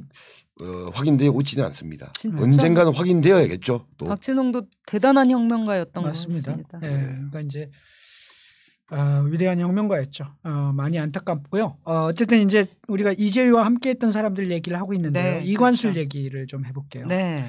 어, 확인되어 오지는 않습니다. 진짜? 언젠가는 확인되어야겠죠. 또. 박진홍도 대단한 혁명가였던 맞습니다. 것 같습니다. 예, 네. 그러니까 이제 어, 위대한 혁명가였죠. 어, 많이 안타깝고요. 어, 어쨌든 이제 우리가 이재유와 함께했던 사람들 얘기를 하고 있는데요. 네, 이관술 그렇죠. 얘기를 좀 해볼게요. 네.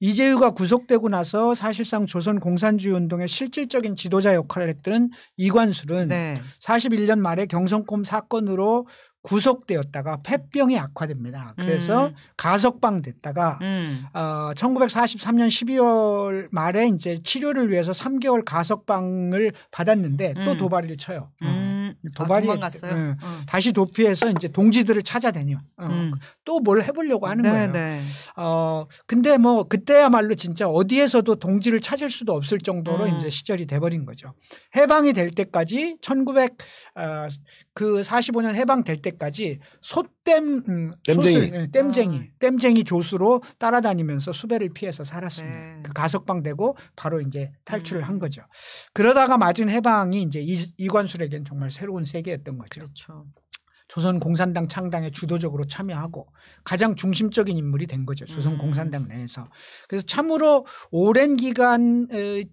이재유가 구속되고 나서 사실상 조선 공산주의 운동의 실질적인 지도자 역할을 했던 이관술은 네. 41년 말에 경성꼼 사건으로 구속되었다가 폐병이 악화됩니다. 그래서 음. 가석방됐다가 음. 어, 1943년 12월 말에 이제 치료를 위해서 3개월 가석방을 받았는데 음. 또 도발을 쳐요. 음. 도발이 음. 아, 도망갔어요. 네. 어. 다시 도피해서 이제 동지들을 찾아다녀. 어. 음. 또뭘 해보려고 하는 네, 거예요. 네. 어 근데 뭐 그때야말로 진짜 어디에서도 동지를 찾을 수도 없을 정도로 음. 이제 시절이 돼버린 거죠. 해방이 될 때까지 1900그 어, 45년 해방될 때까지 소댐 음, 땜쟁이 소수, 예, 땜쟁이 아. 땜쟁이 조수로 따라다니면서 수배를 피해서 살았습니다. 네. 그 가석방되고 바로 이제 탈출을 한 음. 거죠. 그러다가 맞은 해방이 이제 이, 이관술에겐 정말 새로운 세계였던 거죠. 그렇죠. 조선 공산당 창당에 주도적으로 참여하고 가장 중심적인 인물이 된 거죠. 조선 음. 공산당 내에서. 그래서 참으로 오랜 기간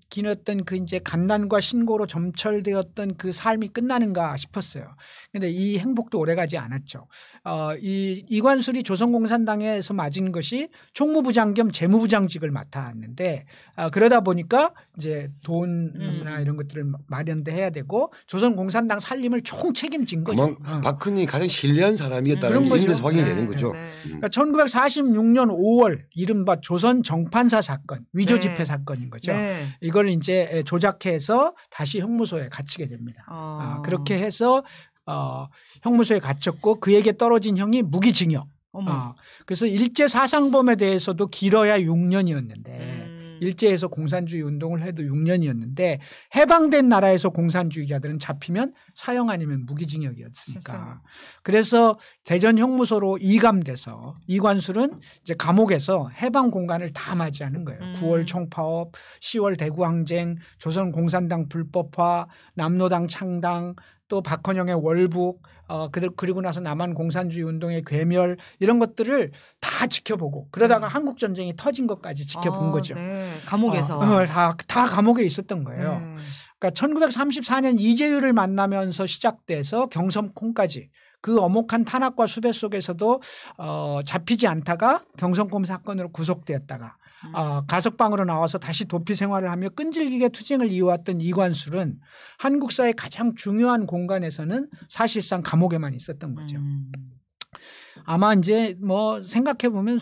기었던 어, 그 이제 간난과 신고로 점철되었던 그 삶이 끝나는가 싶었어요. 근데 이 행복도 오래가지 않았죠. 어, 이 이관술이 조선 공산당에서 맞은 것이 총무부장 겸 재무부장직을 맡았는데 어, 그러다 보니까 이제 돈이나 음. 이런 것들을 마련돼 해야 되고 조선 공산당 살림을 총 책임진 거죠. 어. 박근혜 가장 신뢰한 사람이었다는 음, 게 이런 데서 확인이 네, 되는 거죠. 네. 네. 음. 그러니까 1946년 5월 이른바 조선 정판사 사건 위조 지폐 네. 사건인 거죠. 네. 이걸 이제 조작해서 다시 형무소에 갇히게 됩니다. 어. 어, 그렇게 해서 어, 형무소에 갇혔고 그에게 떨어진 형이 무기징역. 어, 그래서 일제 사상범에 대해서도 길어야 6년이었는데 음. 음. 일제에서 공산주의 운동을 해도 6년이었는데 해방된 나라에서 공산주의자들은 잡히면 사형 아니면 무기징역이었으니까. 그래서 대전 형무소로 이감돼서 이관술은 이제 감옥에서 해방 공간을 다 맞이하는 거예요. 음. 9월 총파업, 10월 대구항쟁, 조선 공산당 불법화, 남로당 창당, 또 박헌영의 월북 어, 그들 그리고 나서 남한 공산주의 운동의 괴멸 이런 것들을 다 지켜보고 그러다가 네. 한국 전쟁이 터진 것까지 지켜본 아, 거죠. 네. 감옥에서 어, 다, 다 감옥에 있었던 거예요. 네. 그러니까 1934년 이재유을 만나면서 시작돼서 경성 콩까지 그어혹한 탄압과 수배 속에서도 어, 잡히지 않다가 경성콩 사건으로 구속되었다가 어, 가석방으로 나와서 다시 도피 생활을 하며 끈질기게 투쟁을 이어왔던 이관술은 한국사의 가장 중요한 공간에서는 사실상 감옥에만 있었던 거죠. 음. 아마 이제 뭐 생각해 보면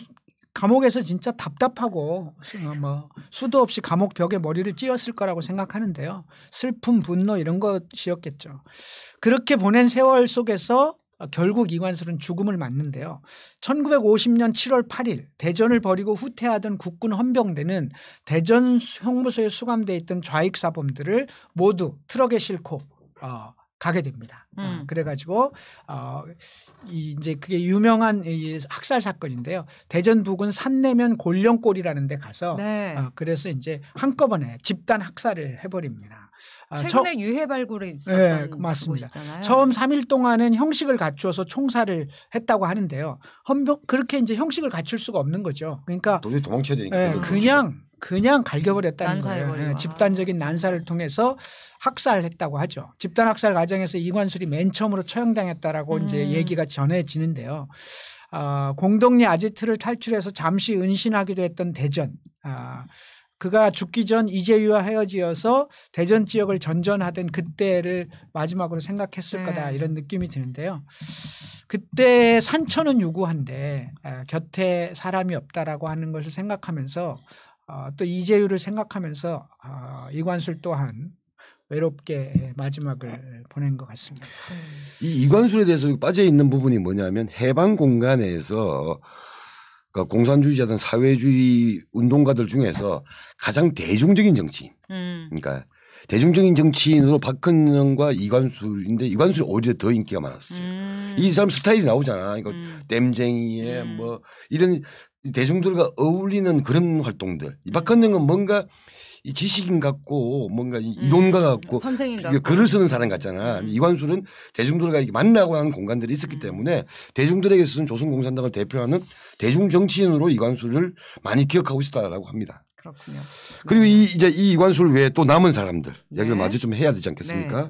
감옥에서 진짜 답답하고 뭐 수도 없이 감옥 벽에 머리를 찧었을 거라고 생각하는데요. 슬픔, 분노 이런 것이었겠죠. 그렇게 보낸 세월 속에서 아, 결국 이관술은 죽음을 맞는데요. 1950년 7월 8일 대전을 버리고 후퇴하던 국군 헌병대는 대전 형무소에 수감돼 있던 좌익 사범들을 모두 트럭에 싣고 어, 가게 됩니다. 어, 음. 그래가지고 어, 이 이제 그게 유명한 이 학살 사건인데요. 대전 부근 산내면 골령골이라는 데 가서 네. 어, 그래서 이제 한꺼번에 집단 학살을 해버립니다. 아, 최근에 처, 유해 발굴이 있었던 네, 맞습니다. 곳이잖아요. 처음 3일 동안은 형식을 갖추어서 총살을 했다고 하는데요. 헌병 그렇게 이제 형식을 갖출 수가 없는 거죠. 그러니까 도망쳐야 되니까 네, 그냥 그냥 갈겨버렸다는 거예요. 예, 아. 집단적인 난사를 통해서 학살했다고 을 하죠. 집단 학살 과정에서 이관술이 맨 처음으로 처형당했다라고 음. 이제 얘기가 전해지는데요. 어, 공동리 아지트를 탈출해서 잠시 은신하기로 했던 대전. 아, 그가 죽기 전 이재유와 헤어지어서 대전 지역을 전전하던 그때를 마지막으로 생각했을 네. 거다 이런 느낌이 드는데요. 그때 산천은 유구한데 에, 아, 곁에 사람이 없다라고 하는 것을 생각하면서 어, 또 이재유를 생각하면서 어, 이관술 또한 외롭게 마지막을 보낸 것 같습니다. 네. 이 이관술에 대해서 빠져 있는 부분이 뭐냐면 해방 공간에서 그러니까 공산주의자든 사회주의 운동가들 중에서 가장 대중적인 정치인. 음. 그러니까 대중적인 정치인으로 박근영과 이관술인데 이관술이 오히려 더 인기가 많았어요. 음. 이 사람 스타일이 나오잖아. 이거 음. 땜쟁이에 음. 뭐 이런 대중들과 어울리는 그런 활동들. 이 박헌영은 뭔가 이 지식인 같고 뭔가 이 음, 이론가 같고 선생님 같고 글을 쓰는 사람 같잖아. 음. 이관수는 대중들과 만나고 하는 공간들이 있었기 음. 때문에 대중들에게 서는 조선공산당을 대표하는 대중정치인으로 이관수를 많이 기억하고 있다라고 합니다. 그렇군요. 그리고 네. 이 이제 이 이관수를 외에 또 남은 사람들 네. 얘기를 마저 좀 해야 되지 않겠습니까? 네.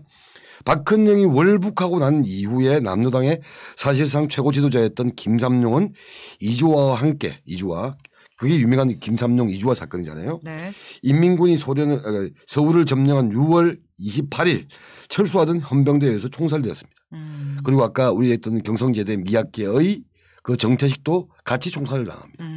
박근영이 월북하고 난 이후에 남로당의 사실상 최고 지도자였던 김삼룡은 이조화와 함께 이조와 그게 유명한 김삼룡 이주와 사건이잖아요. 네. 인민군이 소련을 아, 그 서울을 점령한 6월 28일 철수하던 헌병대에서 총살되었습니다. 음. 그리고 아까 우리 했던 경성제대 미학계의 그 정태식도 같이 총살을 당합니다. 음.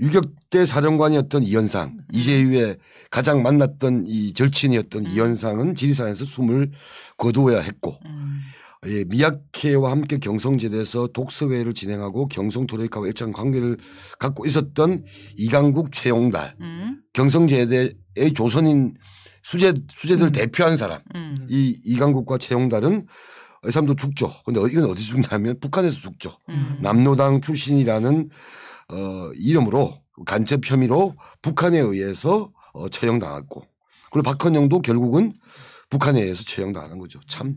유격대 사령관이었던 이현상 음. 이재유의 가장 만났던 이 절친이었던 음. 이현상은 지리산에서 숨을 거두어야 했고 음. 예, 미약해와 함께 경성제대에서 독서회를 진행하고 경성 도레카와 일정 관계를 갖고 있었던 이강국 최용달 음. 경성제대의 조선인 수제수제들 음. 대표한 사람 음. 이 이강국과 최용달은 이 사람도 죽죠. 근데 어, 이건 어디 서 죽냐면 북한에서 죽죠. 남로당 출신이라는 어, 이름으로 간첩 혐의로 북한에 의해서 어, 처형당했고 그리고 박헌영도 결국은 북한에 의해서 처형당하는 거죠. 참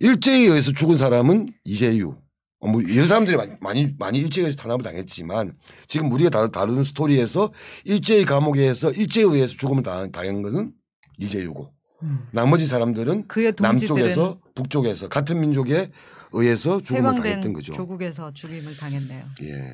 일제에 의해서 죽은 사람은 이재유 어, 뭐 이런 사람들이 많이 많이, 많이 일제에 의해서 탄압을 당했지만 지금 우리가 다, 다루는 스토리에서 일제의 감옥에서 일제에 의해서 죽음을 당, 당한 것은 이재유고 음. 나머지 사람들은 남쪽에서 북쪽에서 같은 민족의 의해서 죽음을 당했던 거죠. 조국에서 죽임을 당했네요. 예,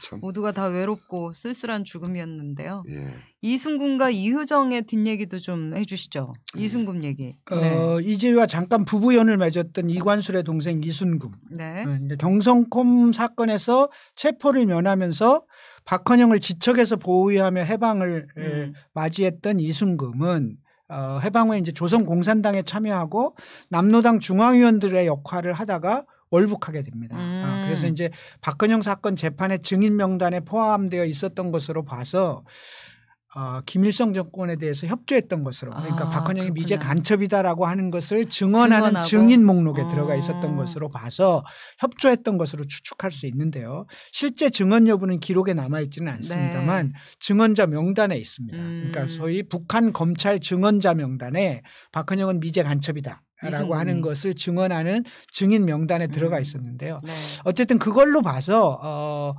참. 모두가 다 외롭고 쓸쓸한 죽음이었는데요. 예. 이승군과 이효정의 뒷얘기도 좀 해주시죠. 예. 이승군 얘기. 어, 네. 어, 이재유와 잠깐 부부연을 맺었던 이관술의 동생 이순금. 네. 어, 경성콤 사건에서 체포를 면하면서 박헌영을 지척에서 보호하며 해방을 음. 맞이했던 이순금은 어, 해방 후에 이제 조선공산당에 참여하고 남노당 중앙위원들의 역할을 하다가 월북하게 됩니다. 아, 음. 아, 그래서 이제 박근영 사건 재판의 증인 명단에 포함되어 있었던 것으로 봐서 어, 김일성 정권에 대해서 협조했던 것으로 그러니까 아, 박헌영이 미제 간첩이다라고 하는 것을 증언하는 증언하고. 증인 목록에 어. 들어가 있었던 것으로 봐서 협조했던 것으로 추측할 수 있는데요. 실제 증언 여부는 기록에 남아 있지는 않습니다만 네. 증언자 명단에 있습니다. 그러니까 음. 그러니까 소위 북한 검찰 증언자 명단에 박헌영은 미제 간첩이다. 라고 하는 것을 증언하는 증인 명단에 들어가 음. 있었는데요. 네. 어쨌든 그걸로 봐서 어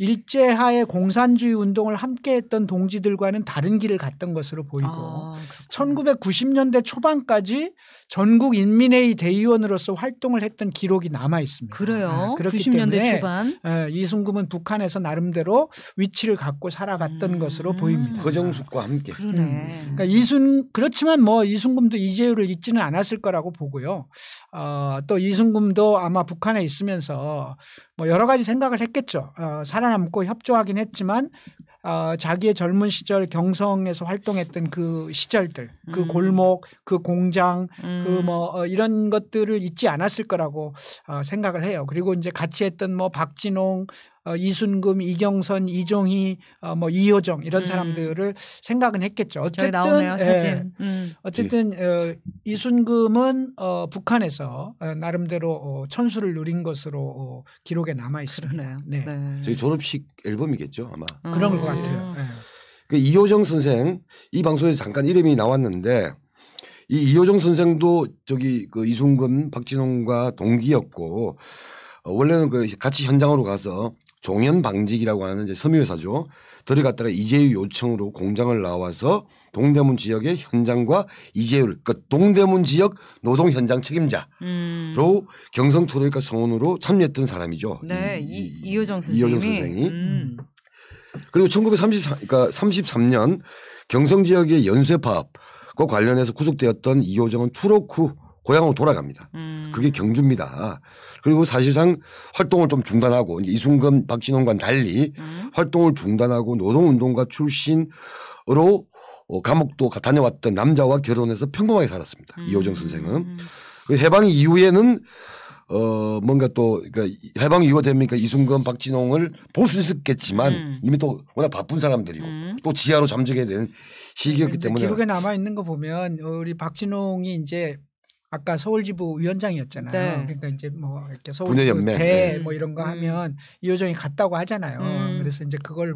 일제하에 공산주의 운동을 함께했던 동지들과는 다른 길을 갔던 것으로 보이고 아, 1990년대 초반까지 전국 인민회의 대의원으로서 활동을 했던 기록이 남아 있습니다. 그래요. 네, 아, 90년대 초반 네, 예, 이승금은 북한에서 나름대로 위치를 갖고 살아갔던 음. 것으로 보입니다. 거정숙과 함께. 그러네. 음. 그러니까 이순 그렇지만 뭐이승금도 이재유를 잊지는 않았을 거라고 보고요. 어, 또이승금도 아마 북한에 있으면서 뭐 여러 가지 생각을 했겠죠. 어, 살아남고 협조하긴 했지만 어, 자기의 젊은 시절 경성에서 활동했던 그 시절들, 그 음. 골목, 그 공장, 그 음. 그뭐 어, 이런 것들을 잊지 않았을 거라고 어, 생각을 해요. 그리고 이제 같이 했던 뭐 박진홍, 어, 이순금, 이경선, 이종희, 어, 뭐 이효정 이런 음. 사람들을 생각은 했겠죠. 음, 어쨌든 나오네요, 예. 사진. 예, 음. 어쨌든 어, 이순금은 어, 북한에서 어, 나름대로 어, 천수를 누린 것으로 어, 기록에 남아 있습니다. 네. 네. 저희 졸업식 앨범이겠죠 아마. 음. 그런 것 같아요. 음. 예. 그 이효정 선생 이 방송에서 잠깐 이름이 나왔는데 이 이효정 선생도 저기 그 이순금 박진홍과 동기였고 어, 원래는 그 같이 현장으로 가서 종현방직이라고 하는 이제 섬유회사죠. 들어갔다가 이재유 요청으로 공장을 나와서 동대문 지역의 현장과 이재율, 그까 그러니까 동대문 지역 노동 현장 책임자로 음. 경성 토로이카 성원으로 참여했던 사람이죠. 네, 이, 이, 이효정 선생이 이효정 선생이. 음. 그리고 1933, 그러니까 33년 경성 지역의 연쇄 파업과 관련해서 구속되었던 이효정은 추록 후 고향으로 돌아갑니다. 음. 그게 경주입니다. 그리고 사실상 활동을 좀 중단하고 이순금 박진홍과 달리 음. 활동을 중단하고 노동운동가 출신으로 어, 감옥도 다녀왔던 남자와 결혼해서 평범하게 살았습니다. 음. 이호정 선생은. 그 해방 이후에는 어 뭔가 또 그러니까 해방 이후가 되니까 이순금 박진홍을 볼 수 있었겠지만 음. 이미 또 워낙 바쁜 사람들이고 음. 또 지하로 잠적해야 되는 시기였기 때문에 기록에 남아 있는 거 보면 우리 박진홍이 이제 아까 서울지부 위원장이었잖아요. 네. 그러니까 이제 뭐 이렇게 서울지부 대뭐 네. 이런 거 음. 하면 이호정이 갔다고 하잖아요. 음. 그래서 이제 그걸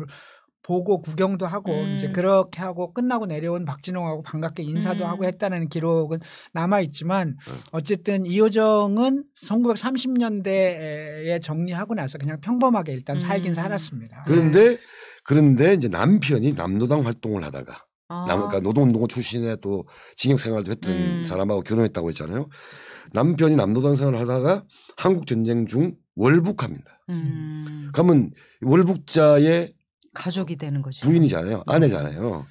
보고 구경도 하고 음. 이제 그렇게 하고 끝나고 내려온 박진홍하고 반갑게 인사도 음. 하고 했다는 기록은 남아 있지만 네. 어쨌든 이호정은 1930년대에 정리하고 나서 그냥 평범하게 일단 음. 살긴 음. 살았습니다. 그런데 네. 그런데 이제 남편이 남노당 활동을 하다가 아. 남, 그러니까 노동운동 출신의 또 징역 생활도 했던 음. 사람하고 결혼했다고 했잖아요. 남편이 남노동 생활을 하다가 한국 전쟁 중 월북합니다. 음. 그러면 월북자의 가족이 되는 거죠. 부인이잖아요. 네. 아내잖아요.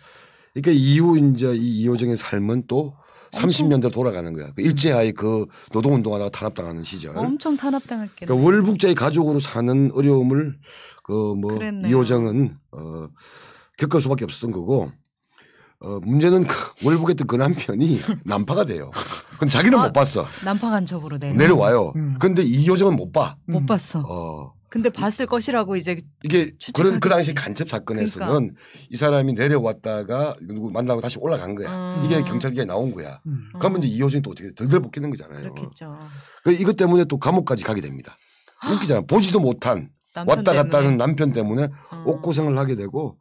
그러니까 이후 이제 이 이호정의 삶은 또3 0 년대로 돌아가는 거야. 그 음. 일제하에 그 노동운동하다가 탄압당하는 시절. 어, 엄청 탄압당했겠네. 그러니까 월북자의 가족으로 사는 어려움을 그 뭐 이호정은 어 겪을 수밖에 없었던 거고 어, 문제는 그 월북했던 그 남편이 <laughs> 난파가 돼요. 근데 자기는 아, 못 봤어. 난파 간척으로 내려. 내려와요. 음. 근데 이 여정은 못 봐. 못 음. 봤어. 어. 근데 봤을 것이라고 이제 이게 그런 그 당시 간첩 사건에서는 그러니까. 이 사람이 내려왔다가 누구 만나고 다시 올라간 거야. 아. 이게 경찰기에 나온 거야. 음. 그러면 이제 이호준또 어떻게 덜덜 벗기는 거잖아요. 그렇겠죠. 그 이것 때문에 또 감옥까지 가게 됩니다. 웃기잖아. 보지도 못한 왔다 갔다 하는 남편 때문에 어. 옷고생을 하게 되고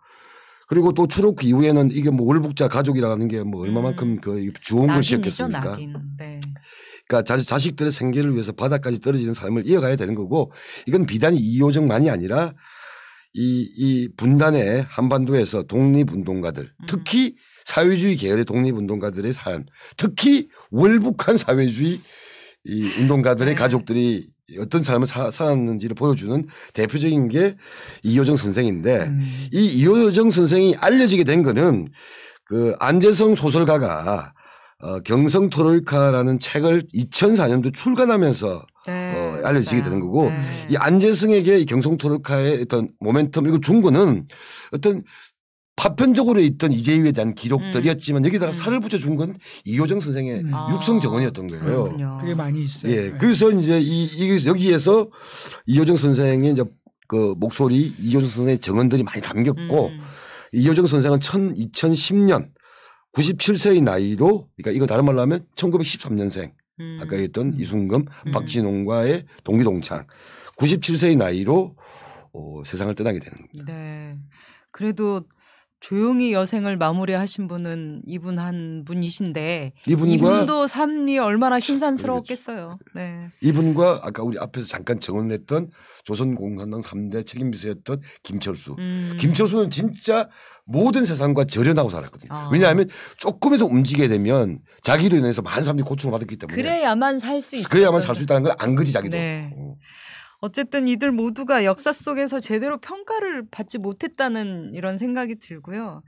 그리고 또 초록 이후에는 이게 뭐 월북자 가족이라는 게 뭐 얼마만큼 그주은을 음. 시켰겠습니까? 네. 그러니까 자, 식들의 생계를 위해서 바닥까지 떨어지는 삶을 이어가야 되는 거고 이건 비단이 이호정만이 아니라 이, 이 분단의 한반도에서 독립운동가들 음. 특히 사회주의 계열의 독립운동가들의 삶 특히 월북한 사회주의 이 운동가들의 네. 가족들이 어떤 삶을 사, 살았는지를 보여주는 대표적인 게 이효정 선생인데 음. 이 이효정 선생이 알려지게 된 거는 그 안재성 소설가가 어, 경성 토로이카라는 책을 2004년도 출간하면서 네, 어, 알려지게 맞아요. 되는 거고 네. 이안재성에게이 경성 토로이카의 어떤 모멘텀 그리고 중고는 어떤 파편적으로 있던 이재희에 대한 기록들이었지만 음. 여기다가 음. 살을 붙여준 건 이효정 선생의 음. 육성 정원이었던 거예요. 그렇군요. 그게 많이 있어요. 예. 네. 그래서 이제 이, 이 여기에서 이효정 선생의 이제 그 목소리 이효정 선생의 정원들이 많이 담겼고 음. 이효정 선생은 천, 2010년 97세의 나이로 그러니까 이거 다른 말로 하면 1913년생 음. 아까 했던 음. 이순금 박진홍과의 동기동창 97세의 나이로 어, 세상을 떠나게 되는 겁니다. 네. 그래도 조용히 여생을 마무리하신 분은 이분 한 분이신데 이분과 이분도 삶이 얼마나 신산스러웠겠어요. 네. 이분과 아까 우리 앞에서 잠깐 정언했던 조선공산당 3대 책임지세였던 김철수. 음. 김철수는 진짜 모든 세상과 절연하고 살았거든요. 아. 왜냐하면 조금이라도 움직이게 되면 자기로 인해서 많은 사람들이 고충을 받았기 때문에 그래야만 살 수 있어. 그래야만 살 수 있다는 걸안 거지 자기도. 네. 어. 어쨌든 이들 모두가 역사 속에서 제대로 평가를 받지 못했다는 이런 생각이 들고요.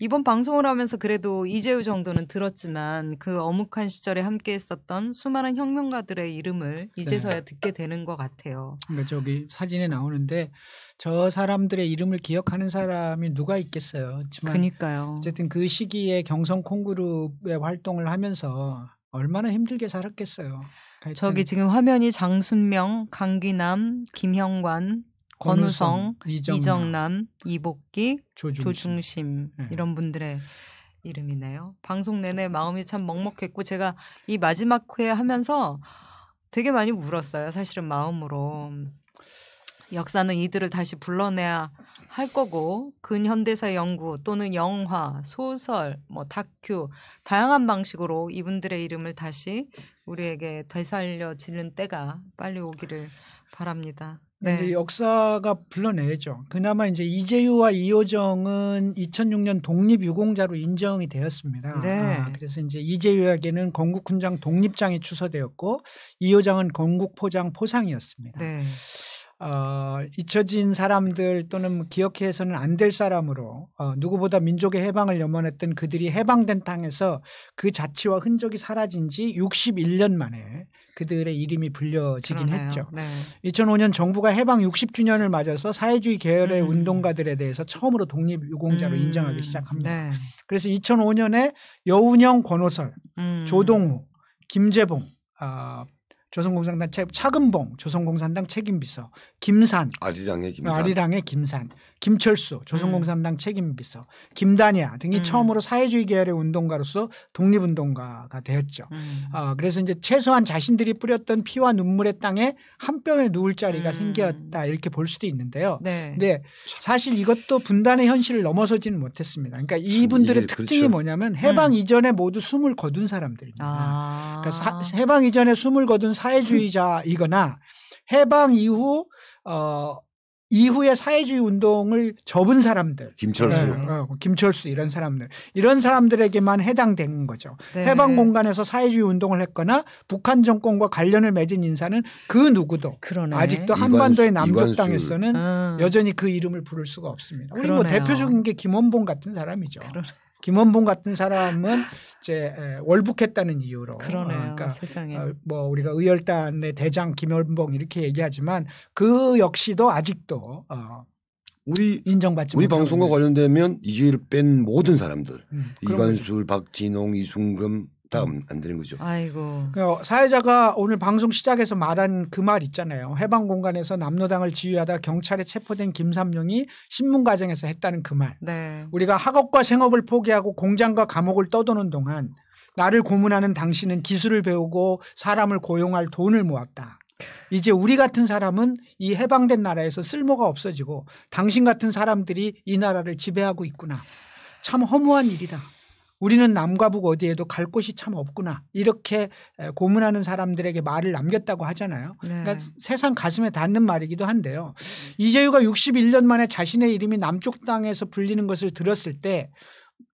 이번 방송을 하면서 그래도 이재우 정도는 들었지만 그 어묵한 시절에 함께 했었던 수많은 혁명가들의 이름을 네. 이제서야 네. 듣게 되는 것 같아요. 그러니까 저기 사진에 나오는데 저 사람들의 이름을 기억하는 사람이 누가 있겠어요. 그러니까요. 어쨌든 그 시기에 경성 콩그룹의 활동을 하면서 얼마나 힘들게 살았겠어요. 저기 지금 화면이 장순명, 강기남, 김형관, 권우성, 이정남, 이정남 이복기, 조중심, 조중심 네. 이런 분들의 이름이네요. 방송 내내 그렇죠. 마음이 참 먹먹했고 제가 이 마지막 회 하면서 되게 많이 울었어요. 사실은 마음으로 역사는 이들을 다시 불러내야 할 거고 근현대사 연구 또는 영화, 소설, 뭐 다큐 다양한 방식으로 이분들의 이름을 다시 우리에게 되살려지는 때가 빨리 오기를 바랍니다. 네. 이제 역사가 불러내죠. 그나마 이제 이재유와 이호정은 2006년 독립유공자로 인정이 되었습니다. 네. 아, 그래서 이제 이재유에게는 건국훈장 독립장이 추서되었고 이호정은 건국포장 포상이었습니다. 네. 어, 잊혀진 사람들 또는 기억해서는 안 될 사람으로 어, 누구보다 민족의 해방을 염원했던 그들이 해방된 땅에서 그 자취와 흔적이 사라진 지 61년 만에 그들의 이름이 불려지긴 그러네요. 했죠. 네. 2005년 정부가 해방 60주년을 맞아서 사회주의 계열의 음. 운동가들에 대해서 처음으로 독립유공자로 음. 인정하기 시작합니다. 네. 그래서 2005년에 여운형 권호설, 음. 조동우, 김재봉, 어, 조선공산당 책 차근봉 조선공산당 책임비서 김산 아리랑의 김산 아리랑의 김산 김철수 조선공산당 음. 책임비서 김단야 등이 음. 처음으로 사회주의 계열의 운동가로서 독립운동가가 되었죠. 음. 어, 그래서 이제 최소한 자신들이 뿌렸던 피와 눈물의 땅에 한뼘의 누울 자리가 음. 생겼다 이렇게 볼 수도 있는데요. 네. 근데 사실 이것도 분단의 현실을 넘어서지는 못했습니다. 그러니까 이분들의 예, 특징이 그렇죠. 뭐냐면 해방 음. 이전에 모두 숨을 거둔 사람들입니다. 아. 그러니까 사, 해방 이전에 숨을 거둔 사회주의자이거나 해방 이후 어 이후에 사회주의 운동을 접은 사람들. 김철수. 네, 어, 김철수 이런 사람들. 이런 사람들에게만 해당된 거죠. 네. 해방 공간에서 사회주의 운동을 했거나 북한 정권과 관련을 맺은 인사는 그 누구도 그러네. 아직도 한반도의 남쪽 땅에서는 아. 여전히 그 이름을 부를 수가 없습니다. 우리 뭐 대표적인 게 김원봉 같은 사람이죠. 그러네. 김원봉 같은 사람은 이제 월북했다는 이유로 어, 그러네요. 그러니까 세상에. 어, 뭐 우리가 의열단의 대장 김원봉 이렇게 얘기하지만 그 역시도 아직도 어 우리 인정받지 우리 방송과 관련되면 이주일뺀 모든 사람들 음. 이관술, 박진홍, 이순금 다안 음. 되는 거죠. 아이고. 그 사회자가 오늘 방송 시작해서 말한 그 말 있잖아요. 해방 공간에서 남로당을 지휘하다 경찰에 체포된 김삼룡이 신문 과정에서 했다는 그 말. 네. 우리가 학업과 생업을 포기하고 공장과 감옥을 떠도는 동안 나를 고문하는 당신은 기술을 배우고 사람을 고용할 돈을 모았다. 이제 우리 같은 사람은 이 해방된 나라에서 쓸모가 없어지고 당신 같은 사람들이 이 나라를 지배하고 있구나. 참 허무한 일이다. 우리는 남과 북 어디에도 갈 곳이 참 없구나 이렇게 고문하는 사람들에게 말을 남겼다고 하잖아요. 네. 그러니까 세상 가슴에 닿는 말이기도 한데요. 이재유가 61년 만에 자신의 이름이 남쪽 땅에서 불리는 것을 들었을 때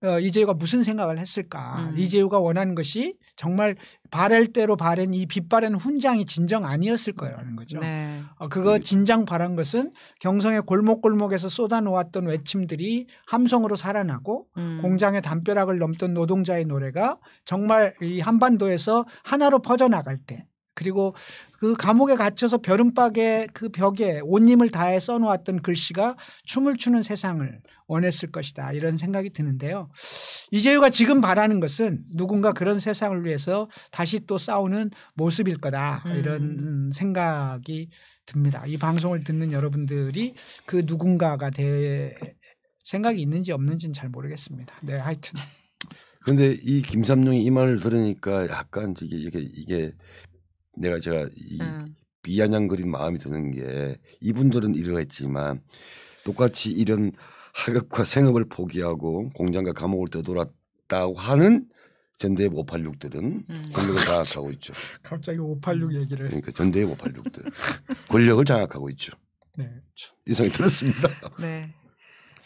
어, 이재유가 무슨 생각을 했을까. 음. 이재유가 원하는 것이 정말 바랄대로 바랜 이 빛바랜 훈장이 진정 아니었을 거라는 거죠. 네. 어, 그거 그 진정 바란 것은 경성의 골목골목에서 쏟아놓았던 외침들이 함성으로 살아나고 음. 공장의 담벼락을 넘던 노동자의 노래가 정말 이 한반도에서 하나로 퍼져나갈 때 그리고 그 감옥에 갇혀서 벼름박에 그 벽에 온힘을 다해 써놓았던 글씨가 춤을 추는 세상을 원했을 것이다 이런 생각이 드는데요. 이재유가 지금 바라는 것은 누군가 그런 세상을 위해서 다시 또 싸우는 모습일 거다 음. 이런 음. 생각이 듭니다. 이 방송을 듣는 여러분들이 그 누군가가 될 생각이 있는지 없는지는 잘 모르겠습니다. 네, 하여튼. 그런데 이 김삼룡이 이 말을 들으니까 약간 이게 이게, 이게 내가 제가 이 음. 비아냥거린 마음이 드는 게 이분들은 이러했지만 똑같이 이런 학업과 생업을 포기하고 공장과 감옥을 되돌았다고 하는 전대 586들은 음. 권력을 그렇죠. 장악하고 있죠. 갑자기 586 음. 얘기를. 그러니까 전대 586들 권력을 장악하고 있죠. 네. 이상이 들었습니다. 네.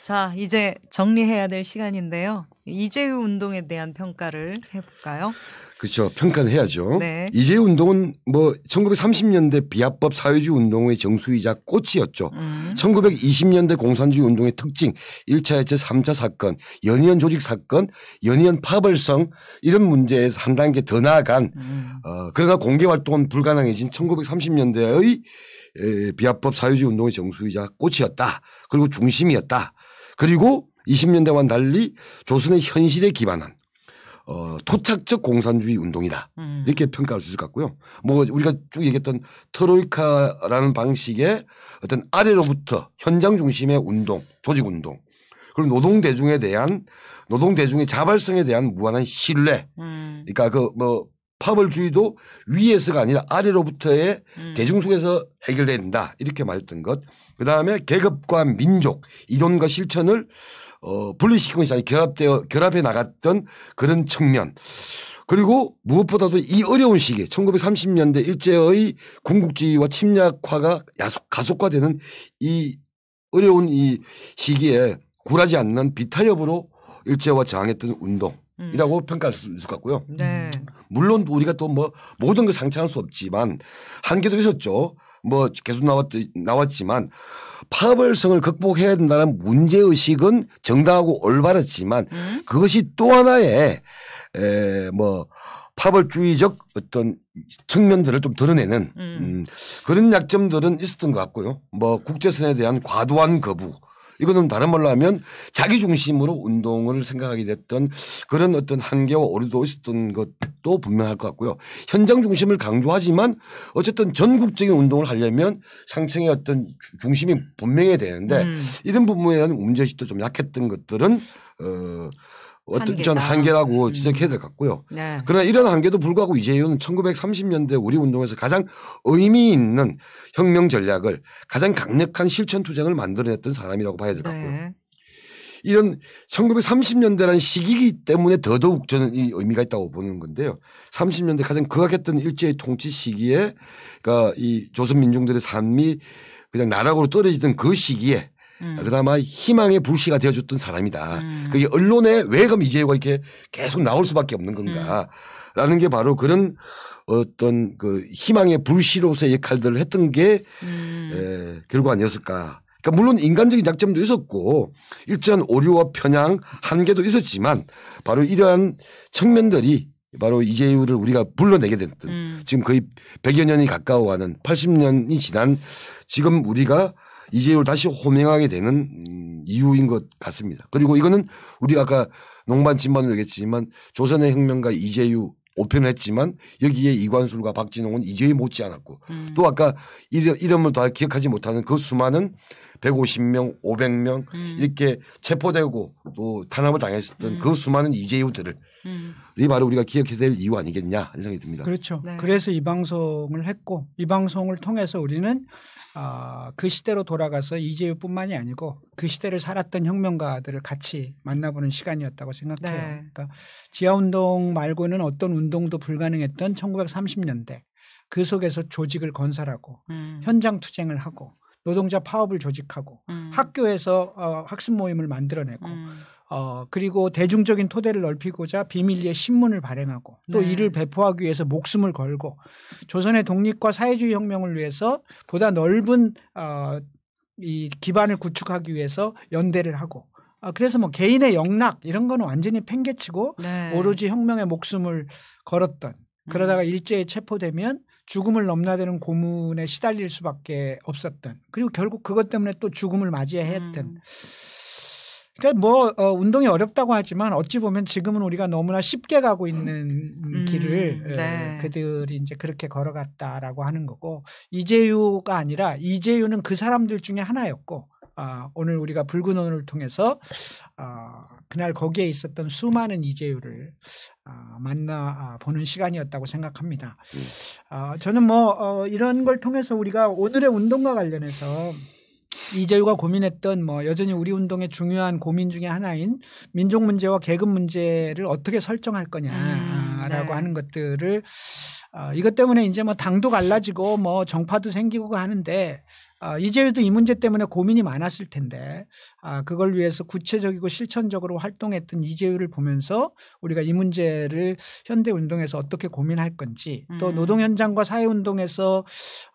자 이제 정리해야 될 시간인데요. 이재유 운동에 대한 평가를 해볼까요? 그렇죠. 평가를 해야죠. 네. 이제 운동은 뭐 1930년대 비합법 사회주의 운동의 정수이자 꽃이었죠. 음. 1920년대 공산주의 운동의 특징 1차 해체 3차 사건 연이은 조직 사건 연이은 파벌성 이런 문제에서 한 단계 더 나아간 음. 어, 그러나 공개 활동은 불가능해진 1930년대의 에, 비합법 사회주의 운동의 정수이자 꽃이었다. 그리고 중심이었다. 그리고 20년대와는 달리 조선의 현실에 기반한 어, 토착적 공산주의 운동이다. 음. 이렇게 평가할 수 있을 것 같고요. 뭐 우리가 쭉 얘기했던 트로이카라는 방식의 어떤 아래로부터 현장 중심의 운동, 조직 운동. 그리고 노동 대중에 대한 노동 대중의 자발성에 대한 무한한 신뢰. 음. 그러니까 그 뭐 파벌주의도 위에서가 아니라 아래로부터의 음. 대중 속에서 해결된다. 이렇게 말했던 것. 그다음에 계급과 민족, 이론과 실천을 어, 분리시킨 것이 아니 결합되어 결합해 나갔던 그런 측면 그리고 무엇보다도 이 어려운 시기 에 1930년대 일제의 군국주의와 침략화가 야속, 가속화되는 이 어려운 이 시기에 굴하지 않는 비타협으로 일제와 저항했던 운동이라고 음. 평가할 수 있을 것 같고요. 네. 물론 우리가 또 뭐 모든 걸 상처할 수 없지만 한계도 있었죠. 뭐 계속 나왔, 나왔지만 파벌성을 극복해야 된다는 문제의식은 정당하고 올바랐지만 음? 그것이 또 하나의 에뭐 파벌주의적 어떤 측면들을 좀 드러내는 음. 음. 그런 약점들은 있었던 것 같고요. 뭐 국제선에 대한 과도한 거부 이거는 다른 말로 하면 자기 중심으로 운동을 생각하게 됐던 그런 어떤 한계와 오류도 있었던 것도 분명할 것 같고요. 현장 중심을 강조하지만 어쨌든 전국적인 운동을 하려면 상층의 어떤 중심이 분명해야 되는데 음. 이런 부분에 대한 문제의식도 좀 약했던 것들은 어 어떤 전 한계라고 음. 지적해야 될 것 같고요. 네. 그러나 이런 한계도 불구하고 이재윤은 1930년대 우리 운동에서 가장 의미 있는 혁명 전략을 가장 강력한 실천 투쟁을 만들어냈던 사람이라고 봐야 될 것 같고요. 네. 이런 1930년대라는 시기이기 때문에 더더욱 저는 이 의미가 있다고 보는 건데요. 30년대 가장 극악했던 일제의 통치 시기에 그러니까 이 조선 민중들의 삶이 그냥 나락으로 떨어지던 그 시기에 음. 그다음에 희망의 불씨가 되어줬던 사람이다. 음. 그게 언론에 왜 그럼 이재호가 이렇게 계속 나올 수밖에 없는 건가라는 게 바로 그런 어떤 그 희망의 불씨로서의 역할들을 했던 게 음. 에, 결과 아니었을까. 그러니까 물론 인간적인 약점도 있었고 일정한 오류와 편향 한계도 있었지만 바로 이러한 측면들이 바로 이재유를 우리가 불러내게 됐던 음. 지금 거의 100여 년이 가까워하는 80년이 지난 지금 우리가 이재율 다시 호명하게 되는 음, 이유인 것 같습니다. 그리고 이거는 우리 아까 농반 진반을 얘기했지만 조선의 혁명과 이재유 오편했지만 여기에 이관술과 박진홍은 이재유 못지 않았고 음. 또 아까 이름을 다 기억하지 못하는 그 수많은 150명, 500명 음. 이렇게 체포되고 또 탄압을 당했었던 음. 그 수많은 이재유들을 음. 이 바로 우리가 기억해야 될 이유 아니겠냐 이런 생각이 듭니다. 그렇죠. 네. 그래서 이 방송을 했고 이 방송을 통해서 우리는 어, 그 시대로 돌아가서 이재유뿐만이 아니고 그 시대를 살았던 혁명가들을 같이 만나보는 시간이었다고 생각해요. 네. 그러니까 지하운동 말고는 어떤 운동도 불가능했던 1930년대 그 속에서 조직을 건설하고 음. 현장 투쟁을 하고 노동자 파업을 조직하고 음. 학교에서 어, 학습 모임을 만들어내고 음. 어, 그리고 대중적인 토대를 넓히고자 비밀리에 신문을 발행하고 또 네. 이를 배포하기 위해서 목숨을 걸고 조선의 독립과 사회주의 혁명을 위해서 보다 넓은 어, 이 기반을 구축하기 위해서 연대를 하고 아, 그래서 뭐 개인의 영락 이런 거는 완전히 팽개치고 네. 오로지 혁명의 목숨을 걸었던 그러다가 음. 일제에 체포되면 죽음을 넘나드는 고문에 시달릴 수밖에 없었던 그리고 결국 그것 때문에 또 죽음을 맞이해야 했던 음. 그러니까 뭐 어, 운동이 어렵다고 하지만 어찌 보면 지금은 우리가 너무나 쉽게 가고 있는 음, 길을 음. 예, 네. 그들이 이제 그렇게 걸어갔다라고 하는 거고 이재유가 아니라 이재유는 그 사람들 중에 하나였고 어, 오늘 우리가 붉은 오늘 통해서 어, 그날 거기에 있었던 수많은 이재유를 어, 만나 보는 시간이었다고 생각합니다. 어, 저는 뭐 어, 이런 걸 통해서 우리가 오늘의 운동과 관련해서 이재유가 고민했던 뭐 여전히 우리 운동의 중요한 고민 중의 하나인 민족 문제와 계급 문제를 어떻게 설정할 거냐라고 음, 네. 하는 것들을 어, 이것 때문에 이제 뭐 당도 갈라지고 뭐 정파도 생기고 하는데 어, 이재유도 이 문제 때문에 고민이 많았을 텐데 아, 그걸 위해서 구체적이고 실천적으로 활동했던 이재유를 보면서 우리가 이 문제를 현대 운동에서 어떻게 고민할 건지 또 음. 노동 현장과 사회 운동에서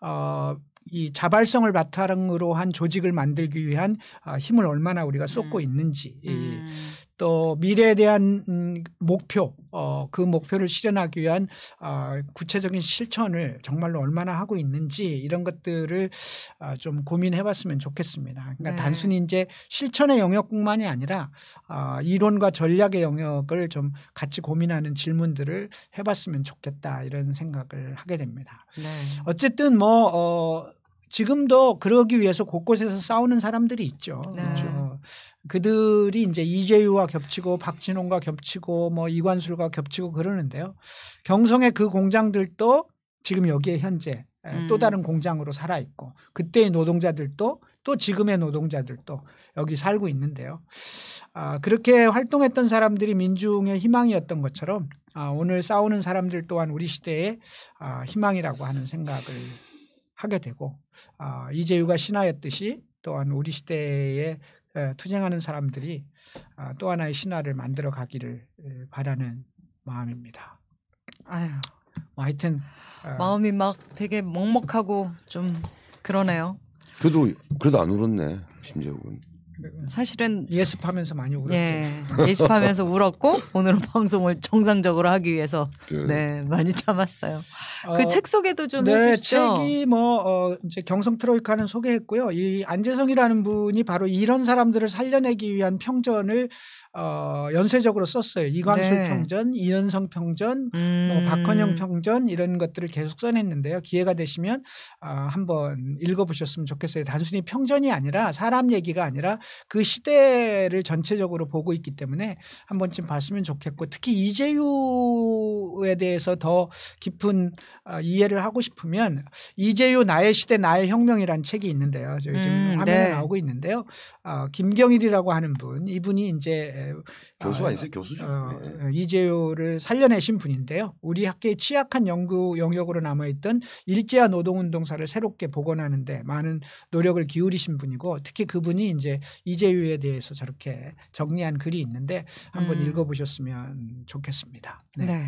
어, 이 자발성을 바탕으로 한 조직을 만들기 위한 아, 힘을 얼마나 우리가 쏟고 음. 있는지 음. 또 미래에 대한 음, 목표 어, 그 목표를 실현하기 위한 어, 구체적인 실천을 정말로 얼마나 하고 있는지 이런 것들을 어, 좀 고민해봤으면 좋겠습니다. 그러니까 네. 단순히 이제 실천의 영역뿐만이 아니라 어, 이론과 전략의 영역을 좀 같이 고민하는 질문들을 해봤으면 좋겠다 이런 생각을 하게 됩니다. 네. 어쨌든 뭐 어, 지금도 그러기 위해서 곳곳에서 싸우는 사람들이 있죠. 네. 그렇죠. 그들이 이제 이재유와 겹치고 박진홍과 겹치고 뭐 이관술과 겹치고 그러는데요. 경성의 그 공장들도 지금 여기에 현재 예, 음. 또 다른 공장으로 살아 있고 그때의 노동자들도 또 지금의 노동자들도 여기 살고 있는데요. 아, 그렇게 활동했던 사람들이 민중의 희망이었던 것처럼 아, 오늘 싸우는 사람들 또한 우리 시대의 아, 희망이라고 하는 생각을 하게 되고 아, 이재유가 신화였듯이 또한 우리 시대에 투쟁하는 사람들이 아, 또 하나의 신화를 만들어 가기를 바라는 마음입니다. 아유. 뭐 하여튼 아, 마음이 막 되게 먹먹하고 좀 그러네요. 그래도 그래도 안 울었네 심재욱은. 음. 사실은 예습하면서 많이 울었고 예, 예습하면서 울었고 <laughs> 오늘은 방송을 정상적으로 하기 위해서 네, 네 많이 참았어요. 그책 어, 소개도 좀 네, 해주시죠. 책이 뭐 어, 이제 경성 트로이카는 소개했고요. 이 안재성이라는 분이 바로 이런 사람들을 살려내기 위한 평전을 어, 연쇄적으로 썼어요. 이광수 네. 평전, 이현성 평전, 뭐 음. 뭐 박헌영 평전 이런 것들을 계속 써냈는데요. 기회가 되시면 어, 한번 읽어보셨으면 좋겠어요. 단순히 평전이 아니라 사람 얘기가 아니라 그 시대를 전체적으로 보고 있기 때문에 한 번쯤 봤으면 좋겠고 특히 이재유에 대해서 더 깊은 아, 이해를 하고 싶으면 이재유 나의 시대 나의 혁명이란 책이 있는데요. 저 지금 음, 화면에 네. 나오고 있는데요. 어, 김경일이라고 하는 분 이분이 이제 교수 아니세요? 어, 어 교수죠. 어, 예. 이재유를 살려내신 분인데요. 우리 학계의 취약한 연구 영역으로 남아있던 일제와 노동운동사를 새롭게 복원하는데 많은 노력을 기울이신 분이고 특히 그분이 이제 이재유에 대해서 저렇게 정리한 글이 있는데 한번 음. 읽어보셨으면 좋겠습니다. 네. 네.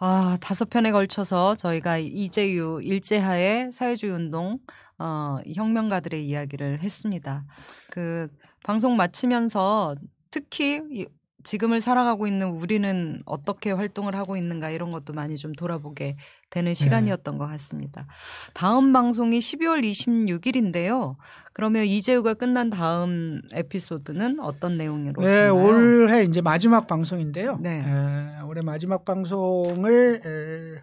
아, 다섯 편에 걸쳐서 저희가 이재유 일제하의 사회주의 운동 어, 혁명가들의 이야기를 했습니다. 그 방송 마치면서 특히 지금을 살아가고 있는 우리는 어떻게 활동을 하고 있는가 이런 것도 많이 좀 돌아보게 되는 네. 시간이었던 네. 것 같습니다. 다음 방송이 12월 26일인데요. 그러면 이재우가 끝난 다음 에피소드는 어떤 내용으로? 네, 있나요? 올해 이제 마지막 방송인데요. 네. 에, 올해 마지막 방송을 에,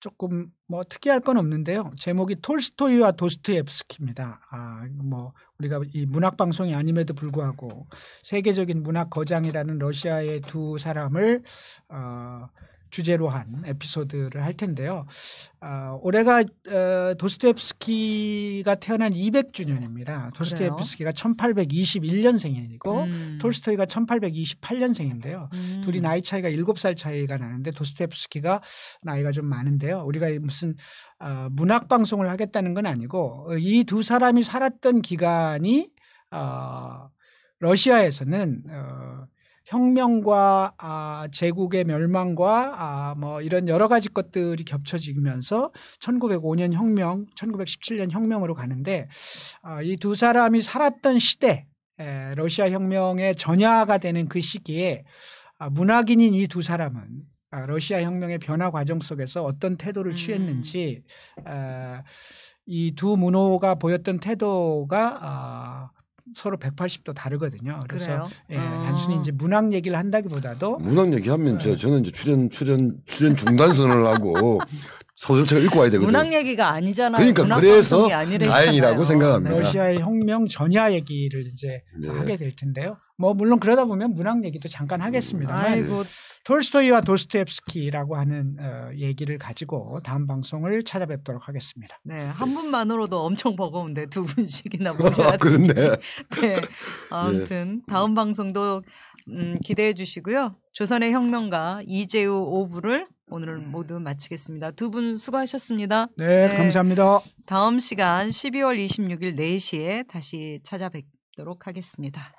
조금 뭐 특이할 건 없는데요. 제목이 톨스토이와 도스토옙스키입니다. 아, 뭐 우리가 이 문학 방송이 아님에도 불구하고 세계적인 문학 거장이라는 러시아의 두 사람을 어 주제로 한 에피소드를 할 텐데요. 어, 올해가 어, 도스토옙스키가 태어난 200주년입니다. 아, 도스토옙스키가 1821년생이고 음. 톨스토이가 1828년생인데요. 음. 둘이 나이 차이가 7살 차이가 나는데 도스토옙스키가 나이가 좀 많은데요. 우리가 무슨 어, 문학 방송을 하겠다는 건 아니고 이 두 사람이 살았던 기간이 어, 러시아에서는 어, 혁명과 아, 제국의 멸망과 아, 뭐 이런 여러 가지 것들이 겹쳐지면서 1905년 혁명, 1917년 혁명으로 가는데 아, 이 두 사람이 살았던 시대, 에, 러시아 혁명의 전야가 되는 그 시기에 아, 문학인인 이 두 사람은 아, 러시아 혁명의 변화 과정 속에서 어떤 태도를 음. 취했는지 음. 이두 문호가 보였던 태도가 아, 서로 180도 다르거든요. 그래서 예, 아. 단순히 이제 문학 얘기를 한다기보다도 문학 얘기하면 저 저는 이제 출연 출연 출연 중단선을 하고 <laughs> 소설책을 읽고 와야 되거든요. 문학 얘기가 아니잖아요. 그러니까 그래서 다행이라고 생각합니다. 러시아의 혁명 전야 얘기를 이제 네. 하게 될 텐데요. 뭐 물론 그러다 보면 문학 얘기도 잠깐 하겠습니다만 아이고 톨스토이와 도스토옙스키라고 하는 어, 얘기를 가지고 다음 방송을 찾아뵙도록 하겠습니다. 네, 한 분만으로도 엄청 버거운데 두 분씩이나 <laughs> 아, 모셔야 그렇네. <laughs> 네, 아무튼 예. 다음 방송도 음, 기대해 주시고요. 조선의 혁명가 이재우 오부를 오늘 음. 모두 마치겠습니다. 두 분 수고하셨습니다. 네, 네, 감사합니다. 다음 시간 12월 26일 4시에 다시 찾아뵙도록 하겠습니다.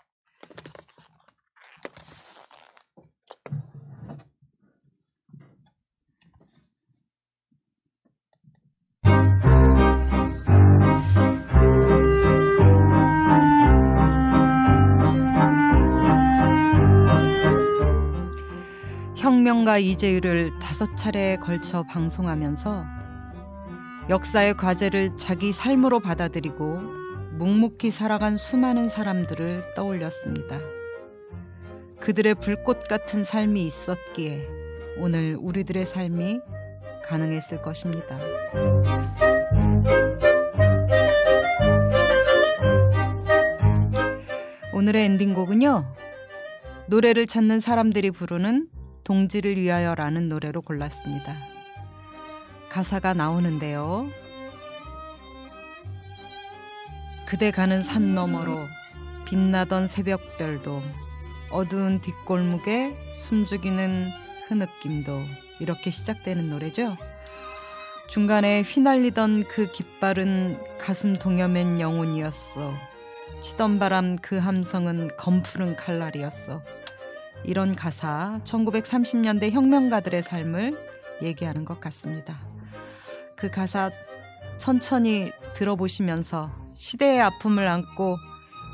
혁명과 이재율을 다섯 차례에 걸쳐 방송하면서 역사의 과제를 자기 삶으로 받아들이고 묵묵히 살아간 수많은 사람들을 떠올렸습니다. 그들의 불꽃 같은 삶이 있었기에 오늘 우리들의 삶이 가능했을 것입니다. 오늘의 엔딩곡은요. 노래를 찾는 사람들이 부르는 동지를 위하여라는 노래로 골랐습니다. 가사가 나오는데요. 그대 가는 산 너머로 빛나던 새벽별도 어두운 뒷골목에 숨죽이는 흐느낌도 이렇게 시작되는 노래죠. 중간에 휘날리던 그 깃발은 가슴 동여맨 영혼이었어. 치던 바람 그 함성은 검푸른 칼날이었어. 이런 가사 1930년대 혁명가들의 삶을 얘기하는 것 같습니다. 그 가사 천천히 들어보시면서 시대의 아픔을 안고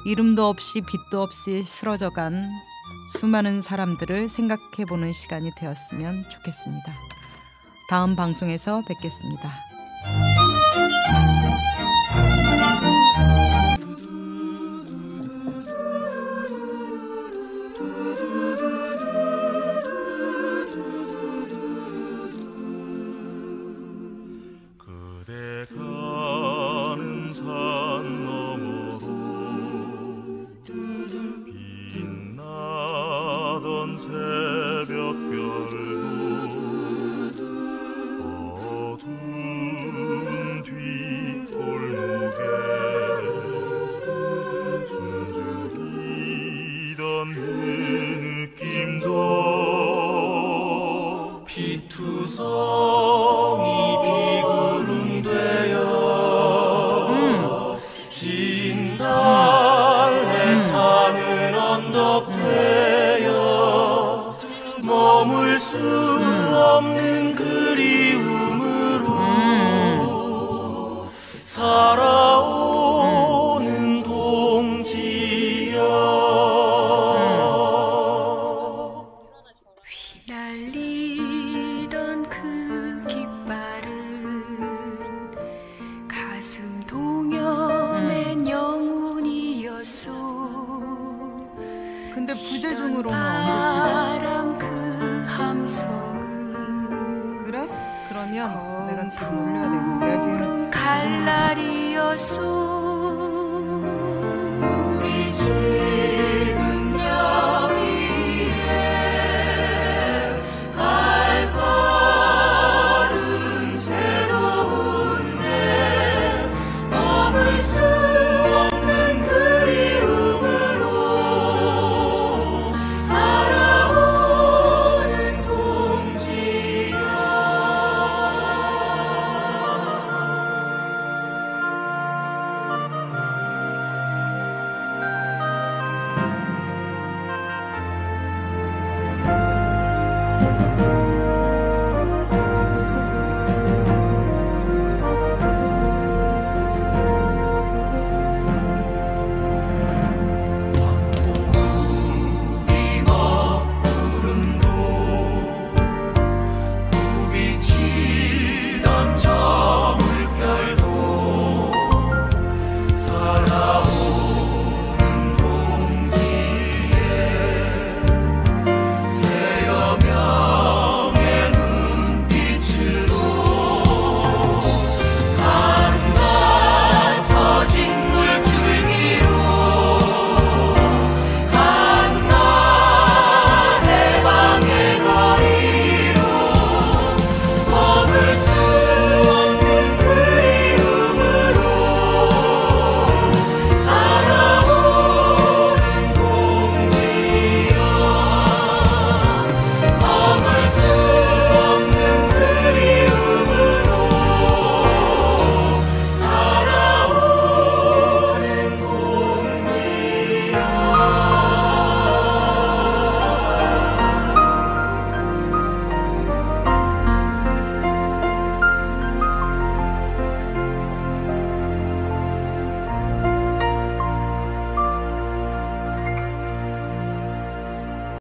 이름도 없이 빚도 없이 쓰러져 간 수많은 사람들을 생각해 보는 시간이 되었으면 좋겠습니다. 다음 방송에서 뵙겠습니다.